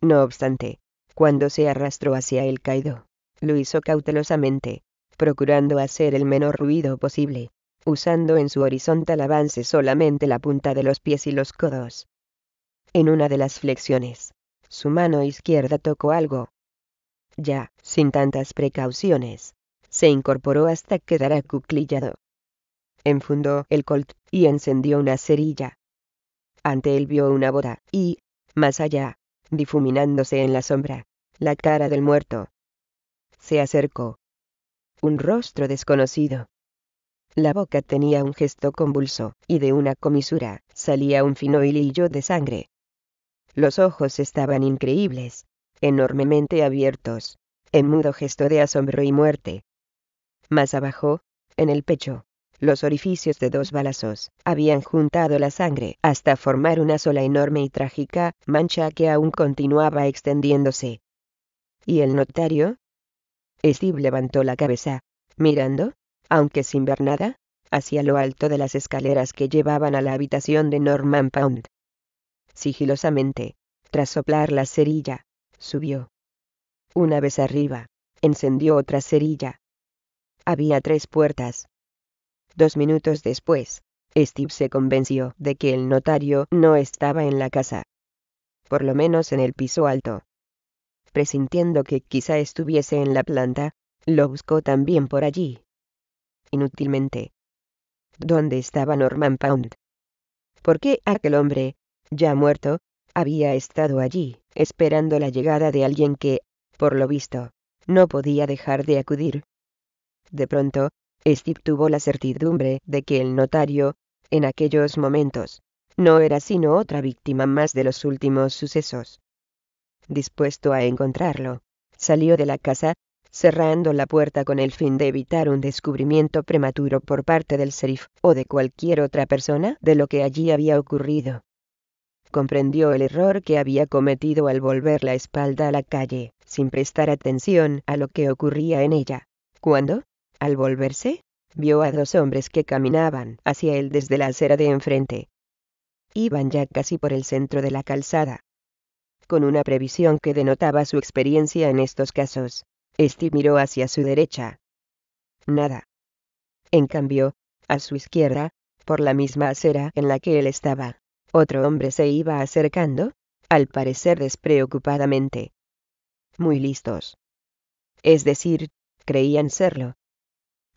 No obstante, cuando se arrastró hacia el caído, lo hizo cautelosamente, procurando hacer el menor ruido posible, usando en su horizontal avance solamente la punta de los pies y los codos. En una de las flexiones, su mano izquierda tocó algo. Ya, sin tantas precauciones, se incorporó hasta quedar acuclillado enfundó el colt y encendió una cerilla. Ante él vio una boda, y, más allá, difuminándose en la sombra, la cara del muerto. Se acercó. Un rostro desconocido. La boca tenía un gesto convulso, y de una comisura salía un fino hilillo de sangre. Los ojos estaban increíbles, enormemente abiertos, en mudo gesto de asombro y muerte. Más abajo, en el pecho, los orificios de dos balazos habían juntado la sangre hasta formar una sola enorme y trágica mancha que aún continuaba extendiéndose. ¿Y el notario? Steve levantó la cabeza, mirando, aunque sin ver nada, hacia lo alto de las escaleras que llevaban a la habitación de Norman Pound. Sigilosamente, tras soplar la cerilla, subió. Una vez arriba, encendió otra cerilla. Había tres puertas, Dos minutos después, Steve se convenció de que el notario no estaba en la casa. Por lo menos en el piso alto. Presintiendo que quizá estuviese en la planta, lo buscó también por allí. Inútilmente. ¿Dónde estaba Norman Pound? ¿Por qué aquel hombre, ya muerto, había estado allí, esperando la llegada de alguien que, por lo visto, no podía dejar de acudir? De pronto, Steve tuvo la certidumbre de que el notario, en aquellos momentos, no era sino otra víctima más de los últimos sucesos. Dispuesto a encontrarlo, salió de la casa, cerrando la puerta con el fin de evitar un descubrimiento prematuro por parte del sheriff o de cualquier otra persona de lo que allí había ocurrido. Comprendió el error que había cometido al volver la espalda a la calle, sin prestar atención a lo que ocurría en ella, ¿Cuándo? Al volverse, vio a dos hombres que caminaban hacia él desde la acera de enfrente. Iban ya casi por el centro de la calzada. Con una previsión que denotaba su experiencia en estos casos, Este miró hacia su derecha. Nada. En cambio, a su izquierda, por la misma acera en la que él estaba, otro hombre se iba acercando, al parecer despreocupadamente. Muy listos. Es decir, creían serlo,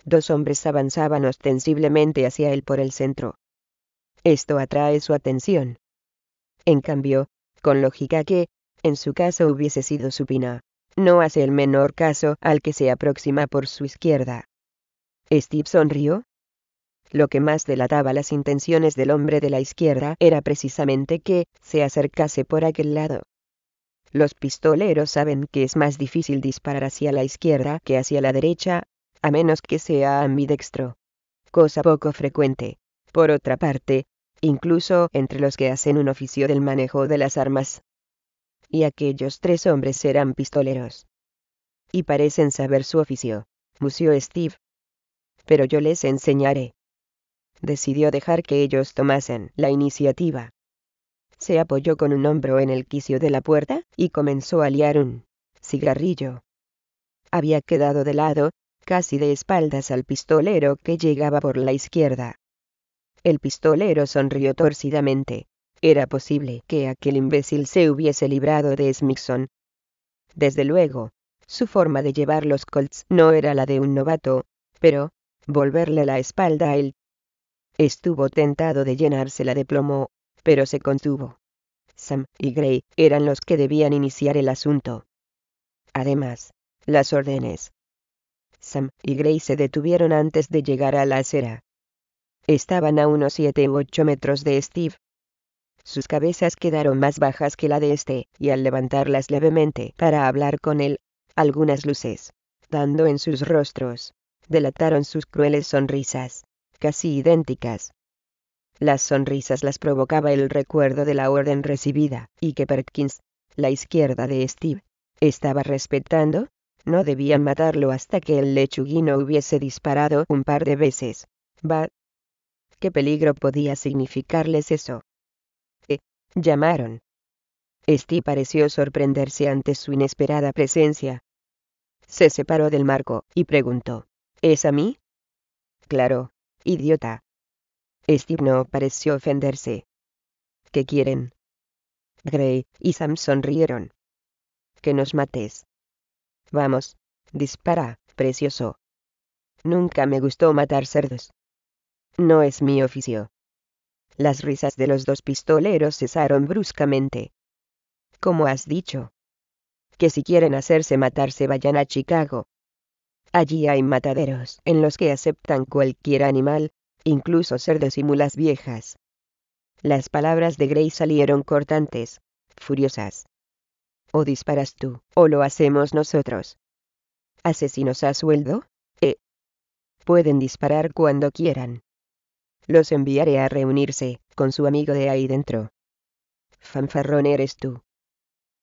Dos hombres avanzaban ostensiblemente hacia él por el centro. Esto atrae su atención. En cambio, con lógica que, en su caso hubiese sido supina, no hace el menor caso al que se aproxima por su izquierda. Steve sonrió. Lo que más delataba las intenciones del hombre de la izquierda era precisamente que se acercase por aquel lado. Los pistoleros saben que es más difícil disparar hacia la izquierda que hacia la derecha, a menos que sea ambidextro. Cosa poco frecuente. Por otra parte, incluso entre los que hacen un oficio del manejo de las armas. Y aquellos tres hombres serán pistoleros. Y parecen saber su oficio, musió Steve. Pero yo les enseñaré. Decidió dejar que ellos tomasen la iniciativa. Se apoyó con un hombro en el quicio de la puerta y comenzó a liar un cigarrillo. Había quedado de lado, casi de espaldas al pistolero que llegaba por la izquierda. El pistolero sonrió torcidamente. Era posible que aquel imbécil se hubiese librado de Smithson. Desde luego, su forma de llevar los Colts no era la de un novato, pero, volverle la espalda a él. Estuvo tentado de llenársela de plomo, pero se contuvo. Sam y Gray eran los que debían iniciar el asunto. Además, las órdenes, y Gray se detuvieron antes de llegar a la acera. Estaban a unos siete u ocho metros de Steve. Sus cabezas quedaron más bajas que la de este, y al levantarlas levemente para hablar con él, algunas luces, dando en sus rostros, delataron sus crueles sonrisas, casi idénticas. Las sonrisas las provocaba el recuerdo de la orden recibida, y que Perkins, la izquierda de Steve, estaba respetando, no debían matarlo hasta que el lechuguino hubiese disparado un par de veces. ¿Va? ¿Qué peligro podía significarles eso? E, llamaron. Steve pareció sorprenderse ante su inesperada presencia. Se separó del marco y preguntó, ¿Es a mí? Claro, idiota. Steve no pareció ofenderse. ¿Qué quieren? Gray y Sam sonrieron. Que nos mates. Vamos, dispara, precioso. Nunca me gustó matar cerdos. No es mi oficio. Las risas de los dos pistoleros cesaron bruscamente. —¿Cómo has dicho. Que si quieren hacerse matar vayan a Chicago. Allí hay mataderos en los que aceptan cualquier animal, incluso cerdos y mulas viejas. Las palabras de Gray salieron cortantes, furiosas o disparas tú, o lo hacemos nosotros. ¿Asesinos a sueldo? Eh. Pueden disparar cuando quieran. Los enviaré a reunirse, con su amigo de ahí dentro. Fanfarrón eres tú.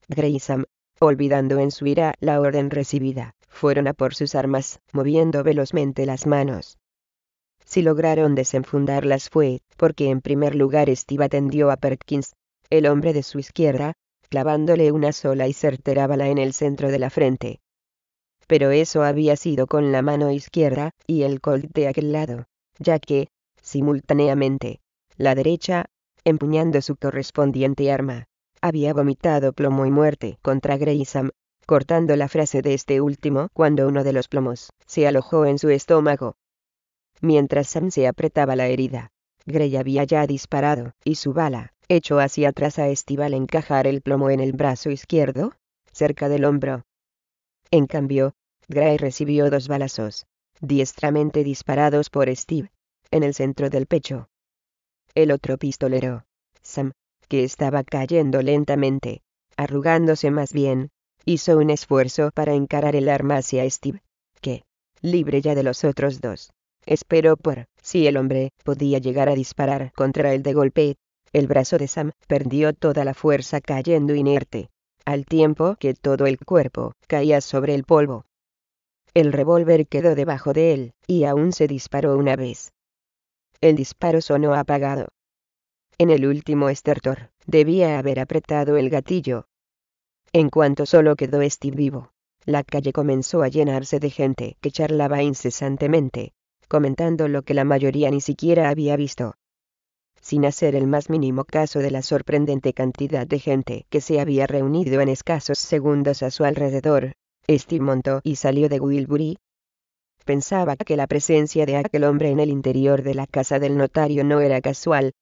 Grayson, olvidando en su ira la orden recibida, fueron a por sus armas, moviendo velozmente las manos. Si lograron desenfundarlas fue, porque en primer lugar Steve atendió a Perkins, el hombre de su izquierda, clavándole una sola y certerábala en el centro de la frente. Pero eso había sido con la mano izquierda, y el colt de aquel lado, ya que, simultáneamente, la derecha, empuñando su correspondiente arma, había vomitado plomo y muerte contra Sam, cortando la frase de este último cuando uno de los plomos se alojó en su estómago. Mientras Sam se apretaba la herida, Grey había ya disparado, y su bala, echó hacia atrás a al encajar el plomo en el brazo izquierdo, cerca del hombro. En cambio, Gray recibió dos balazos, diestramente disparados por Steve, en el centro del pecho. El otro pistolero, Sam, que estaba cayendo lentamente, arrugándose más bien, hizo un esfuerzo para encarar el arma hacia Steve, que, libre ya de los otros dos, esperó por si el hombre podía llegar a disparar contra él de golpe, el brazo de Sam perdió toda la fuerza cayendo inerte, al tiempo que todo el cuerpo caía sobre el polvo. El revólver quedó debajo de él, y aún se disparó una vez. El disparo sonó apagado. En el último estertor, debía haber apretado el gatillo. En cuanto solo quedó Steve vivo, la calle comenzó a llenarse de gente que charlaba incesantemente, comentando lo que la mayoría ni siquiera había visto sin hacer el más mínimo caso de la sorprendente cantidad de gente que se había reunido en escasos segundos a su alrededor. Steve montó y salió de Wilbury. Pensaba que la presencia de aquel hombre en el interior de la casa del notario no era casual,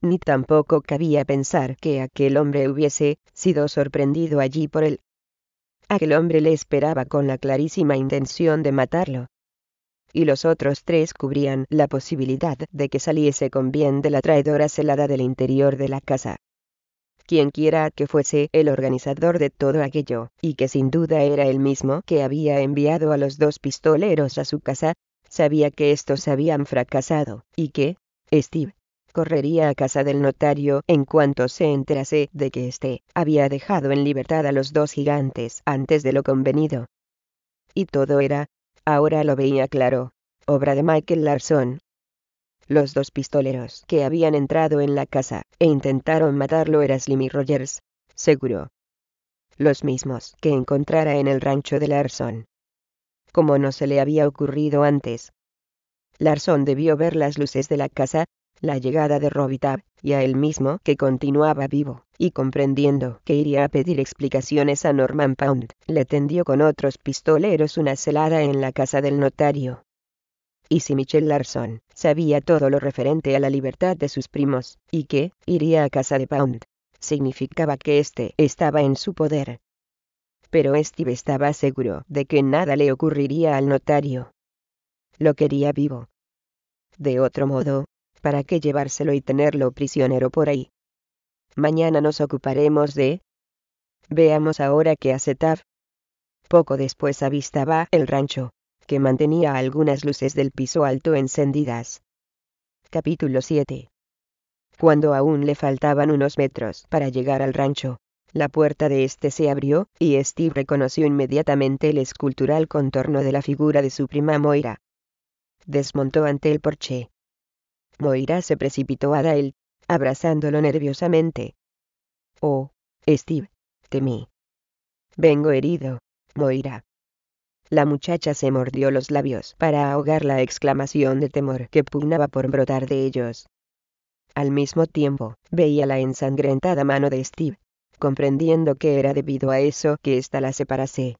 ni tampoco cabía pensar que aquel hombre hubiese sido sorprendido allí por él. Aquel hombre le esperaba con la clarísima intención de matarlo, y los otros tres cubrían la posibilidad de que saliese con bien de la traidora celada del interior de la casa. Quienquiera que fuese el organizador de todo aquello, y que sin duda era el mismo que había enviado a los dos pistoleros a su casa, sabía que estos habían fracasado, y que, Steve, correría a casa del notario en cuanto se enterase de que éste había dejado en libertad a los dos gigantes antes de lo convenido. Y todo era, Ahora lo veía claro. Obra de Michael Larson. Los dos pistoleros que habían entrado en la casa e intentaron matarlo eran Slim Rogers, seguro. Los mismos que encontrara en el rancho de Larson. Como no se le había ocurrido antes. Larson debió ver las luces de la casa, la llegada de Robitab y a él mismo que continuaba vivo, y comprendiendo que iría a pedir explicaciones a Norman Pound, le tendió con otros pistoleros una celada en la casa del notario. Y si Michel Larson sabía todo lo referente a la libertad de sus primos, y que iría a casa de Pound, significaba que éste estaba en su poder. Pero Steve estaba seguro de que nada le ocurriría al notario. Lo quería vivo. De otro modo, ¿Para qué llevárselo y tenerlo prisionero por ahí? Mañana nos ocuparemos de... Veamos ahora qué hace Tav. Poco después avistaba el rancho, que mantenía algunas luces del piso alto encendidas. Capítulo 7. Cuando aún le faltaban unos metros para llegar al rancho, la puerta de este se abrió, y Steve reconoció inmediatamente el escultural contorno de la figura de su prima Moira. Desmontó ante el porche, Moira se precipitó a Dale, abrazándolo nerviosamente. Oh, Steve, temí. Vengo herido, Moira. La muchacha se mordió los labios para ahogar la exclamación de temor que pugnaba por brotar de ellos. Al mismo tiempo, veía la ensangrentada mano de Steve, comprendiendo que era debido a eso que ésta la separase.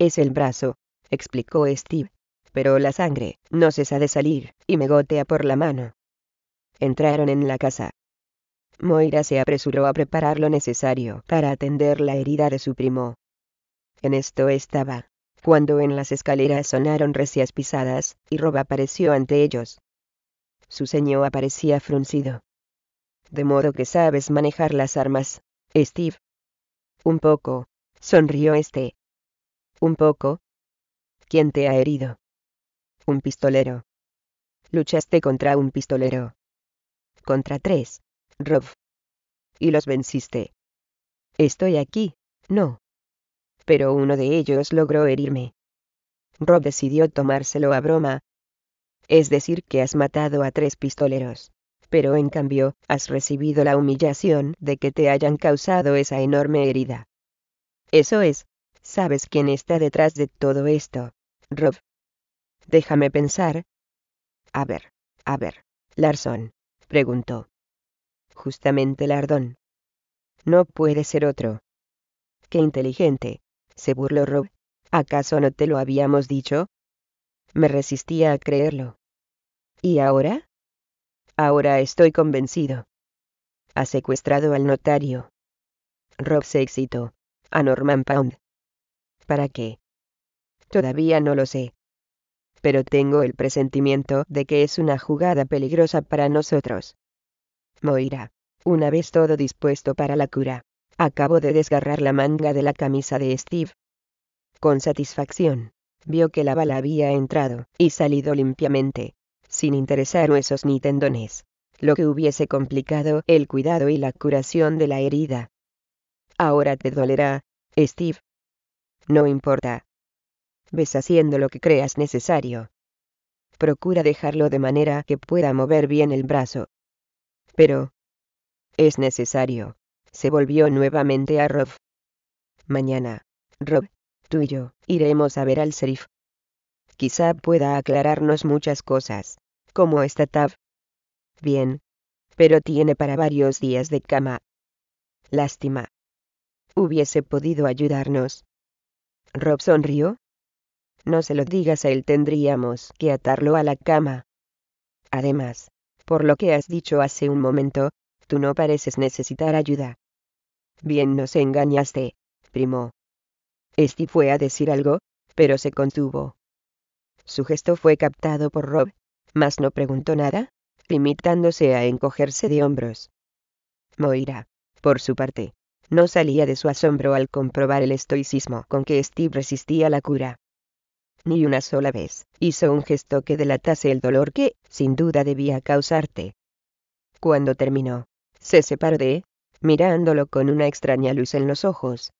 Es el brazo, explicó Steve, pero la sangre no cesa de salir, y me gotea por la mano. Entraron en la casa. Moira se apresuró a preparar lo necesario para atender la herida de su primo. En esto estaba, cuando en las escaleras sonaron recias pisadas, y Rob apareció ante ellos. Su ceño aparecía fruncido. De modo que sabes manejar las armas, Steve. Un poco, sonrió este. Un poco. ¿Quién te ha herido? Un pistolero. Luchaste contra un pistolero. Contra tres. Rob. Y los venciste. Estoy aquí, no. Pero uno de ellos logró herirme. Rob decidió tomárselo a broma. Es decir, que has matado a tres pistoleros. Pero en cambio, has recibido la humillación de que te hayan causado esa enorme herida. Eso es, sabes quién está detrás de todo esto. Rob, Déjame pensar. A ver, a ver, Larson, preguntó. Justamente Lardón. No puede ser otro. Qué inteligente, se burló Rob. ¿Acaso no te lo habíamos dicho? Me resistía a creerlo. ¿Y ahora? Ahora estoy convencido. Ha secuestrado al notario. Rob se excitó. A Norman Pound. ¿Para qué? Todavía no lo sé pero tengo el presentimiento de que es una jugada peligrosa para nosotros. Moira. Una vez todo dispuesto para la cura. Acabo de desgarrar la manga de la camisa de Steve. Con satisfacción. Vio que la bala había entrado y salido limpiamente, sin interesar huesos ni tendones, lo que hubiese complicado el cuidado y la curación de la herida. Ahora te dolerá, Steve. No importa, ves haciendo lo que creas necesario. Procura dejarlo de manera que pueda mover bien el brazo. Pero... Es necesario. Se volvió nuevamente a Rob. Mañana, Rob, tú y yo, iremos a ver al sheriff. Quizá pueda aclararnos muchas cosas, como esta tab. Bien. Pero tiene para varios días de cama. Lástima. Hubiese podido ayudarnos. Rob sonrió, no se lo digas a él, tendríamos que atarlo a la cama. Además, por lo que has dicho hace un momento, tú no pareces necesitar ayuda. Bien nos engañaste, primo. Steve fue a decir algo, pero se contuvo. Su gesto fue captado por Rob, mas no preguntó nada, limitándose a encogerse de hombros. Moira, por su parte, no salía de su asombro al comprobar el estoicismo con que Steve resistía la cura ni una sola vez, hizo un gesto que delatase el dolor que, sin duda, debía causarte. Cuando terminó, se separó de, mirándolo con una extraña luz en los ojos.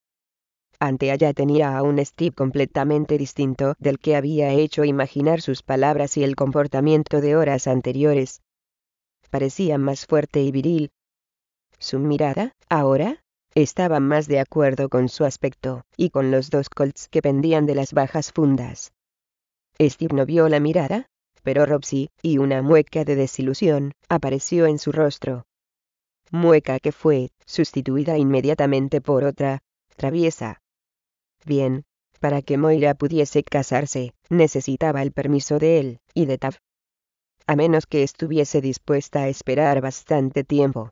Ante allá tenía a un Steve completamente distinto del que había hecho imaginar sus palabras y el comportamiento de horas anteriores. Parecía más fuerte y viril. Su mirada, ahora, estaba más de acuerdo con su aspecto, y con los dos colts que pendían de las bajas fundas. Steve no vio la mirada, pero Robsy, y una mueca de desilusión apareció en su rostro. Mueca que fue sustituida inmediatamente por otra, traviesa. Bien, para que Moira pudiese casarse, necesitaba el permiso de él y de Tav. A menos que estuviese dispuesta a esperar bastante tiempo.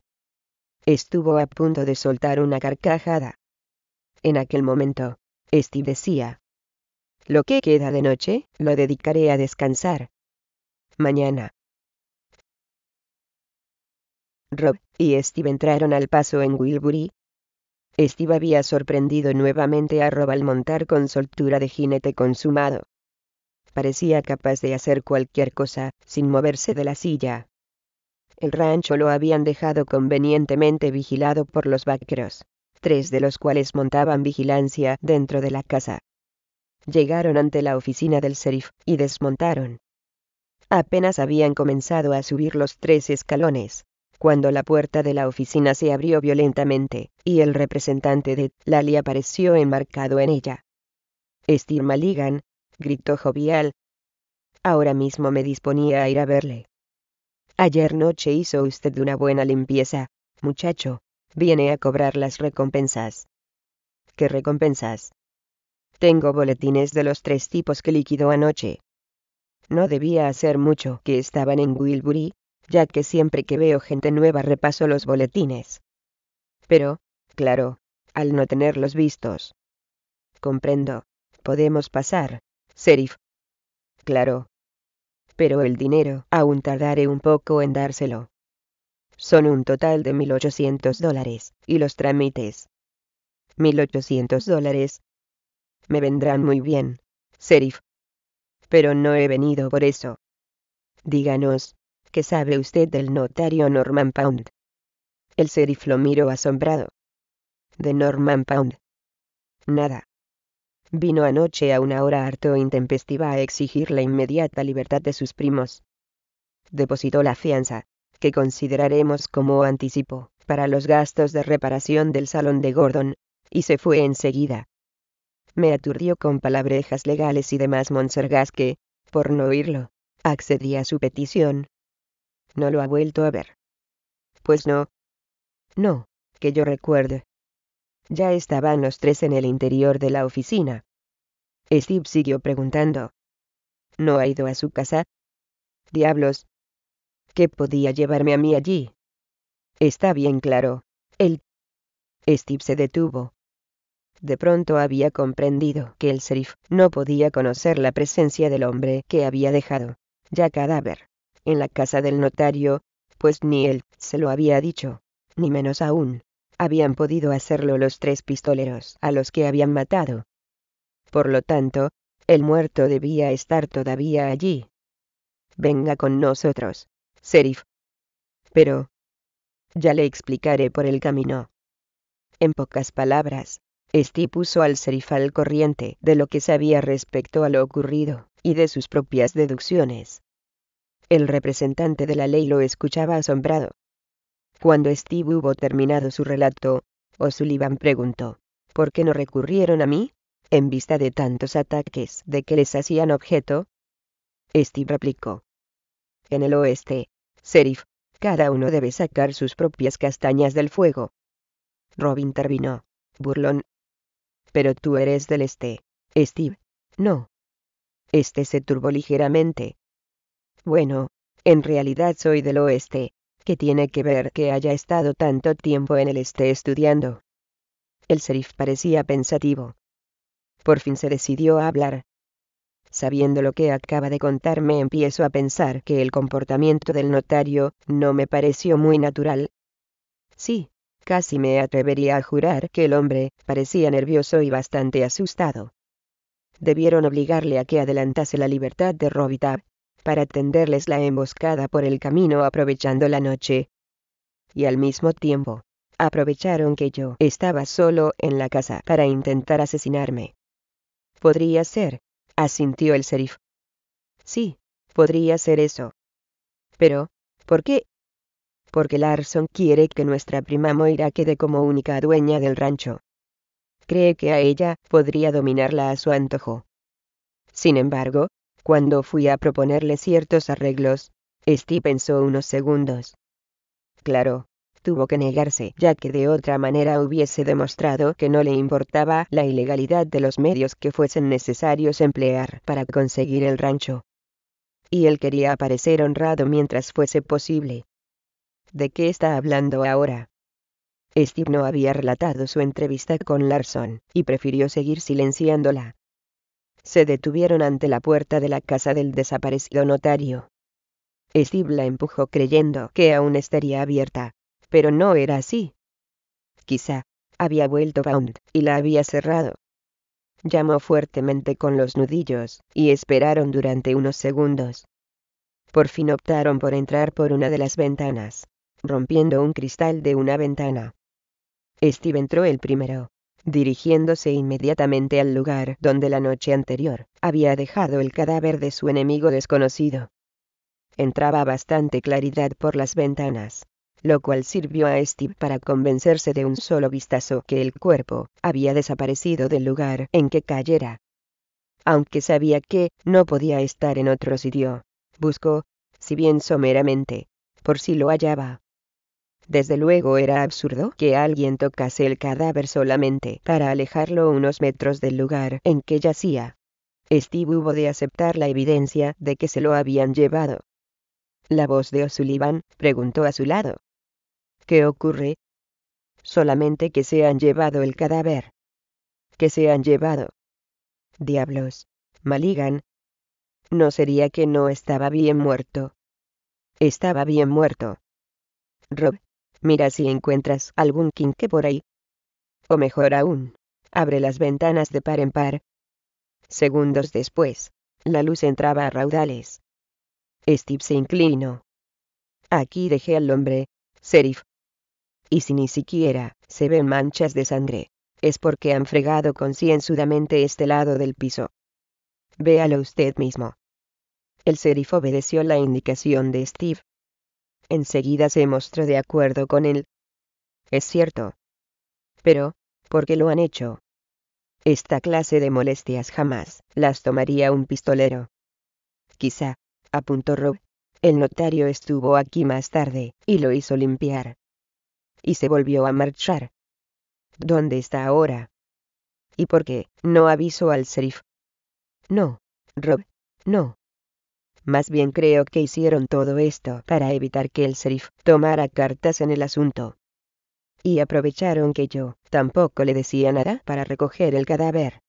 Estuvo a punto de soltar una carcajada. En aquel momento, Steve decía, lo que queda de noche, lo dedicaré a descansar. Mañana. Rob y Steve entraron al paso en Wilbury. Steve había sorprendido nuevamente a Rob al montar con soltura de jinete consumado. Parecía capaz de hacer cualquier cosa, sin moverse de la silla. El rancho lo habían dejado convenientemente vigilado por los vaqueros, tres de los cuales montaban vigilancia dentro de la casa llegaron ante la oficina del sheriff y desmontaron. Apenas habían comenzado a subir los tres escalones, cuando la puerta de la oficina se abrió violentamente, y el representante de Lali apareció enmarcado en ella. «¡Estir Maligan, gritó jovial. Ahora mismo me disponía a ir a verle. Ayer noche hizo usted una buena limpieza, muchacho. Viene a cobrar las recompensas. ¿Qué recompensas? Tengo boletines de los tres tipos que liquidó anoche. No debía hacer mucho que estaban en Wilbury, ya que siempre que veo gente nueva repaso los boletines. Pero, claro, al no tenerlos vistos. Comprendo. Podemos pasar, Sheriff. Claro. Pero el dinero, aún tardaré un poco en dárselo. Son un total de 1.800 dólares, y los trámites. 1.800 dólares, me vendrán muy bien, Serif. Pero no he venido por eso. Díganos, ¿qué sabe usted del notario Norman Pound? El Serif lo miró asombrado. De Norman Pound. Nada. Vino anoche a una hora harto intempestiva a exigir la inmediata libertad de sus primos. Depositó la fianza, que consideraremos como anticipo, para los gastos de reparación del salón de Gordon, y se fue enseguida me aturdió con palabrejas legales y demás monsergas que, por no oírlo, accedí a su petición. No lo ha vuelto a ver. Pues no. No, que yo recuerde. Ya estaban los tres en el interior de la oficina. Steve siguió preguntando. ¿No ha ido a su casa? Diablos. ¿Qué podía llevarme a mí allí? Está bien claro. Él. Steve se detuvo de pronto había comprendido que el serif no podía conocer la presencia del hombre que había dejado, ya cadáver, en la casa del notario, pues ni él se lo había dicho, ni menos aún, habían podido hacerlo los tres pistoleros a los que habían matado. Por lo tanto, el muerto debía estar todavía allí. Venga con nosotros, sheriff. Pero... Ya le explicaré por el camino. En pocas palabras, Steve puso al serif al corriente de lo que sabía respecto a lo ocurrido, y de sus propias deducciones. El representante de la ley lo escuchaba asombrado. Cuando Steve hubo terminado su relato, O'Sullivan preguntó, ¿por qué no recurrieron a mí? En vista de tantos ataques de que les hacían objeto. Steve replicó. En el oeste, Serif, cada uno debe sacar sus propias castañas del fuego. Rob intervino. Burlón, pero tú eres del este. Steve. No. Este se turbó ligeramente. Bueno, en realidad soy del oeste. ¿Qué tiene que ver que haya estado tanto tiempo en el este estudiando? El sheriff parecía pensativo. Por fin se decidió a hablar. Sabiendo lo que acaba de contarme, empiezo a pensar que el comportamiento del notario no me pareció muy natural. Sí, Casi me atrevería a jurar que el hombre parecía nervioso y bastante asustado. Debieron obligarle a que adelantase la libertad de Robitab, para tenderles la emboscada por el camino aprovechando la noche. Y al mismo tiempo, aprovecharon que yo estaba solo en la casa para intentar asesinarme. Podría ser, asintió el serif. Sí, podría ser eso. Pero, ¿por qué porque Larson quiere que nuestra prima Moira quede como única dueña del rancho. Cree que a ella podría dominarla a su antojo. Sin embargo, cuando fui a proponerle ciertos arreglos, Steve pensó unos segundos. Claro, tuvo que negarse, ya que de otra manera hubiese demostrado que no le importaba la ilegalidad de los medios que fuesen necesarios emplear para conseguir el rancho. Y él quería aparecer honrado mientras fuese posible. ¿De qué está hablando ahora? Steve no había relatado su entrevista con Larson, y prefirió seguir silenciándola. Se detuvieron ante la puerta de la casa del desaparecido notario. Steve la empujó creyendo que aún estaría abierta, pero no era así. Quizá, había vuelto Bound, y la había cerrado. Llamó fuertemente con los nudillos, y esperaron durante unos segundos. Por fin optaron por entrar por una de las ventanas rompiendo un cristal de una ventana. Steve entró el primero, dirigiéndose inmediatamente al lugar donde la noche anterior había dejado el cadáver de su enemigo desconocido. Entraba bastante claridad por las ventanas, lo cual sirvió a Steve para convencerse de un solo vistazo que el cuerpo había desaparecido del lugar en que cayera. Aunque sabía que no podía estar en otro sitio, buscó, si bien someramente, por si lo hallaba, desde luego era absurdo que alguien tocase el cadáver solamente para alejarlo unos metros del lugar en que yacía. Steve hubo de aceptar la evidencia de que se lo habían llevado. La voz de O'Sullivan preguntó a su lado. ¿Qué ocurre? Solamente que se han llevado el cadáver. Que se han llevado. Diablos. Maligan. No sería que no estaba bien muerto. Estaba bien muerto. Rob Mira si encuentras algún quinque por ahí. O mejor aún, abre las ventanas de par en par. Segundos después, la luz entraba a raudales. Steve se inclinó. Aquí dejé al hombre, sheriff, Y si ni siquiera se ven manchas de sangre, es porque han fregado concienzudamente este lado del piso. Véalo usted mismo. El sheriff obedeció la indicación de Steve, enseguida se mostró de acuerdo con él. Es cierto. Pero, ¿por qué lo han hecho? Esta clase de molestias jamás las tomaría un pistolero. Quizá, apuntó Rob, el notario estuvo aquí más tarde, y lo hizo limpiar. Y se volvió a marchar. ¿Dónde está ahora? ¿Y por qué no avisó al sheriff? No, Rob, no. Más bien creo que hicieron todo esto para evitar que el sheriff tomara cartas en el asunto. Y aprovecharon que yo tampoco le decía nada para recoger el cadáver.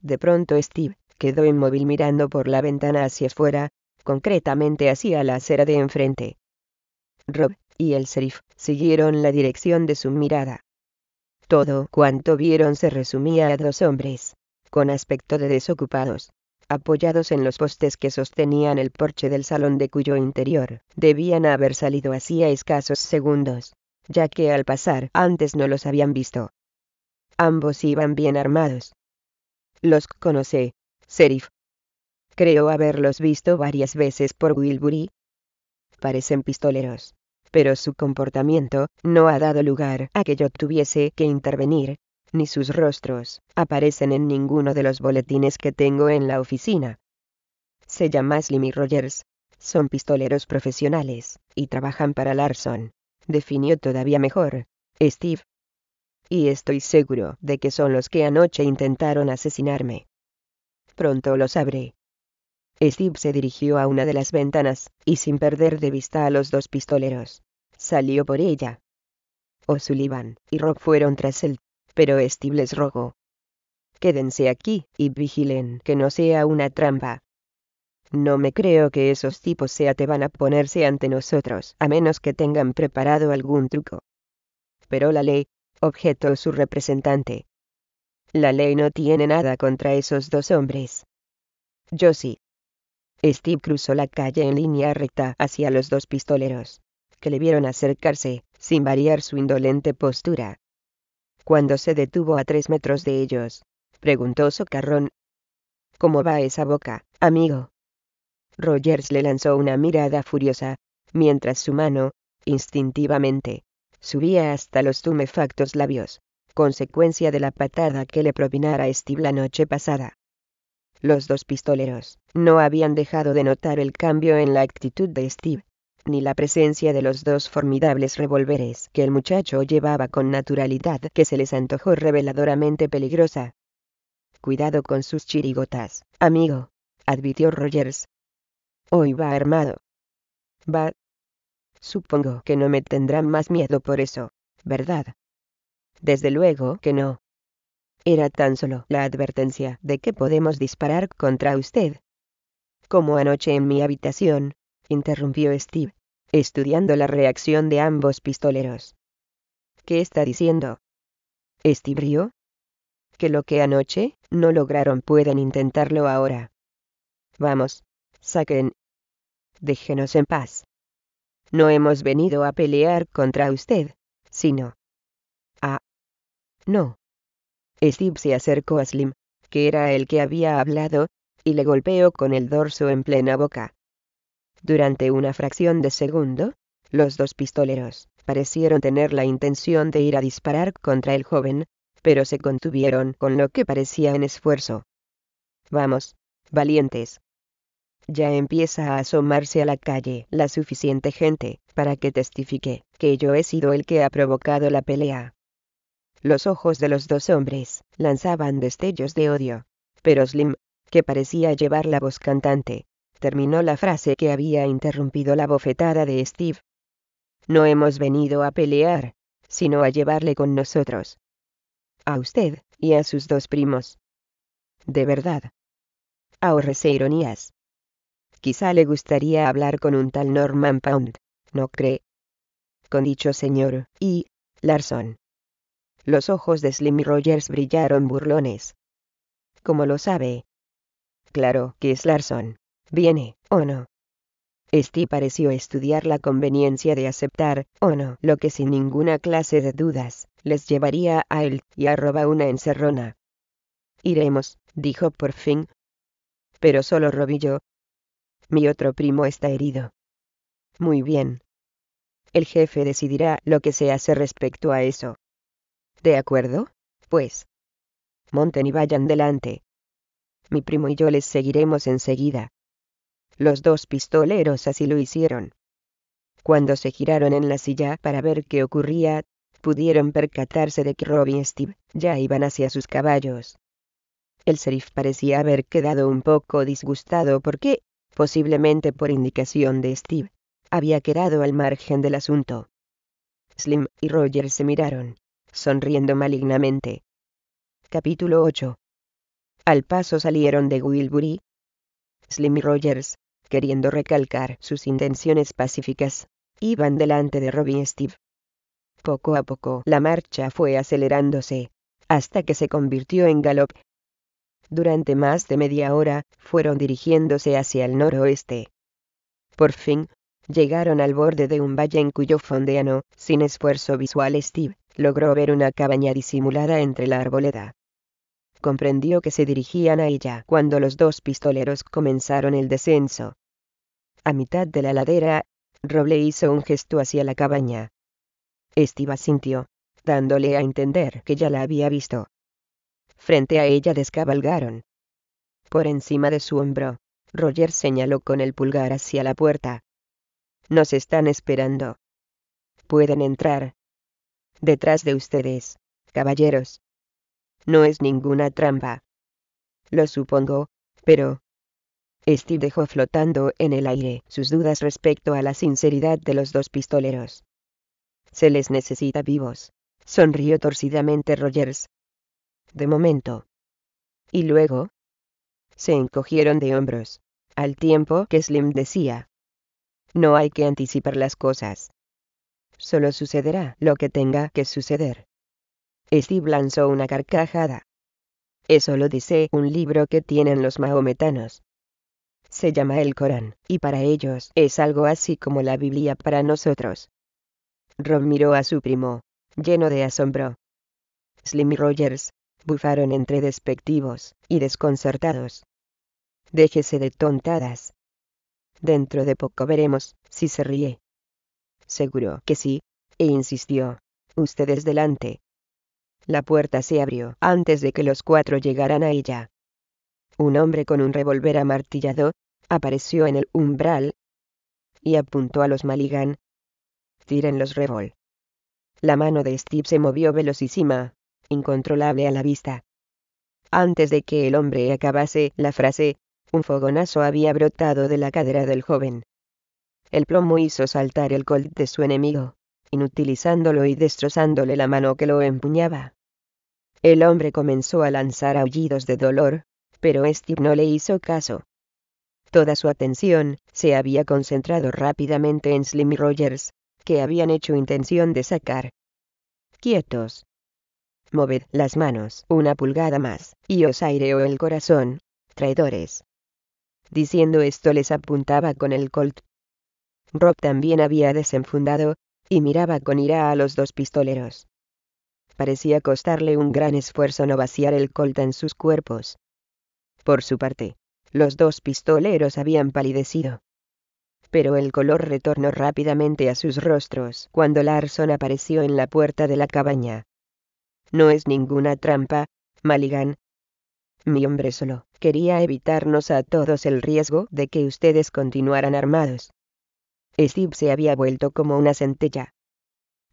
De pronto Steve quedó inmóvil mirando por la ventana hacia afuera, concretamente hacia la acera de enfrente. Rob y el sheriff siguieron la dirección de su mirada. Todo cuanto vieron se resumía a dos hombres, con aspecto de desocupados, apoyados en los postes que sostenían el porche del salón de cuyo interior debían haber salido hacía escasos segundos, ya que al pasar antes no los habían visto. Ambos iban bien armados. Los conocé, Sheriff. Creo haberlos visto varias veces por Wilbury. Parecen pistoleros, pero su comportamiento no ha dado lugar a que yo tuviese que intervenir, ni sus rostros, aparecen en ninguno de los boletines que tengo en la oficina. Se llama Slimmy Rogers. Son pistoleros profesionales, y trabajan para Larson. Definió todavía mejor. Steve. Y estoy seguro de que son los que anoche intentaron asesinarme. Pronto lo sabré. Steve se dirigió a una de las ventanas, y sin perder de vista a los dos pistoleros, salió por ella. O'Sullivan y Rob fueron tras él pero Steve les rogó. Quédense aquí y vigilen que no sea una trampa. No me creo que esos tipos se van a ponerse ante nosotros a menos que tengan preparado algún truco. Pero la ley, objetó su representante. La ley no tiene nada contra esos dos hombres. Yo sí. Steve cruzó la calle en línea recta hacia los dos pistoleros, que le vieron acercarse, sin variar su indolente postura. Cuando se detuvo a tres metros de ellos, preguntó Socarrón. ¿Cómo va esa boca, amigo? Rogers le lanzó una mirada furiosa, mientras su mano, instintivamente, subía hasta los tumefactos labios, consecuencia de la patada que le propinara Steve la noche pasada. Los dos pistoleros no habían dejado de notar el cambio en la actitud de Steve, ni la presencia de los dos formidables revólveres que el muchacho llevaba con naturalidad que se les antojó reveladoramente peligrosa. Cuidado con sus chirigotas, amigo, advirtió Rogers. Hoy va armado. Va. Supongo que no me tendrán más miedo por eso, ¿verdad? Desde luego que no. Era tan solo la advertencia de que podemos disparar contra usted. Como anoche en mi habitación, interrumpió Steve, estudiando la reacción de ambos pistoleros. ¿Qué está diciendo? ¿Estibrio? Que lo que anoche, no lograron pueden intentarlo ahora. Vamos, saquen. Déjenos en paz. No hemos venido a pelear contra usted, sino... Ah. No. Steve se acercó a Slim, que era el que había hablado, y le golpeó con el dorso en plena boca. Durante una fracción de segundo, los dos pistoleros parecieron tener la intención de ir a disparar contra el joven, pero se contuvieron con lo que parecía un esfuerzo. Vamos, valientes. Ya empieza a asomarse a la calle la suficiente gente para que testifique que yo he sido el que ha provocado la pelea. Los ojos de los dos hombres lanzaban destellos de odio, pero Slim, que parecía llevar la voz cantante, terminó la frase que había interrumpido la bofetada de Steve. No hemos venido a pelear, sino a llevarle con nosotros. A usted, y a sus dos primos. De verdad. Ahorrese ironías. Quizá le gustaría hablar con un tal Norman Pound, ¿no cree? Con dicho señor, y, Larson. Los ojos de Slim Rogers brillaron burlones. ¿Cómo lo sabe? Claro que es Larson viene, o no. Esti pareció estudiar la conveniencia de aceptar, o no, lo que sin ninguna clase de dudas, les llevaría a él, y arroba una encerrona. Iremos, dijo por fin. Pero solo Robillo. Mi otro primo está herido. Muy bien. El jefe decidirá lo que se hace respecto a eso. ¿De acuerdo? Pues. Monten y vayan delante. Mi primo y yo les seguiremos enseguida. Los dos pistoleros así lo hicieron. Cuando se giraron en la silla para ver qué ocurría, pudieron percatarse de que Rob y Steve ya iban hacia sus caballos. El sheriff parecía haber quedado un poco disgustado porque, posiblemente por indicación de Steve, había quedado al margen del asunto. Slim y Rogers se miraron, sonriendo malignamente. Capítulo 8. Al paso salieron de Wilbury. Slim y Rogers queriendo recalcar sus intenciones pacíficas, iban delante de Robbie y Steve. Poco a poco la marcha fue acelerándose, hasta que se convirtió en galop. Durante más de media hora, fueron dirigiéndose hacia el noroeste. Por fin, llegaron al borde de un valle en cuyo fondeano, sin esfuerzo visual, Steve logró ver una cabaña disimulada entre la arboleda. Comprendió que se dirigían a ella cuando los dos pistoleros comenzaron el descenso. A mitad de la ladera, Roble hizo un gesto hacia la cabaña. Estiva sintió, dándole a entender que ya la había visto. Frente a ella descabalgaron. Por encima de su hombro, Roger señaló con el pulgar hacia la puerta. Nos están esperando. Pueden entrar. Detrás de ustedes, caballeros. No es ninguna trampa. Lo supongo, pero, Steve dejó flotando en el aire sus dudas respecto a la sinceridad de los dos pistoleros. Se les necesita vivos, sonrió torcidamente Rogers. De momento. Y luego. Se encogieron de hombros, al tiempo que Slim decía. No hay que anticipar las cosas. Solo sucederá lo que tenga que suceder. Steve lanzó una carcajada. Eso lo dice un libro que tienen los mahometanos se llama el Corán, y para ellos es algo así como la Biblia para nosotros. Rob miró a su primo, lleno de asombro. Slim y Rogers, bufaron entre despectivos y desconcertados. Déjese de tontadas. Dentro de poco veremos si se ríe. Seguro que sí, e insistió. Ustedes delante. La puerta se abrió antes de que los cuatro llegaran a ella. Un hombre con un revólver amartillado, apareció en el umbral y apuntó a los Maligan. Tiren los revol. La mano de Steve se movió velocísima, incontrolable a la vista. Antes de que el hombre acabase la frase, un fogonazo había brotado de la cadera del joven. El plomo hizo saltar el colt de su enemigo, inutilizándolo y destrozándole la mano que lo empuñaba. El hombre comenzó a lanzar aullidos de dolor, pero Steve no le hizo caso. Toda su atención se había concentrado rápidamente en Slim Rogers, que habían hecho intención de sacar. Quietos. Moved las manos una pulgada más, y os aireo el corazón, traidores. Diciendo esto les apuntaba con el colt. Rob también había desenfundado, y miraba con ira a los dos pistoleros. Parecía costarle un gran esfuerzo no vaciar el colt en sus cuerpos. Por su parte, los dos pistoleros habían palidecido. Pero el color retornó rápidamente a sus rostros cuando Larson apareció en la puerta de la cabaña. No es ninguna trampa, Maligan. Mi hombre solo quería evitarnos a todos el riesgo de que ustedes continuaran armados. Steve se había vuelto como una centella.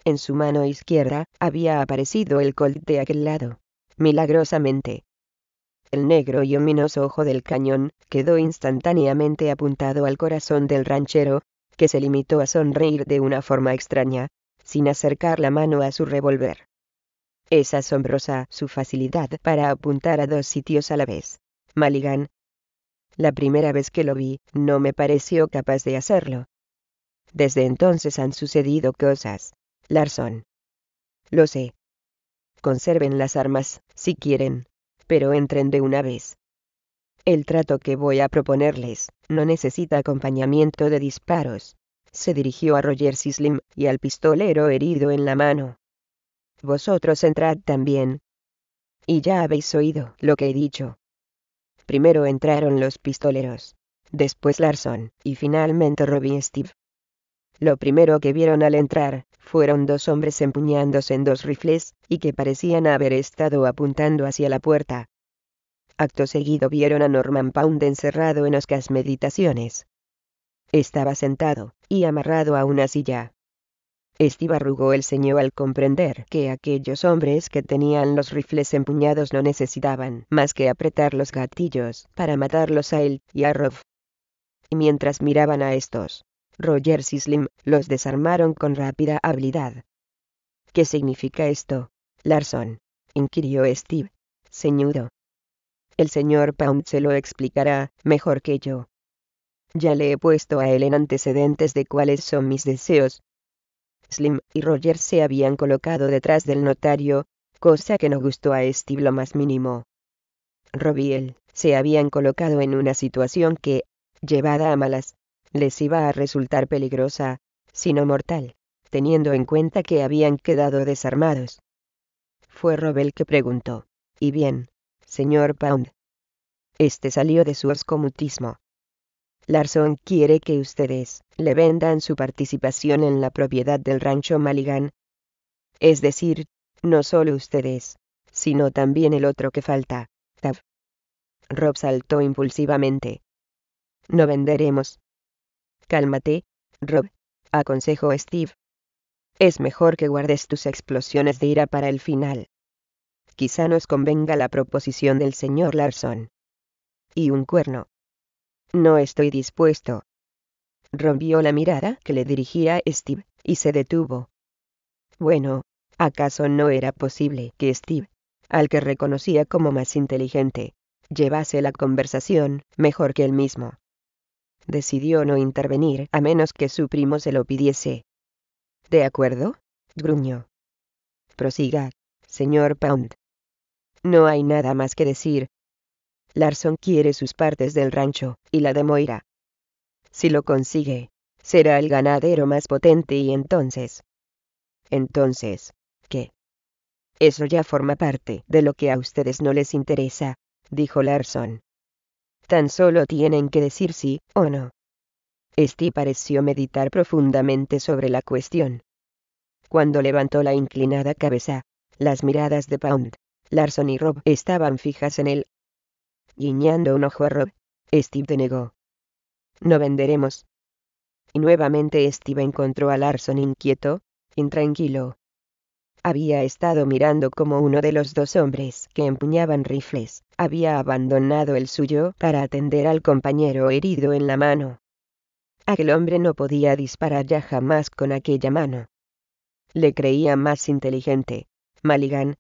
En su mano izquierda había aparecido el colt de aquel lado. Milagrosamente, el negro y ominoso ojo del cañón quedó instantáneamente apuntado al corazón del ranchero, que se limitó a sonreír de una forma extraña, sin acercar la mano a su revólver. Es asombrosa su facilidad para apuntar a dos sitios a la vez. Maligan. La primera vez que lo vi, no me pareció capaz de hacerlo. Desde entonces han sucedido cosas. Larson. Lo sé. Conserven las armas, si quieren pero entren de una vez. El trato que voy a proponerles no necesita acompañamiento de disparos. Se dirigió a Roger Sislim y al pistolero herido en la mano. Vosotros entrad también. Y ya habéis oído lo que he dicho. Primero entraron los pistoleros, después Larson y finalmente Robin Steve. Lo primero que vieron al entrar fueron dos hombres empuñándose en dos rifles, y que parecían haber estado apuntando hacia la puerta. Acto seguido vieron a Norman Pound encerrado en oscas meditaciones. Estaba sentado, y amarrado a una silla. Steve arrugó el ceño al comprender que aquellos hombres que tenían los rifles empuñados no necesitaban más que apretar los gatillos para matarlos a él y a Rob. Y mientras miraban a estos, Rogers y Slim los desarmaron con rápida habilidad. ¿Qué significa esto, Larson? inquirió Steve. ceñudo. El señor Pound se lo explicará mejor que yo. Ya le he puesto a él en antecedentes de cuáles son mis deseos. Slim y Rogers se habían colocado detrás del notario, cosa que no gustó a Steve lo más mínimo. Robiel se habían colocado en una situación que, llevada a malas, les iba a resultar peligrosa, sino mortal, teniendo en cuenta que habían quedado desarmados. Fue Robel que preguntó, y bien, señor Pound. Este salió de su oscomutismo. Larson quiere que ustedes le vendan su participación en la propiedad del rancho Maligan. Es decir, no solo ustedes, sino también el otro que falta, Tav. Rob saltó impulsivamente. No venderemos, Cálmate, Rob, aconsejó Steve. Es mejor que guardes tus explosiones de ira para el final. Quizá nos convenga la proposición del señor Larson. Y un cuerno. No estoy dispuesto. Rompió la mirada que le dirigía Steve, y se detuvo. Bueno, ¿acaso no era posible que Steve, al que reconocía como más inteligente, llevase la conversación mejor que él mismo? decidió no intervenir a menos que su primo se lo pidiese. ¿De acuerdo? gruñó. Prosiga, señor Pound. No hay nada más que decir. Larson quiere sus partes del rancho y la de Moira. Si lo consigue, será el ganadero más potente y entonces... Entonces, ¿qué? Eso ya forma parte de lo que a ustedes no les interesa, dijo Larson. Tan solo tienen que decir sí o no. Steve pareció meditar profundamente sobre la cuestión. Cuando levantó la inclinada cabeza, las miradas de Pound, Larson y Rob estaban fijas en él. Guiñando un ojo a Rob, Steve denegó. No venderemos. Y nuevamente Steve encontró a Larson inquieto, intranquilo había estado mirando como uno de los dos hombres que empuñaban rifles, había abandonado el suyo para atender al compañero herido en la mano. Aquel hombre no podía disparar ya jamás con aquella mano. Le creía más inteligente. Maligan.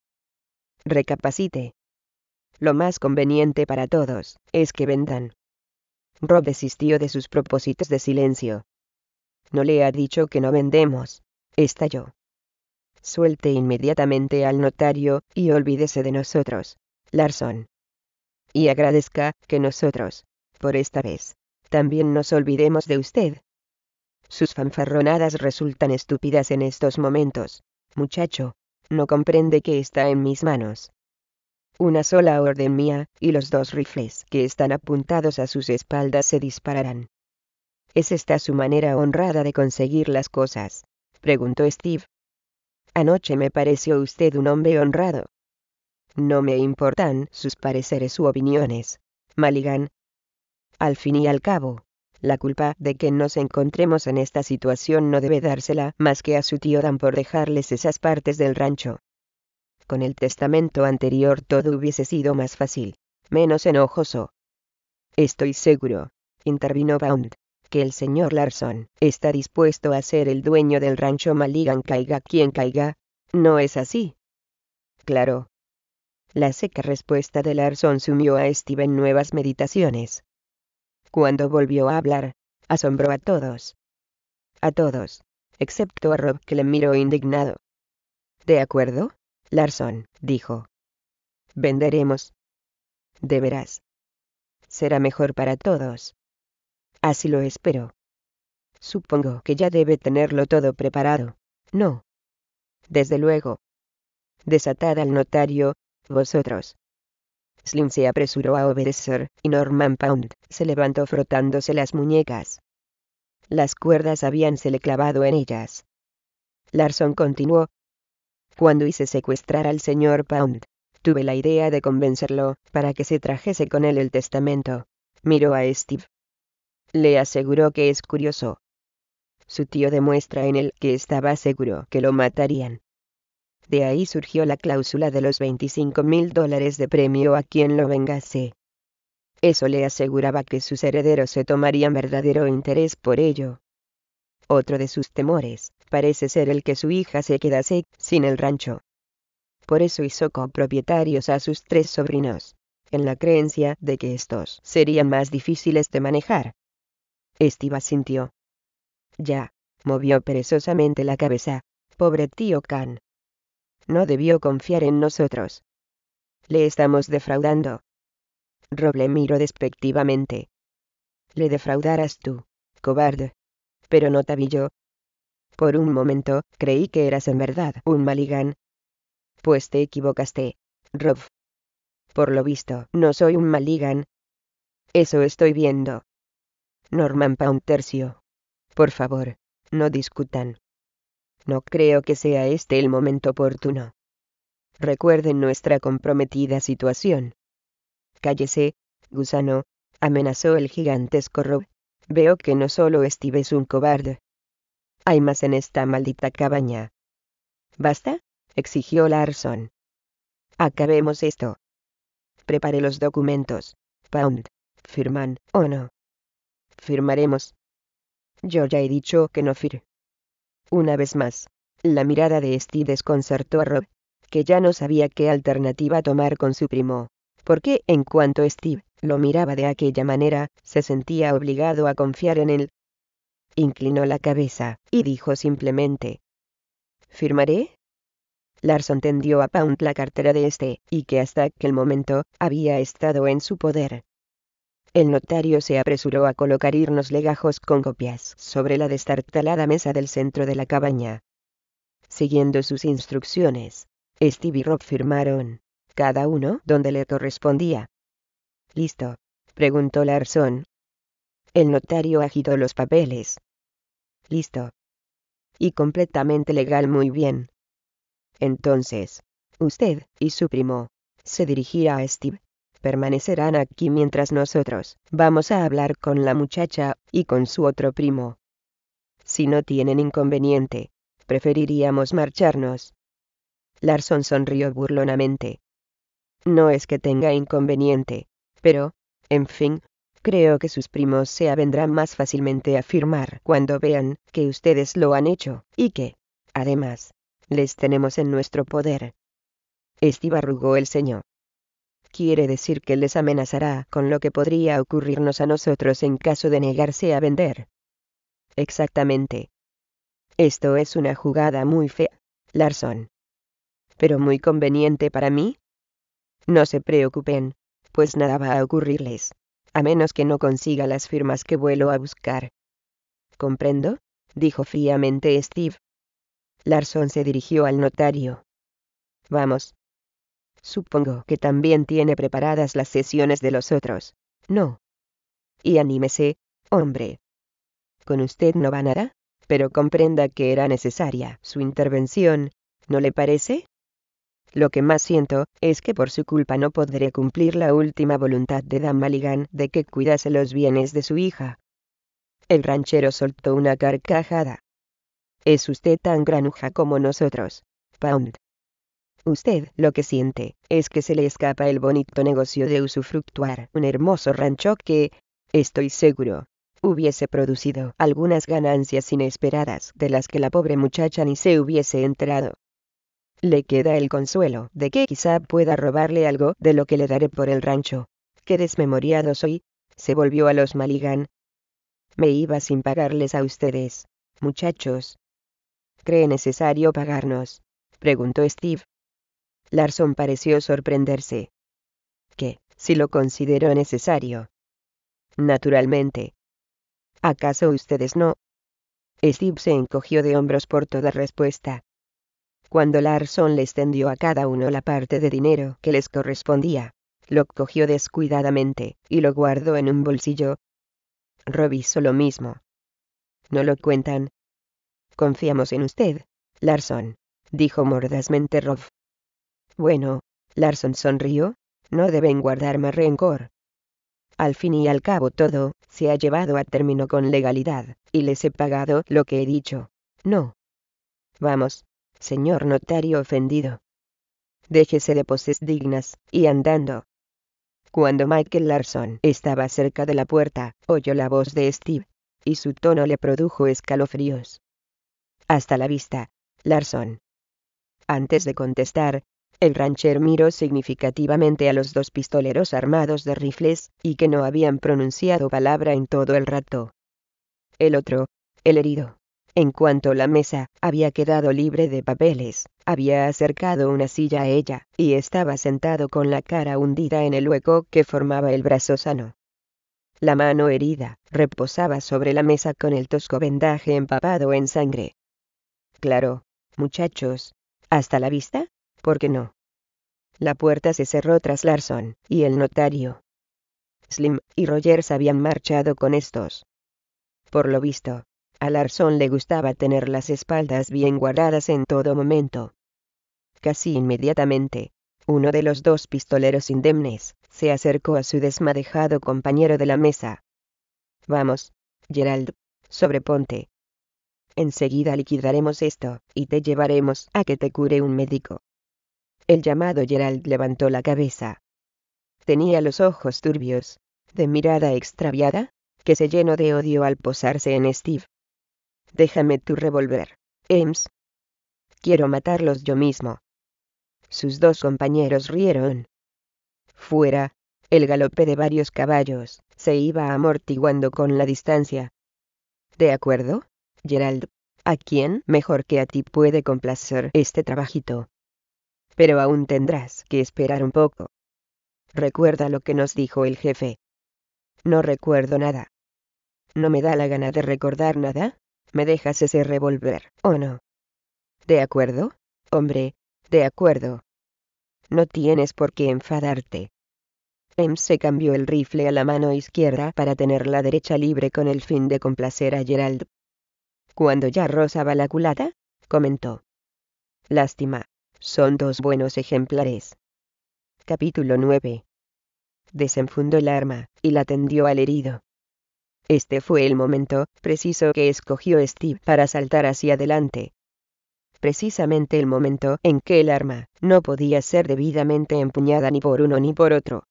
Recapacite. Lo más conveniente para todos es que vendan. Rob desistió de sus propósitos de silencio. No le ha dicho que no vendemos, estalló. Suelte inmediatamente al notario, y olvídese de nosotros, Larson. Y agradezca que nosotros, por esta vez, también nos olvidemos de usted. Sus fanfarronadas resultan estúpidas en estos momentos, muchacho, no comprende que está en mis manos. Una sola orden mía, y los dos rifles que están apuntados a sus espaldas se dispararán. ¿Es esta su manera honrada de conseguir las cosas? preguntó Steve, Anoche me pareció usted un hombre honrado. No me importan sus pareceres u opiniones, Maligan. Al fin y al cabo, la culpa de que nos encontremos en esta situación no debe dársela más que a su tío Dan por dejarles esas partes del rancho. Con el testamento anterior todo hubiese sido más fácil, menos enojoso. Estoy seguro, intervino Bound, que el señor Larson está dispuesto a ser el dueño del rancho Maligan caiga quien caiga, ¿no es así? Claro. La seca respuesta de Larson sumió a Steve en nuevas meditaciones. Cuando volvió a hablar, asombró a todos. A todos, excepto a Rob que le miró indignado. ¿De acuerdo? Larson, dijo. Venderemos. De veras. Será mejor para todos. Así lo espero. Supongo que ya debe tenerlo todo preparado. No. Desde luego. Desatad al notario, vosotros. Slim se apresuró a obedecer, y Norman Pound se levantó frotándose las muñecas. Las cuerdas habíansele clavado en ellas. Larson continuó. Cuando hice secuestrar al señor Pound, tuve la idea de convencerlo para que se trajese con él el testamento. Miró a Steve, le aseguró que es curioso. Su tío demuestra en él que estaba seguro que lo matarían. De ahí surgió la cláusula de los 25 mil dólares de premio a quien lo vengase. Eso le aseguraba que sus herederos se tomarían verdadero interés por ello. Otro de sus temores, parece ser el que su hija se quedase sin el rancho. Por eso hizo copropietarios a sus tres sobrinos, en la creencia de que estos serían más difíciles de manejar. Estiva sintió. Ya, movió perezosamente la cabeza. Pobre tío Khan. No debió confiar en nosotros. Le estamos defraudando. le miró despectivamente. Le defraudarás tú, cobarde. Pero no yo. Por un momento, creí que eras en verdad un maligan. Pues te equivocaste, Rob. Por lo visto, no soy un maligan. Eso estoy viendo. Norman Pound tercio. Por favor, no discutan. No creo que sea este el momento oportuno. Recuerden nuestra comprometida situación. Cállese, gusano, amenazó el gigantesco Rob. Veo que no solo Steve un cobarde. Hay más en esta maldita cabaña. ¿Basta? exigió Larson. Acabemos esto. Prepare los documentos. Pound. Firman, ¿o no? Firmaremos. Yo ya he dicho que no fir. Una vez más, la mirada de Steve desconcertó a Rob, que ya no sabía qué alternativa tomar con su primo, porque en cuanto Steve lo miraba de aquella manera, se sentía obligado a confiar en él. Inclinó la cabeza, y dijo simplemente, ¿Firmaré? Larson tendió a Pound la cartera de este, y que hasta aquel momento, había estado en su poder, el notario se apresuró a colocar irnos legajos con copias sobre la destartalada mesa del centro de la cabaña. Siguiendo sus instrucciones, Steve y Rob firmaron, cada uno donde le correspondía. ¿Listo? preguntó Larson. El notario agitó los papeles. Listo. Y completamente legal, muy bien. Entonces, usted y su primo se dirigirá a Steve permanecerán aquí mientras nosotros vamos a hablar con la muchacha y con su otro primo. Si no tienen inconveniente, preferiríamos marcharnos. Larson sonrió burlonamente. No es que tenga inconveniente, pero, en fin, creo que sus primos se avendrán más fácilmente a firmar cuando vean que ustedes lo han hecho, y que, además, les tenemos en nuestro poder. Estibarrugó el ceño quiere decir que les amenazará con lo que podría ocurrirnos a nosotros en caso de negarse a vender. Exactamente. Esto es una jugada muy fea, Larson. Pero muy conveniente para mí. No se preocupen, pues nada va a ocurrirles, a menos que no consiga las firmas que vuelo a buscar. ¿Comprendo? dijo fríamente Steve. Larson se dirigió al notario. Vamos, Supongo que también tiene preparadas las sesiones de los otros. No. Y anímese, hombre. Con usted no va nada, pero comprenda que era necesaria su intervención, ¿no le parece? Lo que más siento es que por su culpa no podré cumplir la última voluntad de Dan Maligan de que cuidase los bienes de su hija. El ranchero soltó una carcajada. Es usted tan granuja como nosotros, Pound. Usted lo que siente es que se le escapa el bonito negocio de usufructuar un hermoso rancho que, estoy seguro, hubiese producido algunas ganancias inesperadas de las que la pobre muchacha ni se hubiese enterado. Le queda el consuelo de que quizá pueda robarle algo de lo que le daré por el rancho. Qué desmemoriado soy, se volvió a los Maligan. Me iba sin pagarles a ustedes, muchachos. ¿Cree necesario pagarnos? preguntó Steve, Larson pareció sorprenderse. ¿Qué, si lo consideró necesario? Naturalmente. ¿Acaso ustedes no? Steve se encogió de hombros por toda respuesta. Cuando Larson les tendió a cada uno la parte de dinero que les correspondía, lo cogió descuidadamente y lo guardó en un bolsillo. Rob hizo lo mismo. ¿No lo cuentan? Confiamos en usted, Larson, dijo mordazmente Rob. Bueno, Larson sonrió, no deben guardarme rencor. Al fin y al cabo todo, se ha llevado a término con legalidad, y les he pagado lo que he dicho. No. Vamos, señor notario ofendido. Déjese de poses dignas, y andando. Cuando Michael Larson estaba cerca de la puerta, oyó la voz de Steve, y su tono le produjo escalofríos. Hasta la vista, Larson. Antes de contestar, el rancher miró significativamente a los dos pistoleros armados de rifles, y que no habían pronunciado palabra en todo el rato. El otro, el herido. En cuanto la mesa había quedado libre de papeles, había acercado una silla a ella, y estaba sentado con la cara hundida en el hueco que formaba el brazo sano. La mano herida reposaba sobre la mesa con el tosco vendaje empapado en sangre. Claro, muchachos. Hasta la vista. ¿Por qué no? La puerta se cerró tras Larson y el notario. Slim y Rogers habían marchado con estos. Por lo visto, a Larson le gustaba tener las espaldas bien guardadas en todo momento. Casi inmediatamente, uno de los dos pistoleros indemnes se acercó a su desmadejado compañero de la mesa. Vamos, Gerald, sobreponte. Enseguida liquidaremos esto, y te llevaremos a que te cure un médico. El llamado Gerald levantó la cabeza. Tenía los ojos turbios, de mirada extraviada, que se llenó de odio al posarse en Steve. Déjame tu revólver, Ames. Quiero matarlos yo mismo. Sus dos compañeros rieron. Fuera, el galope de varios caballos se iba amortiguando con la distancia. ¿De acuerdo, Gerald? ¿A quién mejor que a ti puede complacer este trabajito? pero aún tendrás que esperar un poco. Recuerda lo que nos dijo el jefe. No recuerdo nada. No me da la gana de recordar nada. ¿Me dejas ese revolver. o no? ¿De acuerdo? Hombre, de acuerdo. No tienes por qué enfadarte. Em se cambió el rifle a la mano izquierda para tener la derecha libre con el fin de complacer a Gerald. Cuando ya rozaba la culata, comentó. Lástima. Son dos buenos ejemplares. Capítulo 9. Desenfundó el arma, y la tendió al herido. Este fue el momento preciso que escogió Steve para saltar hacia adelante. Precisamente el momento en que el arma no podía ser debidamente empuñada ni por uno ni por otro.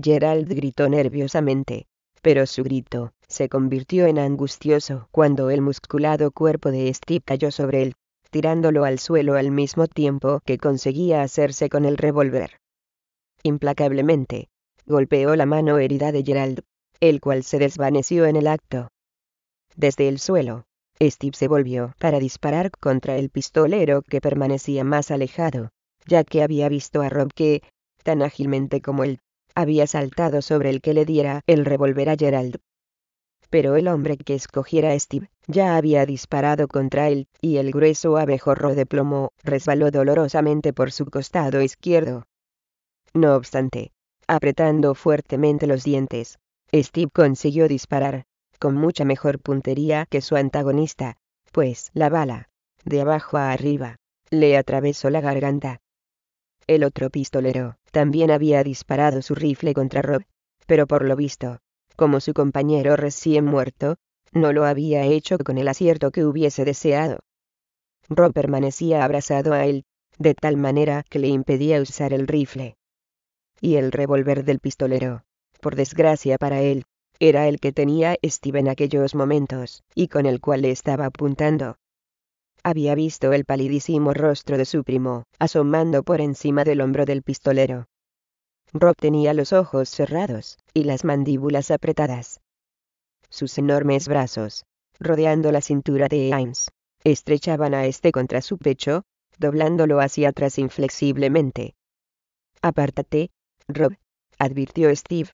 Gerald gritó nerviosamente, pero su grito se convirtió en angustioso cuando el musculado cuerpo de Steve cayó sobre él tirándolo al suelo al mismo tiempo que conseguía hacerse con el revólver. Implacablemente, golpeó la mano herida de Gerald, el cual se desvaneció en el acto. Desde el suelo, Steve se volvió para disparar contra el pistolero que permanecía más alejado, ya que había visto a Rob que, tan ágilmente como él, había saltado sobre el que le diera el revólver a Gerald pero el hombre que escogiera Steve, ya había disparado contra él, y el grueso abejorro de plomo, resbaló dolorosamente por su costado izquierdo. No obstante, apretando fuertemente los dientes, Steve consiguió disparar, con mucha mejor puntería que su antagonista, pues la bala, de abajo a arriba, le atravesó la garganta. El otro pistolero, también había disparado su rifle contra Rob, pero por lo visto, como su compañero recién muerto, no lo había hecho con el acierto que hubiese deseado. Rob permanecía abrazado a él, de tal manera que le impedía usar el rifle. Y el revólver del pistolero, por desgracia para él, era el que tenía Steve en aquellos momentos, y con el cual le estaba apuntando. Había visto el palidísimo rostro de su primo, asomando por encima del hombro del pistolero, Rob tenía los ojos cerrados, y las mandíbulas apretadas. Sus enormes brazos, rodeando la cintura de Ames, estrechaban a este contra su pecho, doblándolo hacia atrás inflexiblemente. Apártate, Rob, advirtió Steve.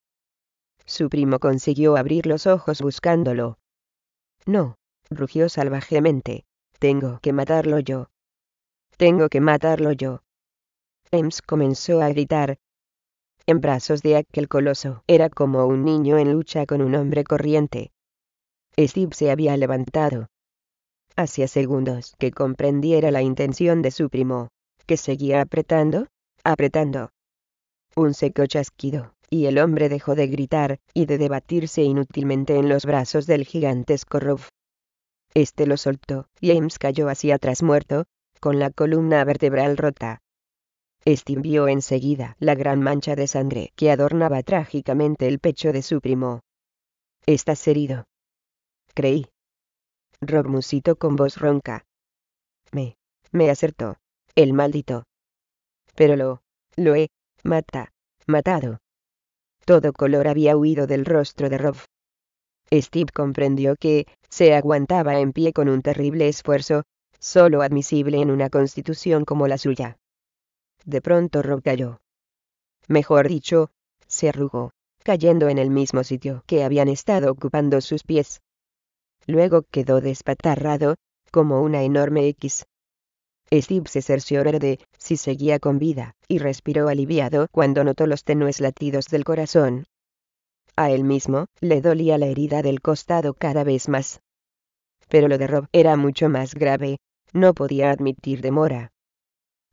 Su primo consiguió abrir los ojos buscándolo. No, rugió salvajemente. Tengo que matarlo yo. Tengo que matarlo yo. Ames comenzó a gritar, en brazos de aquel coloso. Era como un niño en lucha con un hombre corriente. Steve se había levantado. Hacía segundos que comprendiera la intención de su primo, que seguía apretando, apretando. Un seco chasquido, y el hombre dejó de gritar y de debatirse inútilmente en los brazos del gigantesco Ruff. Este lo soltó, y James cayó hacia atrás muerto, con la columna vertebral rota. Steve vio enseguida la gran mancha de sangre que adornaba trágicamente el pecho de su primo. Estás herido. Creí. Rob musitó con voz ronca. Me, me acertó. El maldito. Pero lo, lo he, mata, matado. Todo color había huido del rostro de Rob. Steve comprendió que, se aguantaba en pie con un terrible esfuerzo, solo admisible en una constitución como la suya de pronto Rob cayó. Mejor dicho, se arrugó, cayendo en el mismo sitio que habían estado ocupando sus pies. Luego quedó despatarrado, como una enorme X. Steve se cerció de si seguía con vida, y respiró aliviado cuando notó los tenues latidos del corazón. A él mismo, le dolía la herida del costado cada vez más. Pero lo de Rob era mucho más grave, no podía admitir demora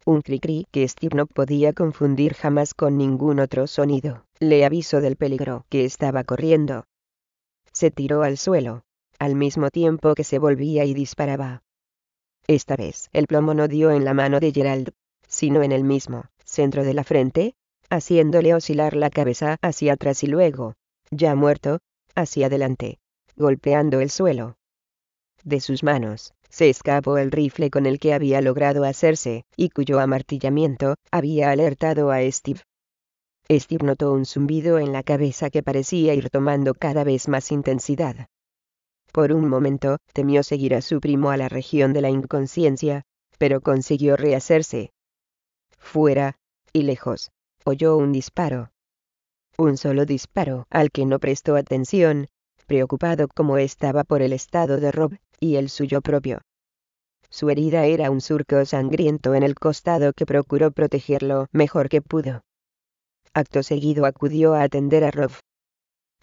un cri-cri que Steve no podía confundir jamás con ningún otro sonido, le avisó del peligro que estaba corriendo. Se tiró al suelo, al mismo tiempo que se volvía y disparaba. Esta vez el plomo no dio en la mano de Gerald, sino en el mismo, centro de la frente, haciéndole oscilar la cabeza hacia atrás y luego, ya muerto, hacia adelante, golpeando el suelo. De sus manos, se escapó el rifle con el que había logrado hacerse, y cuyo amartillamiento había alertado a Steve. Steve notó un zumbido en la cabeza que parecía ir tomando cada vez más intensidad. Por un momento, temió seguir a su primo a la región de la inconsciencia, pero consiguió rehacerse. Fuera, y lejos, oyó un disparo. Un solo disparo, al que no prestó atención, preocupado como estaba por el estado de Rob, y el suyo propio. Su herida era un surco sangriento en el costado que procuró protegerlo mejor que pudo. Acto seguido acudió a atender a Rob.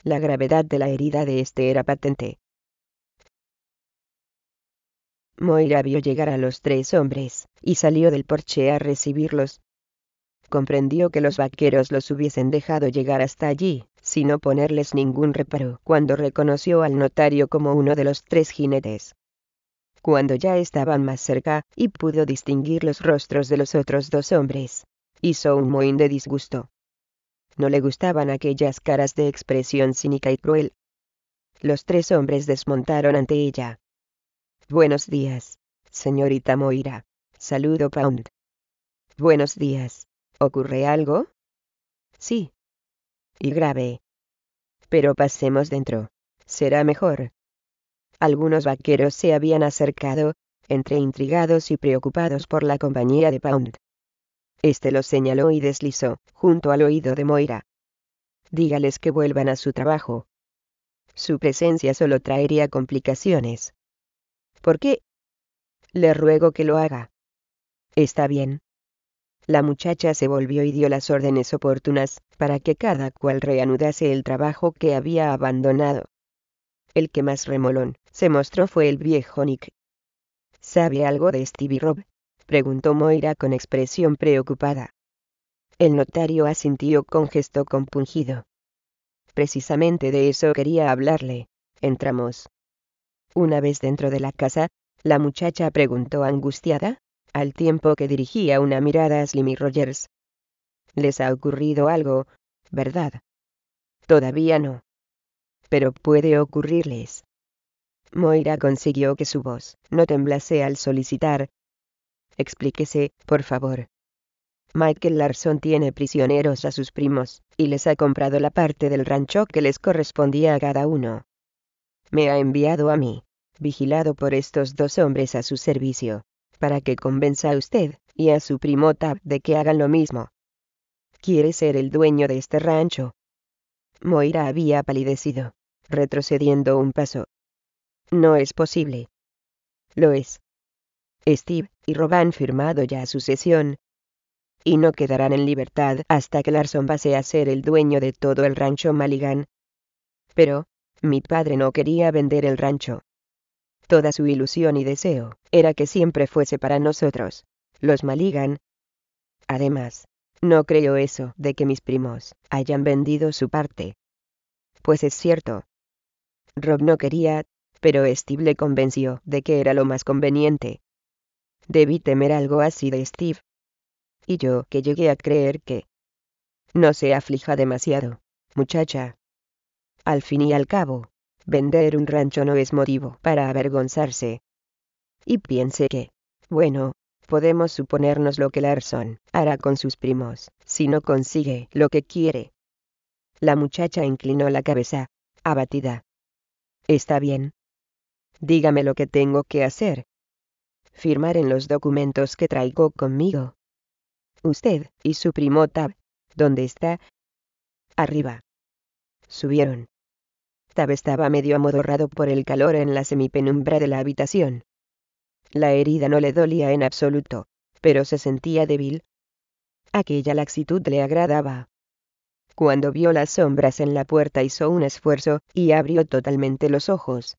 La gravedad de la herida de este era patente. Moira vio llegar a los tres hombres, y salió del porche a recibirlos, comprendió que los vaqueros los hubiesen dejado llegar hasta allí, sin ponerles ningún reparo cuando reconoció al notario como uno de los tres jinetes. Cuando ya estaban más cerca, y pudo distinguir los rostros de los otros dos hombres, hizo un mohín de disgusto. No le gustaban aquellas caras de expresión cínica y cruel. Los tres hombres desmontaron ante ella. Buenos días, señorita Moira. Saludo Pound. Buenos días, ¿Ocurre algo? Sí. Y grave. Pero pasemos dentro. Será mejor. Algunos vaqueros se habían acercado, entre intrigados y preocupados por la compañía de Pound. Este los señaló y deslizó, junto al oído de Moira. Dígales que vuelvan a su trabajo. Su presencia solo traería complicaciones. ¿Por qué? Le ruego que lo haga. Está bien la muchacha se volvió y dio las órdenes oportunas para que cada cual reanudase el trabajo que había abandonado. El que más remolón se mostró fue el viejo Nick. ¿Sabe algo de Stevie Rob? preguntó Moira con expresión preocupada. El notario asintió con gesto compungido. Precisamente de eso quería hablarle. Entramos. Una vez dentro de la casa, la muchacha preguntó angustiada al tiempo que dirigía una mirada a Slimmy Rogers. ¿Les ha ocurrido algo, verdad? Todavía no. Pero puede ocurrirles. Moira consiguió que su voz no temblase al solicitar. Explíquese, por favor. Michael Larson tiene prisioneros a sus primos, y les ha comprado la parte del rancho que les correspondía a cada uno. Me ha enviado a mí, vigilado por estos dos hombres a su servicio para que convenza a usted, y a su primo Tab de que hagan lo mismo. Quiere ser el dueño de este rancho. Moira había palidecido, retrocediendo un paso. No es posible. Lo es. Steve y Rob han firmado ya su sesión. Y no quedarán en libertad hasta que Larson pase a ser el dueño de todo el rancho Maligan. Pero, mi padre no quería vender el rancho. Toda su ilusión y deseo era que siempre fuese para nosotros. Los Maligan. Además, no creo eso de que mis primos hayan vendido su parte. Pues es cierto. Rob no quería, pero Steve le convenció de que era lo más conveniente. Debí temer algo así de Steve. Y yo que llegué a creer que... No se aflija demasiado, muchacha. Al fin y al cabo, Vender un rancho no es motivo para avergonzarse. Y piense que, bueno, podemos suponernos lo que Larson hará con sus primos, si no consigue lo que quiere. La muchacha inclinó la cabeza, abatida. Está bien. Dígame lo que tengo que hacer. Firmar en los documentos que traigo conmigo. Usted y su primo Tab. ¿Dónde está? Arriba. Subieron estaba medio amodorrado por el calor en la semipenumbra de la habitación. La herida no le dolía en absoluto, pero se sentía débil. Aquella laxitud le agradaba. Cuando vio las sombras en la puerta hizo un esfuerzo, y abrió totalmente los ojos.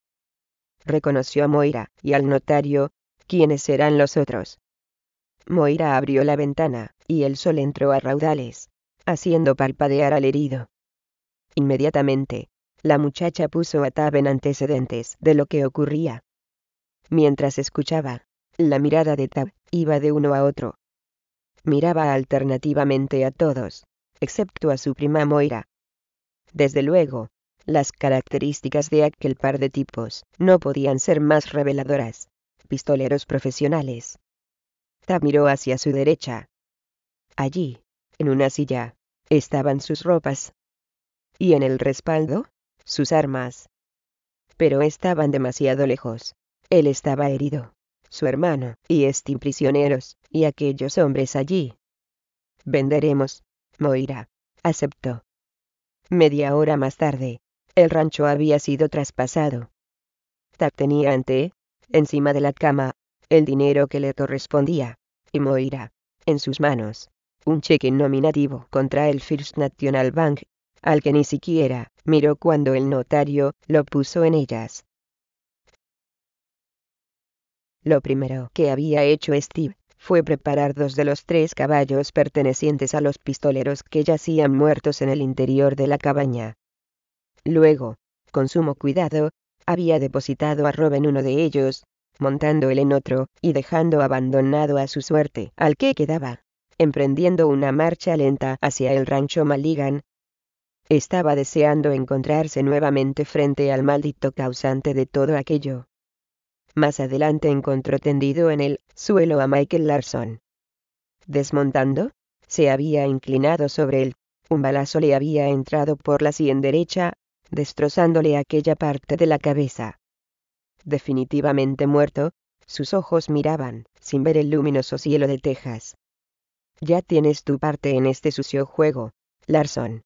Reconoció a Moira, y al notario, ¿quiénes eran los otros? Moira abrió la ventana, y el sol entró a raudales, haciendo palpadear al herido. Inmediatamente, la muchacha puso a Tab en antecedentes de lo que ocurría. Mientras escuchaba, la mirada de Tab iba de uno a otro. Miraba alternativamente a todos, excepto a su prima Moira. Desde luego, las características de aquel par de tipos no podían ser más reveladoras. Pistoleros profesionales. Tab miró hacia su derecha. Allí, en una silla, estaban sus ropas. Y en el respaldo, sus armas. Pero estaban demasiado lejos. Él estaba herido, su hermano y Estin prisioneros, y aquellos hombres allí. Venderemos, Moira. Aceptó. Media hora más tarde, el rancho había sido traspasado. Tap tenía ante, encima de la cama, el dinero que le correspondía, y Moira, en sus manos, un cheque nominativo contra el First National Bank, al que ni siquiera miró cuando el notario lo puso en ellas. Lo primero que había hecho Steve fue preparar dos de los tres caballos pertenecientes a los pistoleros que yacían muertos en el interior de la cabaña. Luego, con sumo cuidado, había depositado a Rob uno de ellos, montando él en otro y dejando abandonado a su suerte al que quedaba, emprendiendo una marcha lenta hacia el rancho Maligan, estaba deseando encontrarse nuevamente frente al maldito causante de todo aquello. Más adelante encontró tendido en el suelo a Michael Larson. Desmontando, se había inclinado sobre él. Un balazo le había entrado por la sien derecha, destrozándole aquella parte de la cabeza. Definitivamente muerto, sus ojos miraban, sin ver el luminoso cielo de Texas. Ya tienes tu parte en este sucio juego, Larson.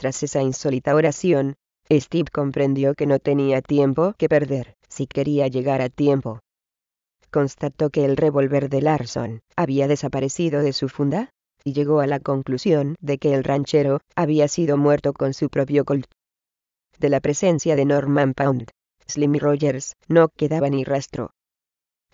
Tras esa insólita oración, Steve comprendió que no tenía tiempo que perder, si quería llegar a tiempo. Constató que el revólver de Larson había desaparecido de su funda, y llegó a la conclusión de que el ranchero había sido muerto con su propio Colt. De la presencia de Norman Pound, Slim Rogers no quedaba ni rastro.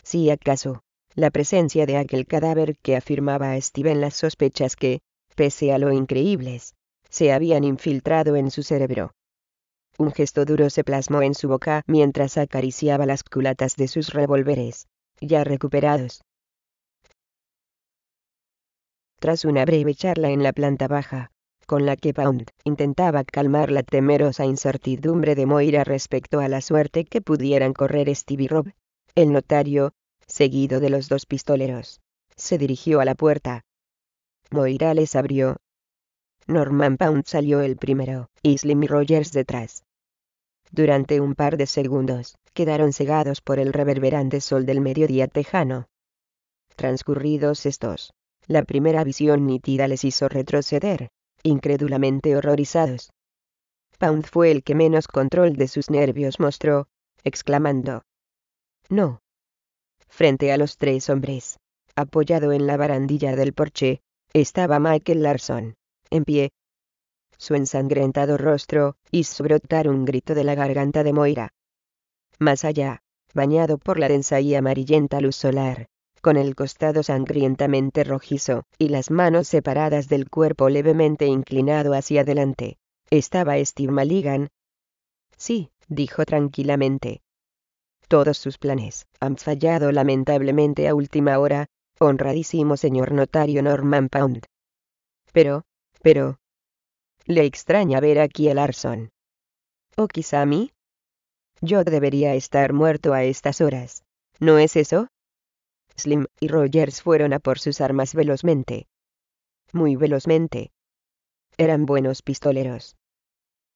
Si acaso, la presencia de aquel cadáver que afirmaba a en las sospechas que, pese a lo increíbles se habían infiltrado en su cerebro. Un gesto duro se plasmó en su boca mientras acariciaba las culatas de sus revólveres, ya recuperados. Tras una breve charla en la planta baja, con la que Pound intentaba calmar la temerosa incertidumbre de Moira respecto a la suerte que pudieran correr Stevie y Rob, el notario, seguido de los dos pistoleros, se dirigió a la puerta. Moira les abrió, Norman Pound salió el primero, y Slim y Rogers detrás. Durante un par de segundos, quedaron cegados por el reverberante sol del mediodía tejano. Transcurridos estos, la primera visión nítida les hizo retroceder, incrédulamente horrorizados. Pound fue el que menos control de sus nervios mostró, exclamando. No. Frente a los tres hombres, apoyado en la barandilla del porche, estaba Michael Larson en pie. Su ensangrentado rostro hizo brotar un grito de la garganta de Moira. Más allá, bañado por la densa y amarillenta luz solar, con el costado sangrientamente rojizo, y las manos separadas del cuerpo levemente inclinado hacia adelante. Estaba Steve Maligan. Sí, dijo tranquilamente. Todos sus planes han fallado lamentablemente a última hora, honradísimo señor notario Norman Pound. Pero, pero... Le extraña ver aquí a Larson. ¿O quizá a mí? Yo debería estar muerto a estas horas. ¿No es eso? Slim y Rogers fueron a por sus armas velozmente. Muy velozmente. Eran buenos pistoleros.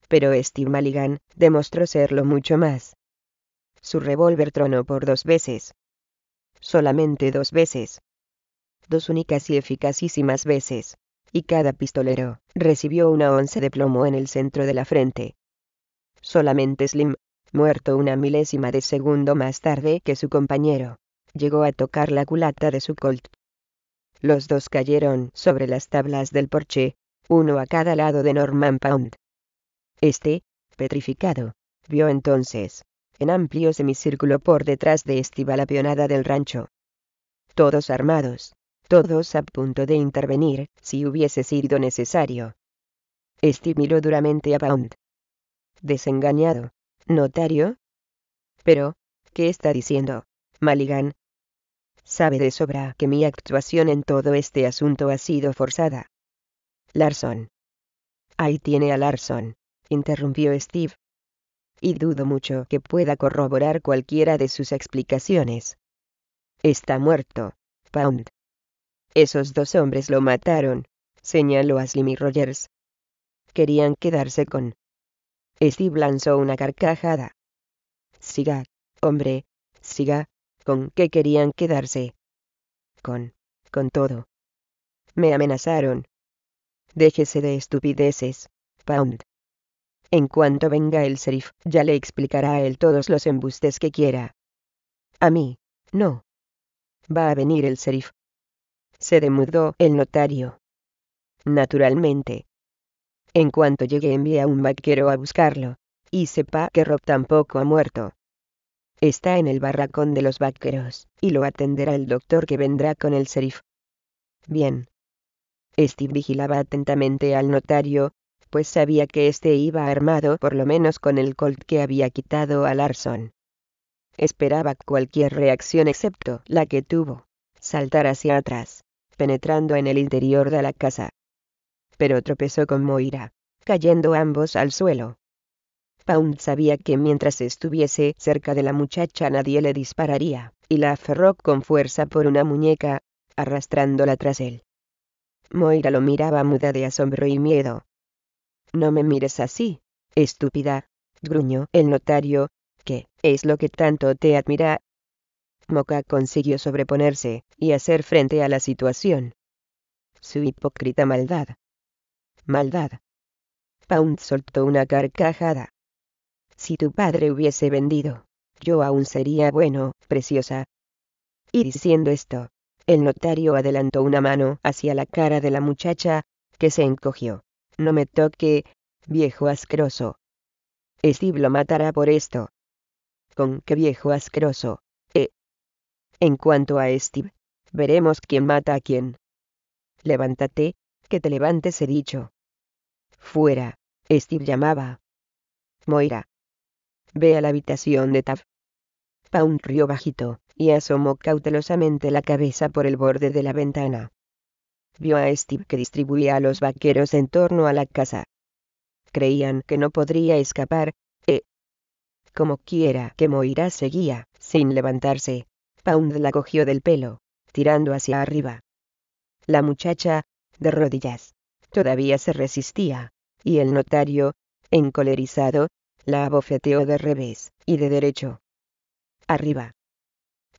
Pero Steve Mulligan demostró serlo mucho más. Su revólver tronó por dos veces. Solamente dos veces. Dos únicas y eficacísimas veces y cada pistolero recibió una once de plomo en el centro de la frente. Solamente Slim, muerto una milésima de segundo más tarde que su compañero, llegó a tocar la culata de su colt. Los dos cayeron sobre las tablas del porche, uno a cada lado de Norman Pound. Este, petrificado, vio entonces, en amplio semicírculo por detrás de Estiva la peonada del rancho. Todos armados, todos a punto de intervenir, si hubiese sido necesario. Steve miró duramente a Pound. Desengañado. Notario. Pero, ¿qué está diciendo, Maligan? Sabe de sobra que mi actuación en todo este asunto ha sido forzada. Larson. Ahí tiene a Larson, interrumpió Steve. Y dudo mucho que pueda corroborar cualquiera de sus explicaciones. Está muerto, Pound. Esos dos hombres lo mataron, señaló a Slimmy Rogers. Querían quedarse con. Steve lanzó una carcajada. Siga, hombre, siga, ¿con qué querían quedarse? Con, con todo. Me amenazaron. Déjese de estupideces, Pound. En cuanto venga el sheriff, ya le explicará a él todos los embustes que quiera. A mí, no. Va a venir el sheriff, se demudó el notario. Naturalmente. En cuanto llegue envía a un vaquero a buscarlo, y sepa que Rob tampoco ha muerto. Está en el barracón de los vaqueros, y lo atenderá el doctor que vendrá con el sheriff. Bien. Steve vigilaba atentamente al notario, pues sabía que éste iba armado por lo menos con el colt que había quitado a Larson. Esperaba cualquier reacción excepto la que tuvo, saltar hacia atrás penetrando en el interior de la casa. Pero tropezó con Moira, cayendo ambos al suelo. Pound sabía que mientras estuviese cerca de la muchacha nadie le dispararía, y la aferró con fuerza por una muñeca, arrastrándola tras él. Moira lo miraba muda de asombro y miedo. No me mires así, estúpida, gruñó el notario, que es lo que tanto te admira, Moca consiguió sobreponerse y hacer frente a la situación. Su hipócrita maldad. Maldad. Pound soltó una carcajada. Si tu padre hubiese vendido, yo aún sería bueno, preciosa. Y diciendo esto, el notario adelantó una mano hacia la cara de la muchacha, que se encogió. No me toque, viejo asqueroso. Steve matará por esto. Con qué viejo asqueroso. En cuanto a Steve, veremos quién mata a quién. Levántate, que te levantes he dicho. Fuera, Steve llamaba. Moira. Ve a la habitación de Tav. Pound rió bajito, y asomó cautelosamente la cabeza por el borde de la ventana. Vio a Steve que distribuía a los vaqueros en torno a la casa. Creían que no podría escapar, e... Como quiera que Moira seguía, sin levantarse, Pound la cogió del pelo, tirando hacia arriba. La muchacha, de rodillas, todavía se resistía, y el notario, encolerizado, la abofeteó de revés y de derecho. Arriba.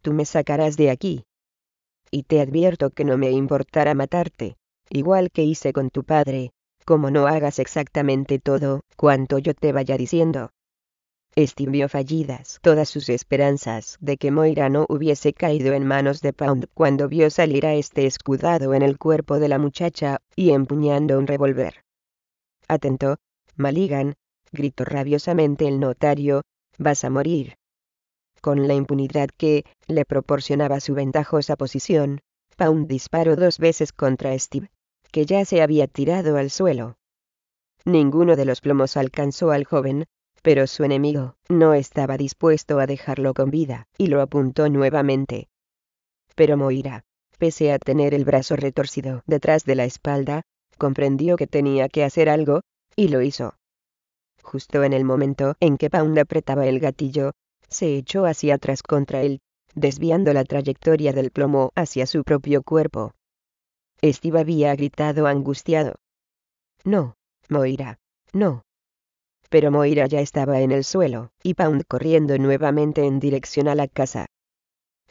Tú me sacarás de aquí. Y te advierto que no me importará matarte, igual que hice con tu padre, como no hagas exactamente todo cuanto yo te vaya diciendo vio fallidas todas sus esperanzas de que Moira no hubiese caído en manos de Pound cuando vio salir a este escudado en el cuerpo de la muchacha, y empuñando un revólver. Atento, Maligan, gritó rabiosamente el notario, vas a morir. Con la impunidad que le proporcionaba su ventajosa posición, Pound disparó dos veces contra Steve, que ya se había tirado al suelo. Ninguno de los plomos alcanzó al joven, pero su enemigo no estaba dispuesto a dejarlo con vida, y lo apuntó nuevamente. Pero Moira, pese a tener el brazo retorcido detrás de la espalda, comprendió que tenía que hacer algo, y lo hizo. Justo en el momento en que Pound apretaba el gatillo, se echó hacia atrás contra él, desviando la trayectoria del plomo hacia su propio cuerpo. Steve había gritado angustiado. No, Moira, no pero Moira ya estaba en el suelo, y Pound corriendo nuevamente en dirección a la casa.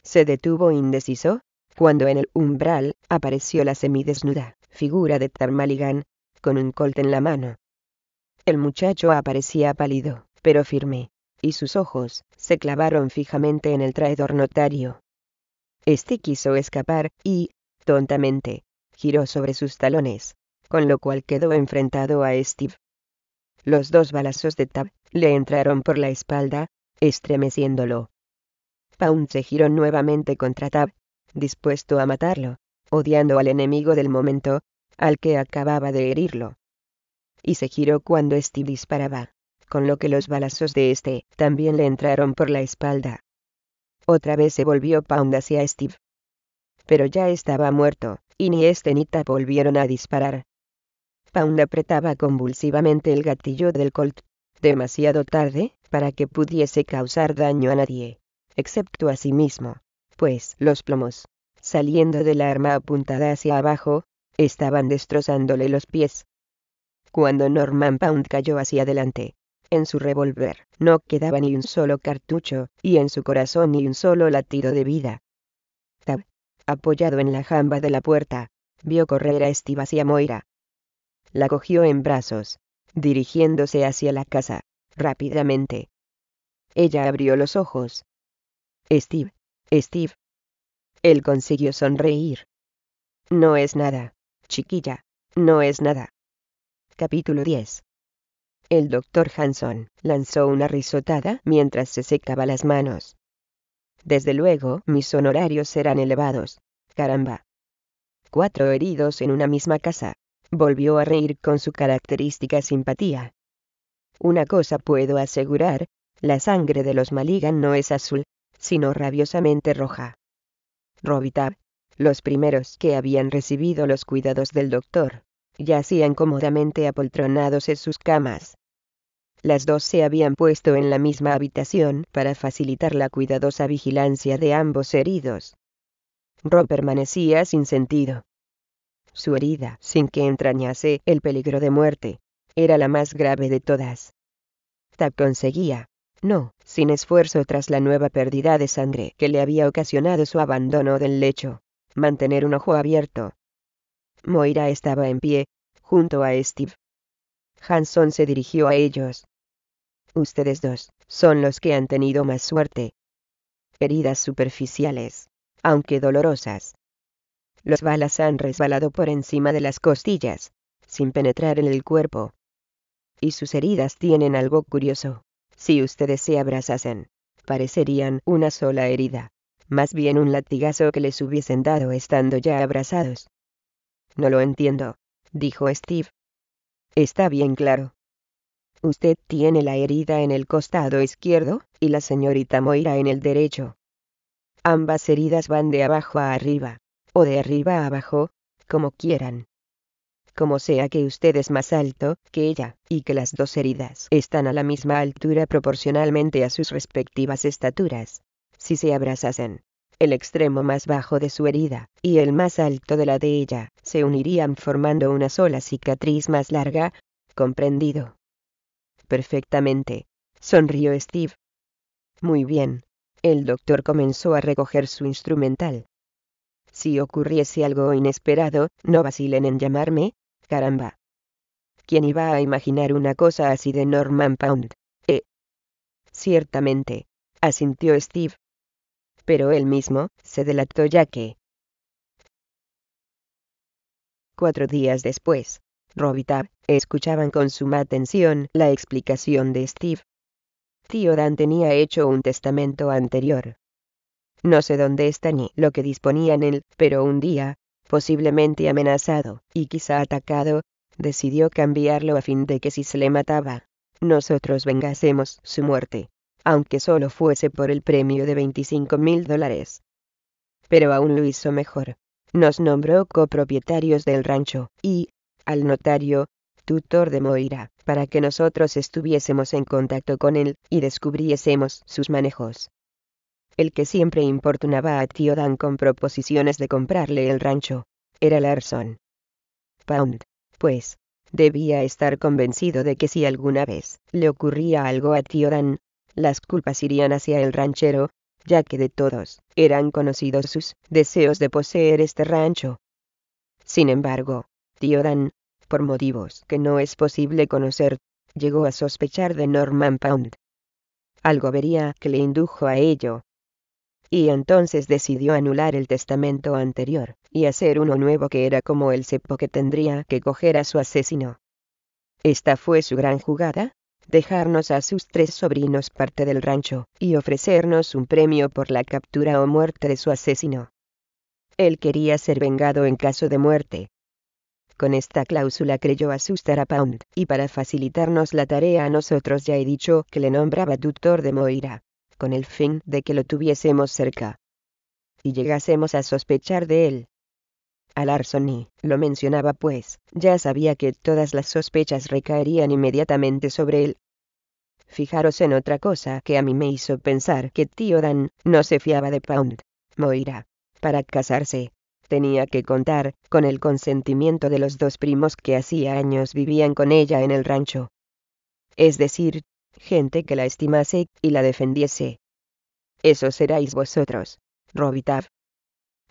Se detuvo indeciso, cuando en el umbral apareció la semidesnuda figura de Tarmaligan, con un colt en la mano. El muchacho aparecía pálido, pero firme, y sus ojos se clavaron fijamente en el traidor notario. Este quiso escapar y, tontamente, giró sobre sus talones, con lo cual quedó enfrentado a Steve, los dos balazos de Tab le entraron por la espalda, estremeciéndolo. Pound se giró nuevamente contra Tab, dispuesto a matarlo, odiando al enemigo del momento, al que acababa de herirlo. Y se giró cuando Steve disparaba, con lo que los balazos de este también le entraron por la espalda. Otra vez se volvió Pound hacia Steve. Pero ya estaba muerto, y ni este ni Tab volvieron a disparar. Pound apretaba convulsivamente el gatillo del Colt, demasiado tarde, para que pudiese causar daño a nadie, excepto a sí mismo, pues los plomos, saliendo del arma apuntada hacia abajo, estaban destrozándole los pies. Cuando Norman Pound cayó hacia adelante, en su revólver no quedaba ni un solo cartucho, y en su corazón ni un solo latido de vida. apoyado en la jamba de la puerta, vio correr a Steve hacia Moira, la cogió en brazos, dirigiéndose hacia la casa, rápidamente. Ella abrió los ojos. Steve, Steve. Él consiguió sonreír. No es nada, chiquilla, no es nada. Capítulo 10. El doctor Hanson lanzó una risotada mientras se secaba las manos. Desde luego, mis honorarios serán elevados. Caramba. Cuatro heridos en una misma casa volvió a reír con su característica simpatía. Una cosa puedo asegurar, la sangre de los Maligan no es azul, sino rabiosamente roja. Robitab, los primeros que habían recibido los cuidados del doctor, yacían cómodamente apoltronados en sus camas. Las dos se habían puesto en la misma habitación para facilitar la cuidadosa vigilancia de ambos heridos. Rob permanecía sin sentido, su herida, sin que entrañase el peligro de muerte, era la más grave de todas. Tab conseguía, no, sin esfuerzo tras la nueva pérdida de sangre que le había ocasionado su abandono del lecho, mantener un ojo abierto. Moira estaba en pie, junto a Steve. Hanson se dirigió a ellos. Ustedes dos son los que han tenido más suerte. Heridas superficiales, aunque dolorosas, «Los balas han resbalado por encima de las costillas, sin penetrar en el cuerpo. Y sus heridas tienen algo curioso. Si ustedes se abrazasen, parecerían una sola herida, más bien un latigazo que les hubiesen dado estando ya abrazados. No lo entiendo, dijo Steve. Está bien claro. Usted tiene la herida en el costado izquierdo, y la señorita Moira en el derecho. Ambas heridas van de abajo a arriba o de arriba a abajo, como quieran. Como sea que usted es más alto que ella, y que las dos heridas están a la misma altura proporcionalmente a sus respectivas estaturas. Si se abrazasen, el extremo más bajo de su herida, y el más alto de la de ella, se unirían formando una sola cicatriz más larga, comprendido. Perfectamente, sonrió Steve. Muy bien. El doctor comenzó a recoger su instrumental. Si ocurriese algo inesperado, no vacilen en llamarme, caramba. ¿Quién iba a imaginar una cosa así de Norman Pound? Eh. Ciertamente, asintió Steve. Pero él mismo se delató ya que... Cuatro días después, Robita escuchaban con suma atención la explicación de Steve. Tío Dan tenía hecho un testamento anterior, no sé dónde está ni lo que disponía en él, pero un día, posiblemente amenazado, y quizá atacado, decidió cambiarlo a fin de que si se le mataba, nosotros vengásemos su muerte, aunque solo fuese por el premio de 25 mil dólares. Pero aún lo hizo mejor. Nos nombró copropietarios del rancho, y, al notario, tutor de Moira, para que nosotros estuviésemos en contacto con él, y descubriésemos sus manejos. El que siempre importunaba a tío con proposiciones de comprarle el rancho, era Larson. Pound, pues, debía estar convencido de que si alguna vez le ocurría algo a tío las culpas irían hacia el ranchero, ya que de todos eran conocidos sus deseos de poseer este rancho. Sin embargo, tío por motivos que no es posible conocer, llegó a sospechar de Norman Pound. Algo vería que le indujo a ello, y entonces decidió anular el testamento anterior, y hacer uno nuevo que era como el cepo que tendría que coger a su asesino. Esta fue su gran jugada, dejarnos a sus tres sobrinos parte del rancho, y ofrecernos un premio por la captura o muerte de su asesino. Él quería ser vengado en caso de muerte. Con esta cláusula creyó asustar a Pound, y para facilitarnos la tarea a nosotros ya he dicho que le nombraba tutor de Moira con el fin de que lo tuviésemos cerca. Y llegásemos a sospechar de él. Alarsoni lo mencionaba pues, ya sabía que todas las sospechas recaerían inmediatamente sobre él. Fijaros en otra cosa que a mí me hizo pensar que tío Dan no se fiaba de Pound. Moira. Para casarse, tenía que contar con el consentimiento de los dos primos que hacía años vivían con ella en el rancho. Es decir, gente que la estimase y la defendiese. Eso seráis vosotros, Robitav.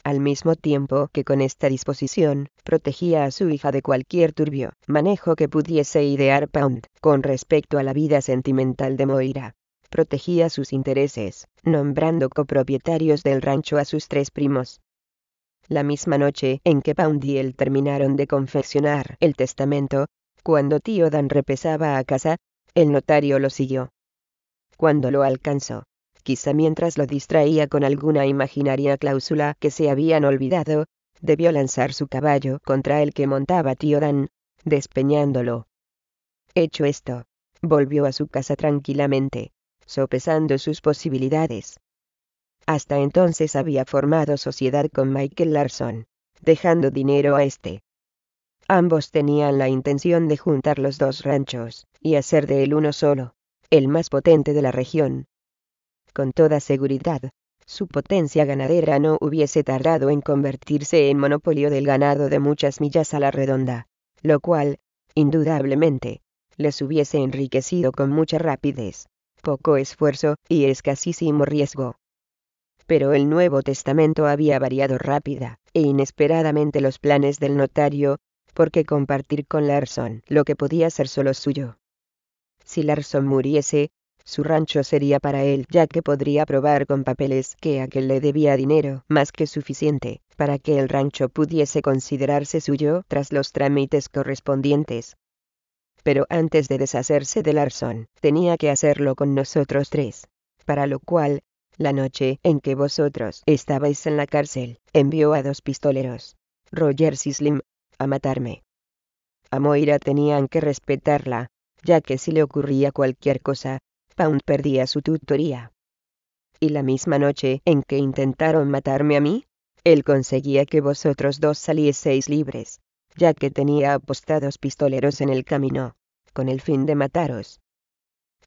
Al mismo tiempo que con esta disposición, protegía a su hija de cualquier turbio manejo que pudiese idear Pound con respecto a la vida sentimental de Moira. Protegía sus intereses, nombrando copropietarios del rancho a sus tres primos. La misma noche en que Pound y él terminaron de confeccionar el testamento, cuando tío Dan repesaba a casa, el notario lo siguió. Cuando lo alcanzó, quizá mientras lo distraía con alguna imaginaria cláusula que se habían olvidado, debió lanzar su caballo contra el que montaba tío Dan, despeñándolo. Hecho esto, volvió a su casa tranquilamente, sopesando sus posibilidades. Hasta entonces había formado sociedad con Michael Larson, dejando dinero a este, Ambos tenían la intención de juntar los dos ranchos, y hacer de él uno solo, el más potente de la región. Con toda seguridad, su potencia ganadera no hubiese tardado en convertirse en monopolio del ganado de muchas millas a la redonda, lo cual, indudablemente, les hubiese enriquecido con mucha rapidez, poco esfuerzo y escasísimo riesgo. Pero el Nuevo Testamento había variado rápida e inesperadamente los planes del notario, porque compartir con Larson lo que podía ser solo suyo. Si Larson muriese, su rancho sería para él, ya que podría probar con papeles que aquel le debía dinero más que suficiente, para que el rancho pudiese considerarse suyo tras los trámites correspondientes. Pero antes de deshacerse de Larson, tenía que hacerlo con nosotros tres, para lo cual, la noche en que vosotros estabais en la cárcel, envió a dos pistoleros, Roger Slim a matarme. A Moira tenían que respetarla, ya que si le ocurría cualquier cosa, Pound perdía su tutoría. Y la misma noche en que intentaron matarme a mí, él conseguía que vosotros dos salieseis libres, ya que tenía apostados pistoleros en el camino, con el fin de mataros.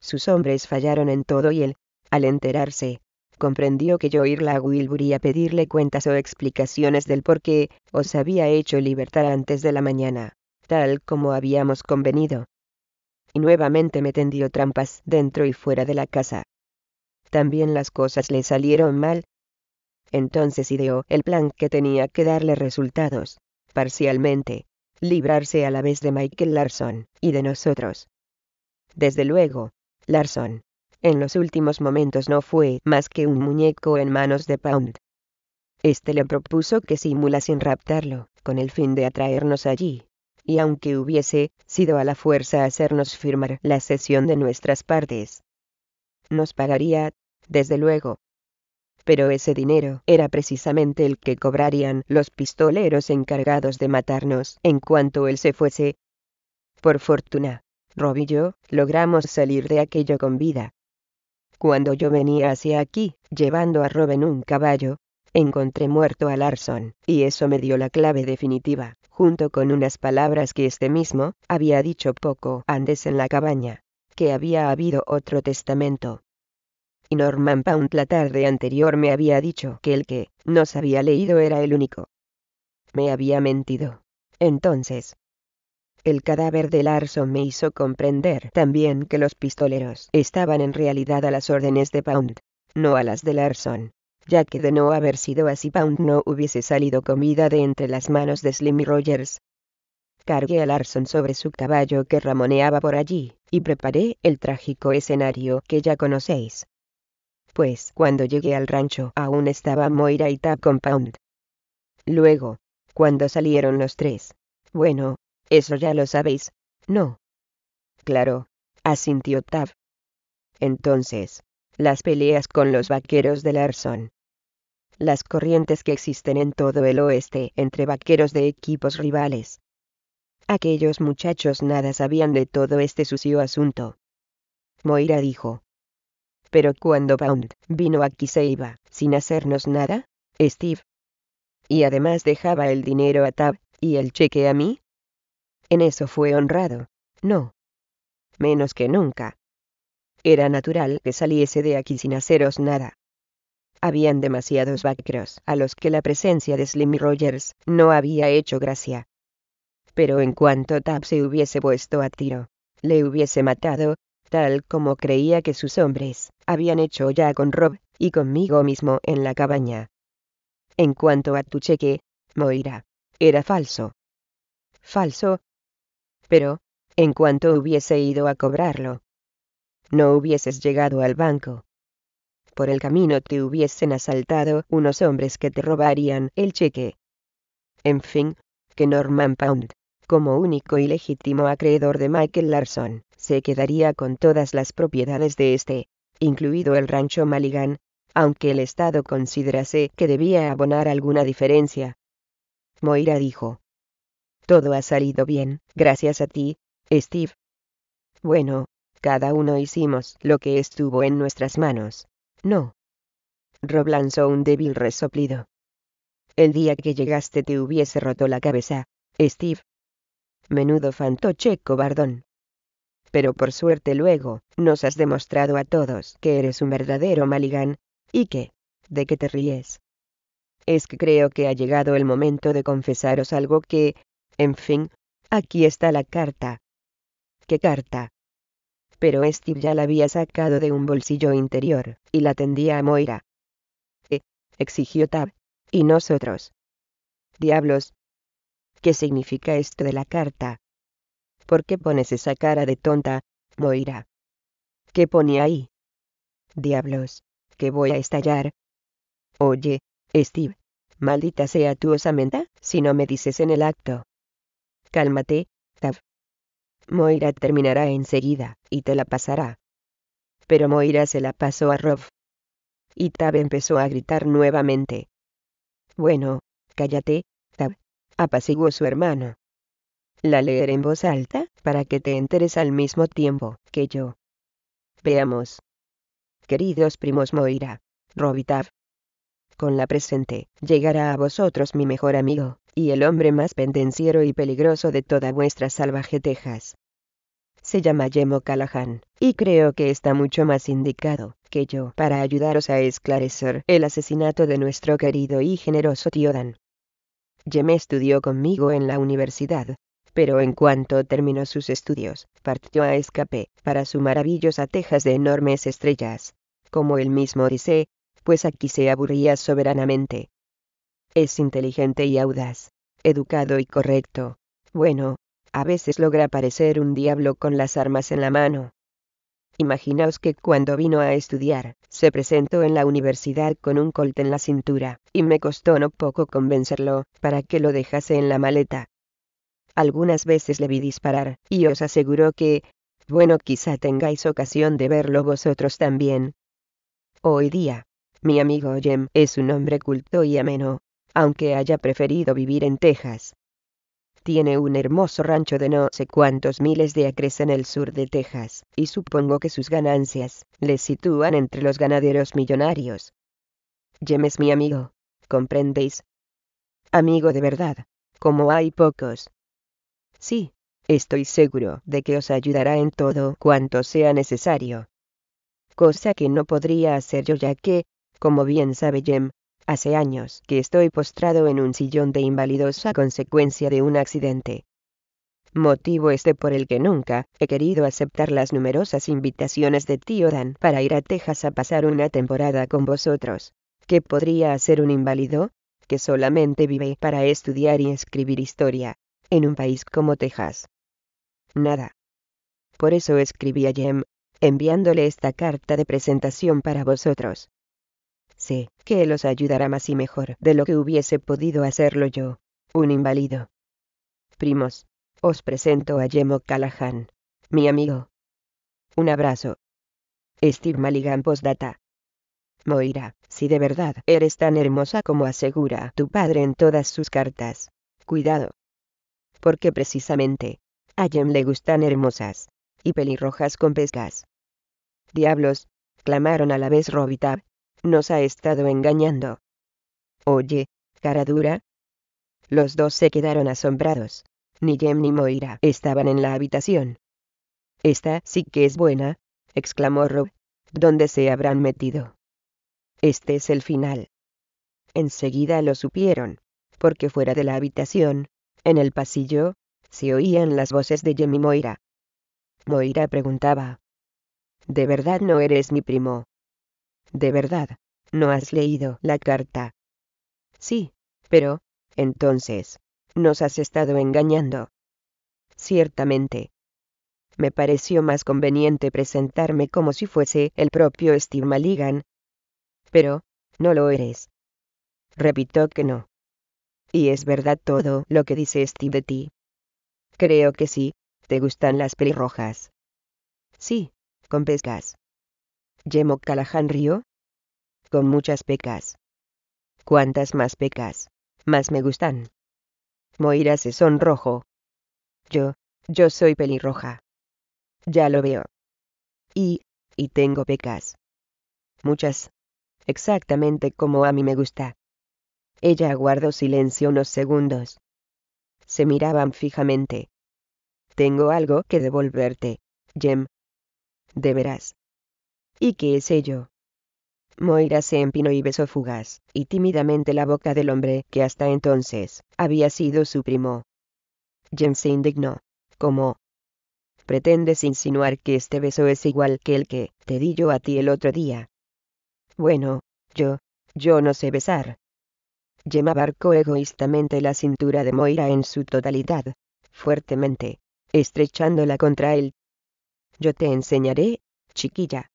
Sus hombres fallaron en todo y él, al enterarse, comprendió que yo irla a Wilbur y a pedirle cuentas o explicaciones del por qué os había hecho libertar antes de la mañana, tal como habíamos convenido. Y nuevamente me tendió trampas dentro y fuera de la casa. También las cosas le salieron mal. Entonces ideó el plan que tenía que darle resultados, parcialmente, librarse a la vez de Michael Larson y de nosotros. Desde luego, Larson, en los últimos momentos no fue más que un muñeco en manos de Pound. Este le propuso que sin raptarlo, con el fin de atraernos allí. Y aunque hubiese sido a la fuerza hacernos firmar la cesión de nuestras partes, nos pagaría, desde luego. Pero ese dinero era precisamente el que cobrarían los pistoleros encargados de matarnos en cuanto él se fuese. Por fortuna, Rob y yo logramos salir de aquello con vida. Cuando yo venía hacia aquí, llevando a Robin un caballo, encontré muerto a Larson, y eso me dio la clave definitiva, junto con unas palabras que este mismo había dicho poco antes en la cabaña, que había habido otro testamento. Y Norman Pound la tarde anterior me había dicho que el que nos había leído era el único. Me había mentido. Entonces, el cadáver de Larson me hizo comprender también que los pistoleros estaban en realidad a las órdenes de Pound, no a las de Larson, ya que de no haber sido así Pound no hubiese salido comida de entre las manos de Slimmy Rogers. Cargué a Larson sobre su caballo que ramoneaba por allí, y preparé el trágico escenario que ya conocéis. Pues cuando llegué al rancho aún estaba Moira y Tab con Pound. Luego, cuando salieron los tres, bueno, eso ya lo sabéis, ¿no? Claro, asintió Tab. Entonces, las peleas con los vaqueros de Larson. Las corrientes que existen en todo el oeste entre vaqueros de equipos rivales. Aquellos muchachos nada sabían de todo este sucio asunto. Moira dijo. Pero cuando Bound vino aquí se iba, sin hacernos nada, Steve. Y además dejaba el dinero a Tab, y el cheque a mí, en eso fue honrado. No. Menos que nunca. Era natural que saliese de aquí sin haceros nada. Habían demasiados vaqueros a los que la presencia de Slimmy Rogers no había hecho gracia. Pero en cuanto Tab se hubiese puesto a tiro, le hubiese matado, tal como creía que sus hombres habían hecho ya con Rob y conmigo mismo en la cabaña. En cuanto a tu cheque, Moira, era falso. Falso, pero, en cuanto hubiese ido a cobrarlo, no hubieses llegado al banco. Por el camino te hubiesen asaltado unos hombres que te robarían el cheque. En fin, que Norman Pound, como único y legítimo acreedor de Michael Larson, se quedaría con todas las propiedades de este, incluido el rancho Maligan, aunque el Estado considerase que debía abonar alguna diferencia. Moira dijo, todo ha salido bien, gracias a ti, Steve. Bueno, cada uno hicimos lo que estuvo en nuestras manos. No. Rob lanzó un débil resoplido. El día que llegaste te hubiese roto la cabeza, Steve. Menudo fantoche cobardón. Pero por suerte luego, nos has demostrado a todos que eres un verdadero maligán, y que, de qué te ríes. Es que creo que ha llegado el momento de confesaros algo que, en fin, aquí está la carta. ¿Qué carta? Pero Steve ya la había sacado de un bolsillo interior, y la tendía a Moira. Eh, exigió Tab. ¿Y nosotros? Diablos. ¿Qué significa esto de la carta? ¿Por qué pones esa cara de tonta, Moira? ¿Qué ponía ahí? Diablos, que voy a estallar. Oye, Steve, maldita sea tu osamenta, si no me dices en el acto. Cálmate, Tav. Moira terminará enseguida, y te la pasará. Pero Moira se la pasó a Rob. Y Tab empezó a gritar nuevamente. Bueno, cállate, Tab. Apaciguó su hermano. La leeré en voz alta, para que te enteres al mismo tiempo que yo. Veamos. Queridos primos Moira, Rob y Tab. Con la presente, llegará a vosotros mi mejor amigo, y el hombre más pendenciero y peligroso de toda vuestra salvaje Texas. Se llama Yemo Callahan, y creo que está mucho más indicado que yo para ayudaros a esclarecer el asesinato de nuestro querido y generoso tío Dan. estudió conmigo en la universidad, pero en cuanto terminó sus estudios, partió a escape para su maravillosa Texas de enormes estrellas, como él mismo dice, pues aquí se aburría soberanamente es inteligente y audaz, educado y correcto. Bueno, a veces logra parecer un diablo con las armas en la mano. Imaginaos que cuando vino a estudiar, se presentó en la universidad con un colt en la cintura, y me costó no poco convencerlo, para que lo dejase en la maleta. Algunas veces le vi disparar, y os aseguro que, bueno, quizá tengáis ocasión de verlo vosotros también. Hoy día, mi amigo Jem es un hombre culto y ameno, aunque haya preferido vivir en Texas. Tiene un hermoso rancho de no sé cuántos miles de acres en el sur de Texas, y supongo que sus ganancias le sitúan entre los ganaderos millonarios. Jem es mi amigo, ¿comprendéis? Amigo de verdad, como hay pocos. Sí, estoy seguro de que os ayudará en todo cuanto sea necesario. Cosa que no podría hacer yo ya que, como bien sabe Jem, Hace años que estoy postrado en un sillón de inválidos a consecuencia de un accidente. Motivo este por el que nunca he querido aceptar las numerosas invitaciones de tío Dan para ir a Texas a pasar una temporada con vosotros. ¿Qué podría hacer un inválido? Que solamente vive para estudiar y escribir historia, en un país como Texas. Nada. Por eso escribí a Jem, enviándole esta carta de presentación para vosotros. Sé que él os ayudará más y mejor de lo que hubiese podido hacerlo yo, un inválido. Primos, os presento a Yemo Callahan, mi amigo. Un abrazo. Steve Maligan Postdata. Moira, si de verdad eres tan hermosa como asegura tu padre en todas sus cartas, cuidado. Porque precisamente, a Jem le gustan hermosas, y pelirrojas con pescas. Diablos, clamaron a la vez Robitab nos ha estado engañando. Oye, cara dura. Los dos se quedaron asombrados. Ni Jem ni Moira estaban en la habitación. Esta sí que es buena, exclamó Rob. ¿Dónde se habrán metido? Este es el final. Enseguida lo supieron, porque fuera de la habitación, en el pasillo, se oían las voces de Jem y Moira. Moira preguntaba. ¿De verdad no eres mi primo? ¿De verdad? ¿No has leído la carta? Sí, pero, entonces, nos has estado engañando. Ciertamente. Me pareció más conveniente presentarme como si fuese el propio Steve Maligan. Pero, no lo eres. Repito que no. ¿Y es verdad todo lo que dice Steve de ti? Creo que sí, te gustan las pelirrojas. Sí, con pescas. Yemo Callahan Río? Con muchas pecas. —¿Cuántas más pecas, más me gustan. Moira se sonrojo. Yo, yo soy pelirroja. Ya lo veo. Y, y tengo pecas. Muchas. Exactamente como a mí me gusta. Ella aguardó silencio unos segundos. Se miraban fijamente. Tengo algo que devolverte, Jem. De veras. ¿Y qué es ello? Moira se empinó y besó fugaz, y tímidamente la boca del hombre que hasta entonces había sido su primo. Jem se indignó. ¿Cómo? ¿Pretendes insinuar que este beso es igual que el que te di yo a ti el otro día? Bueno, yo, yo no sé besar. Jem abarcó egoístamente la cintura de Moira en su totalidad, fuertemente, estrechándola contra él. Yo te enseñaré, chiquilla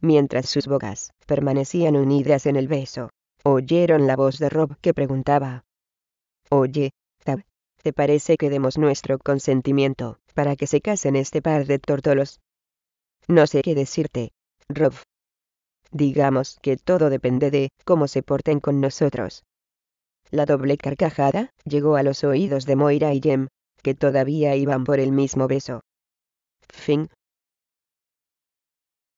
mientras sus bocas permanecían unidas en el beso. Oyeron la voz de Rob que preguntaba. Oye, ¿te parece que demos nuestro consentimiento para que se casen este par de tortolos?» No sé qué decirte, Rob. Digamos que todo depende de cómo se porten con nosotros. La doble carcajada llegó a los oídos de Moira y Jem, que todavía iban por el mismo beso. Fin.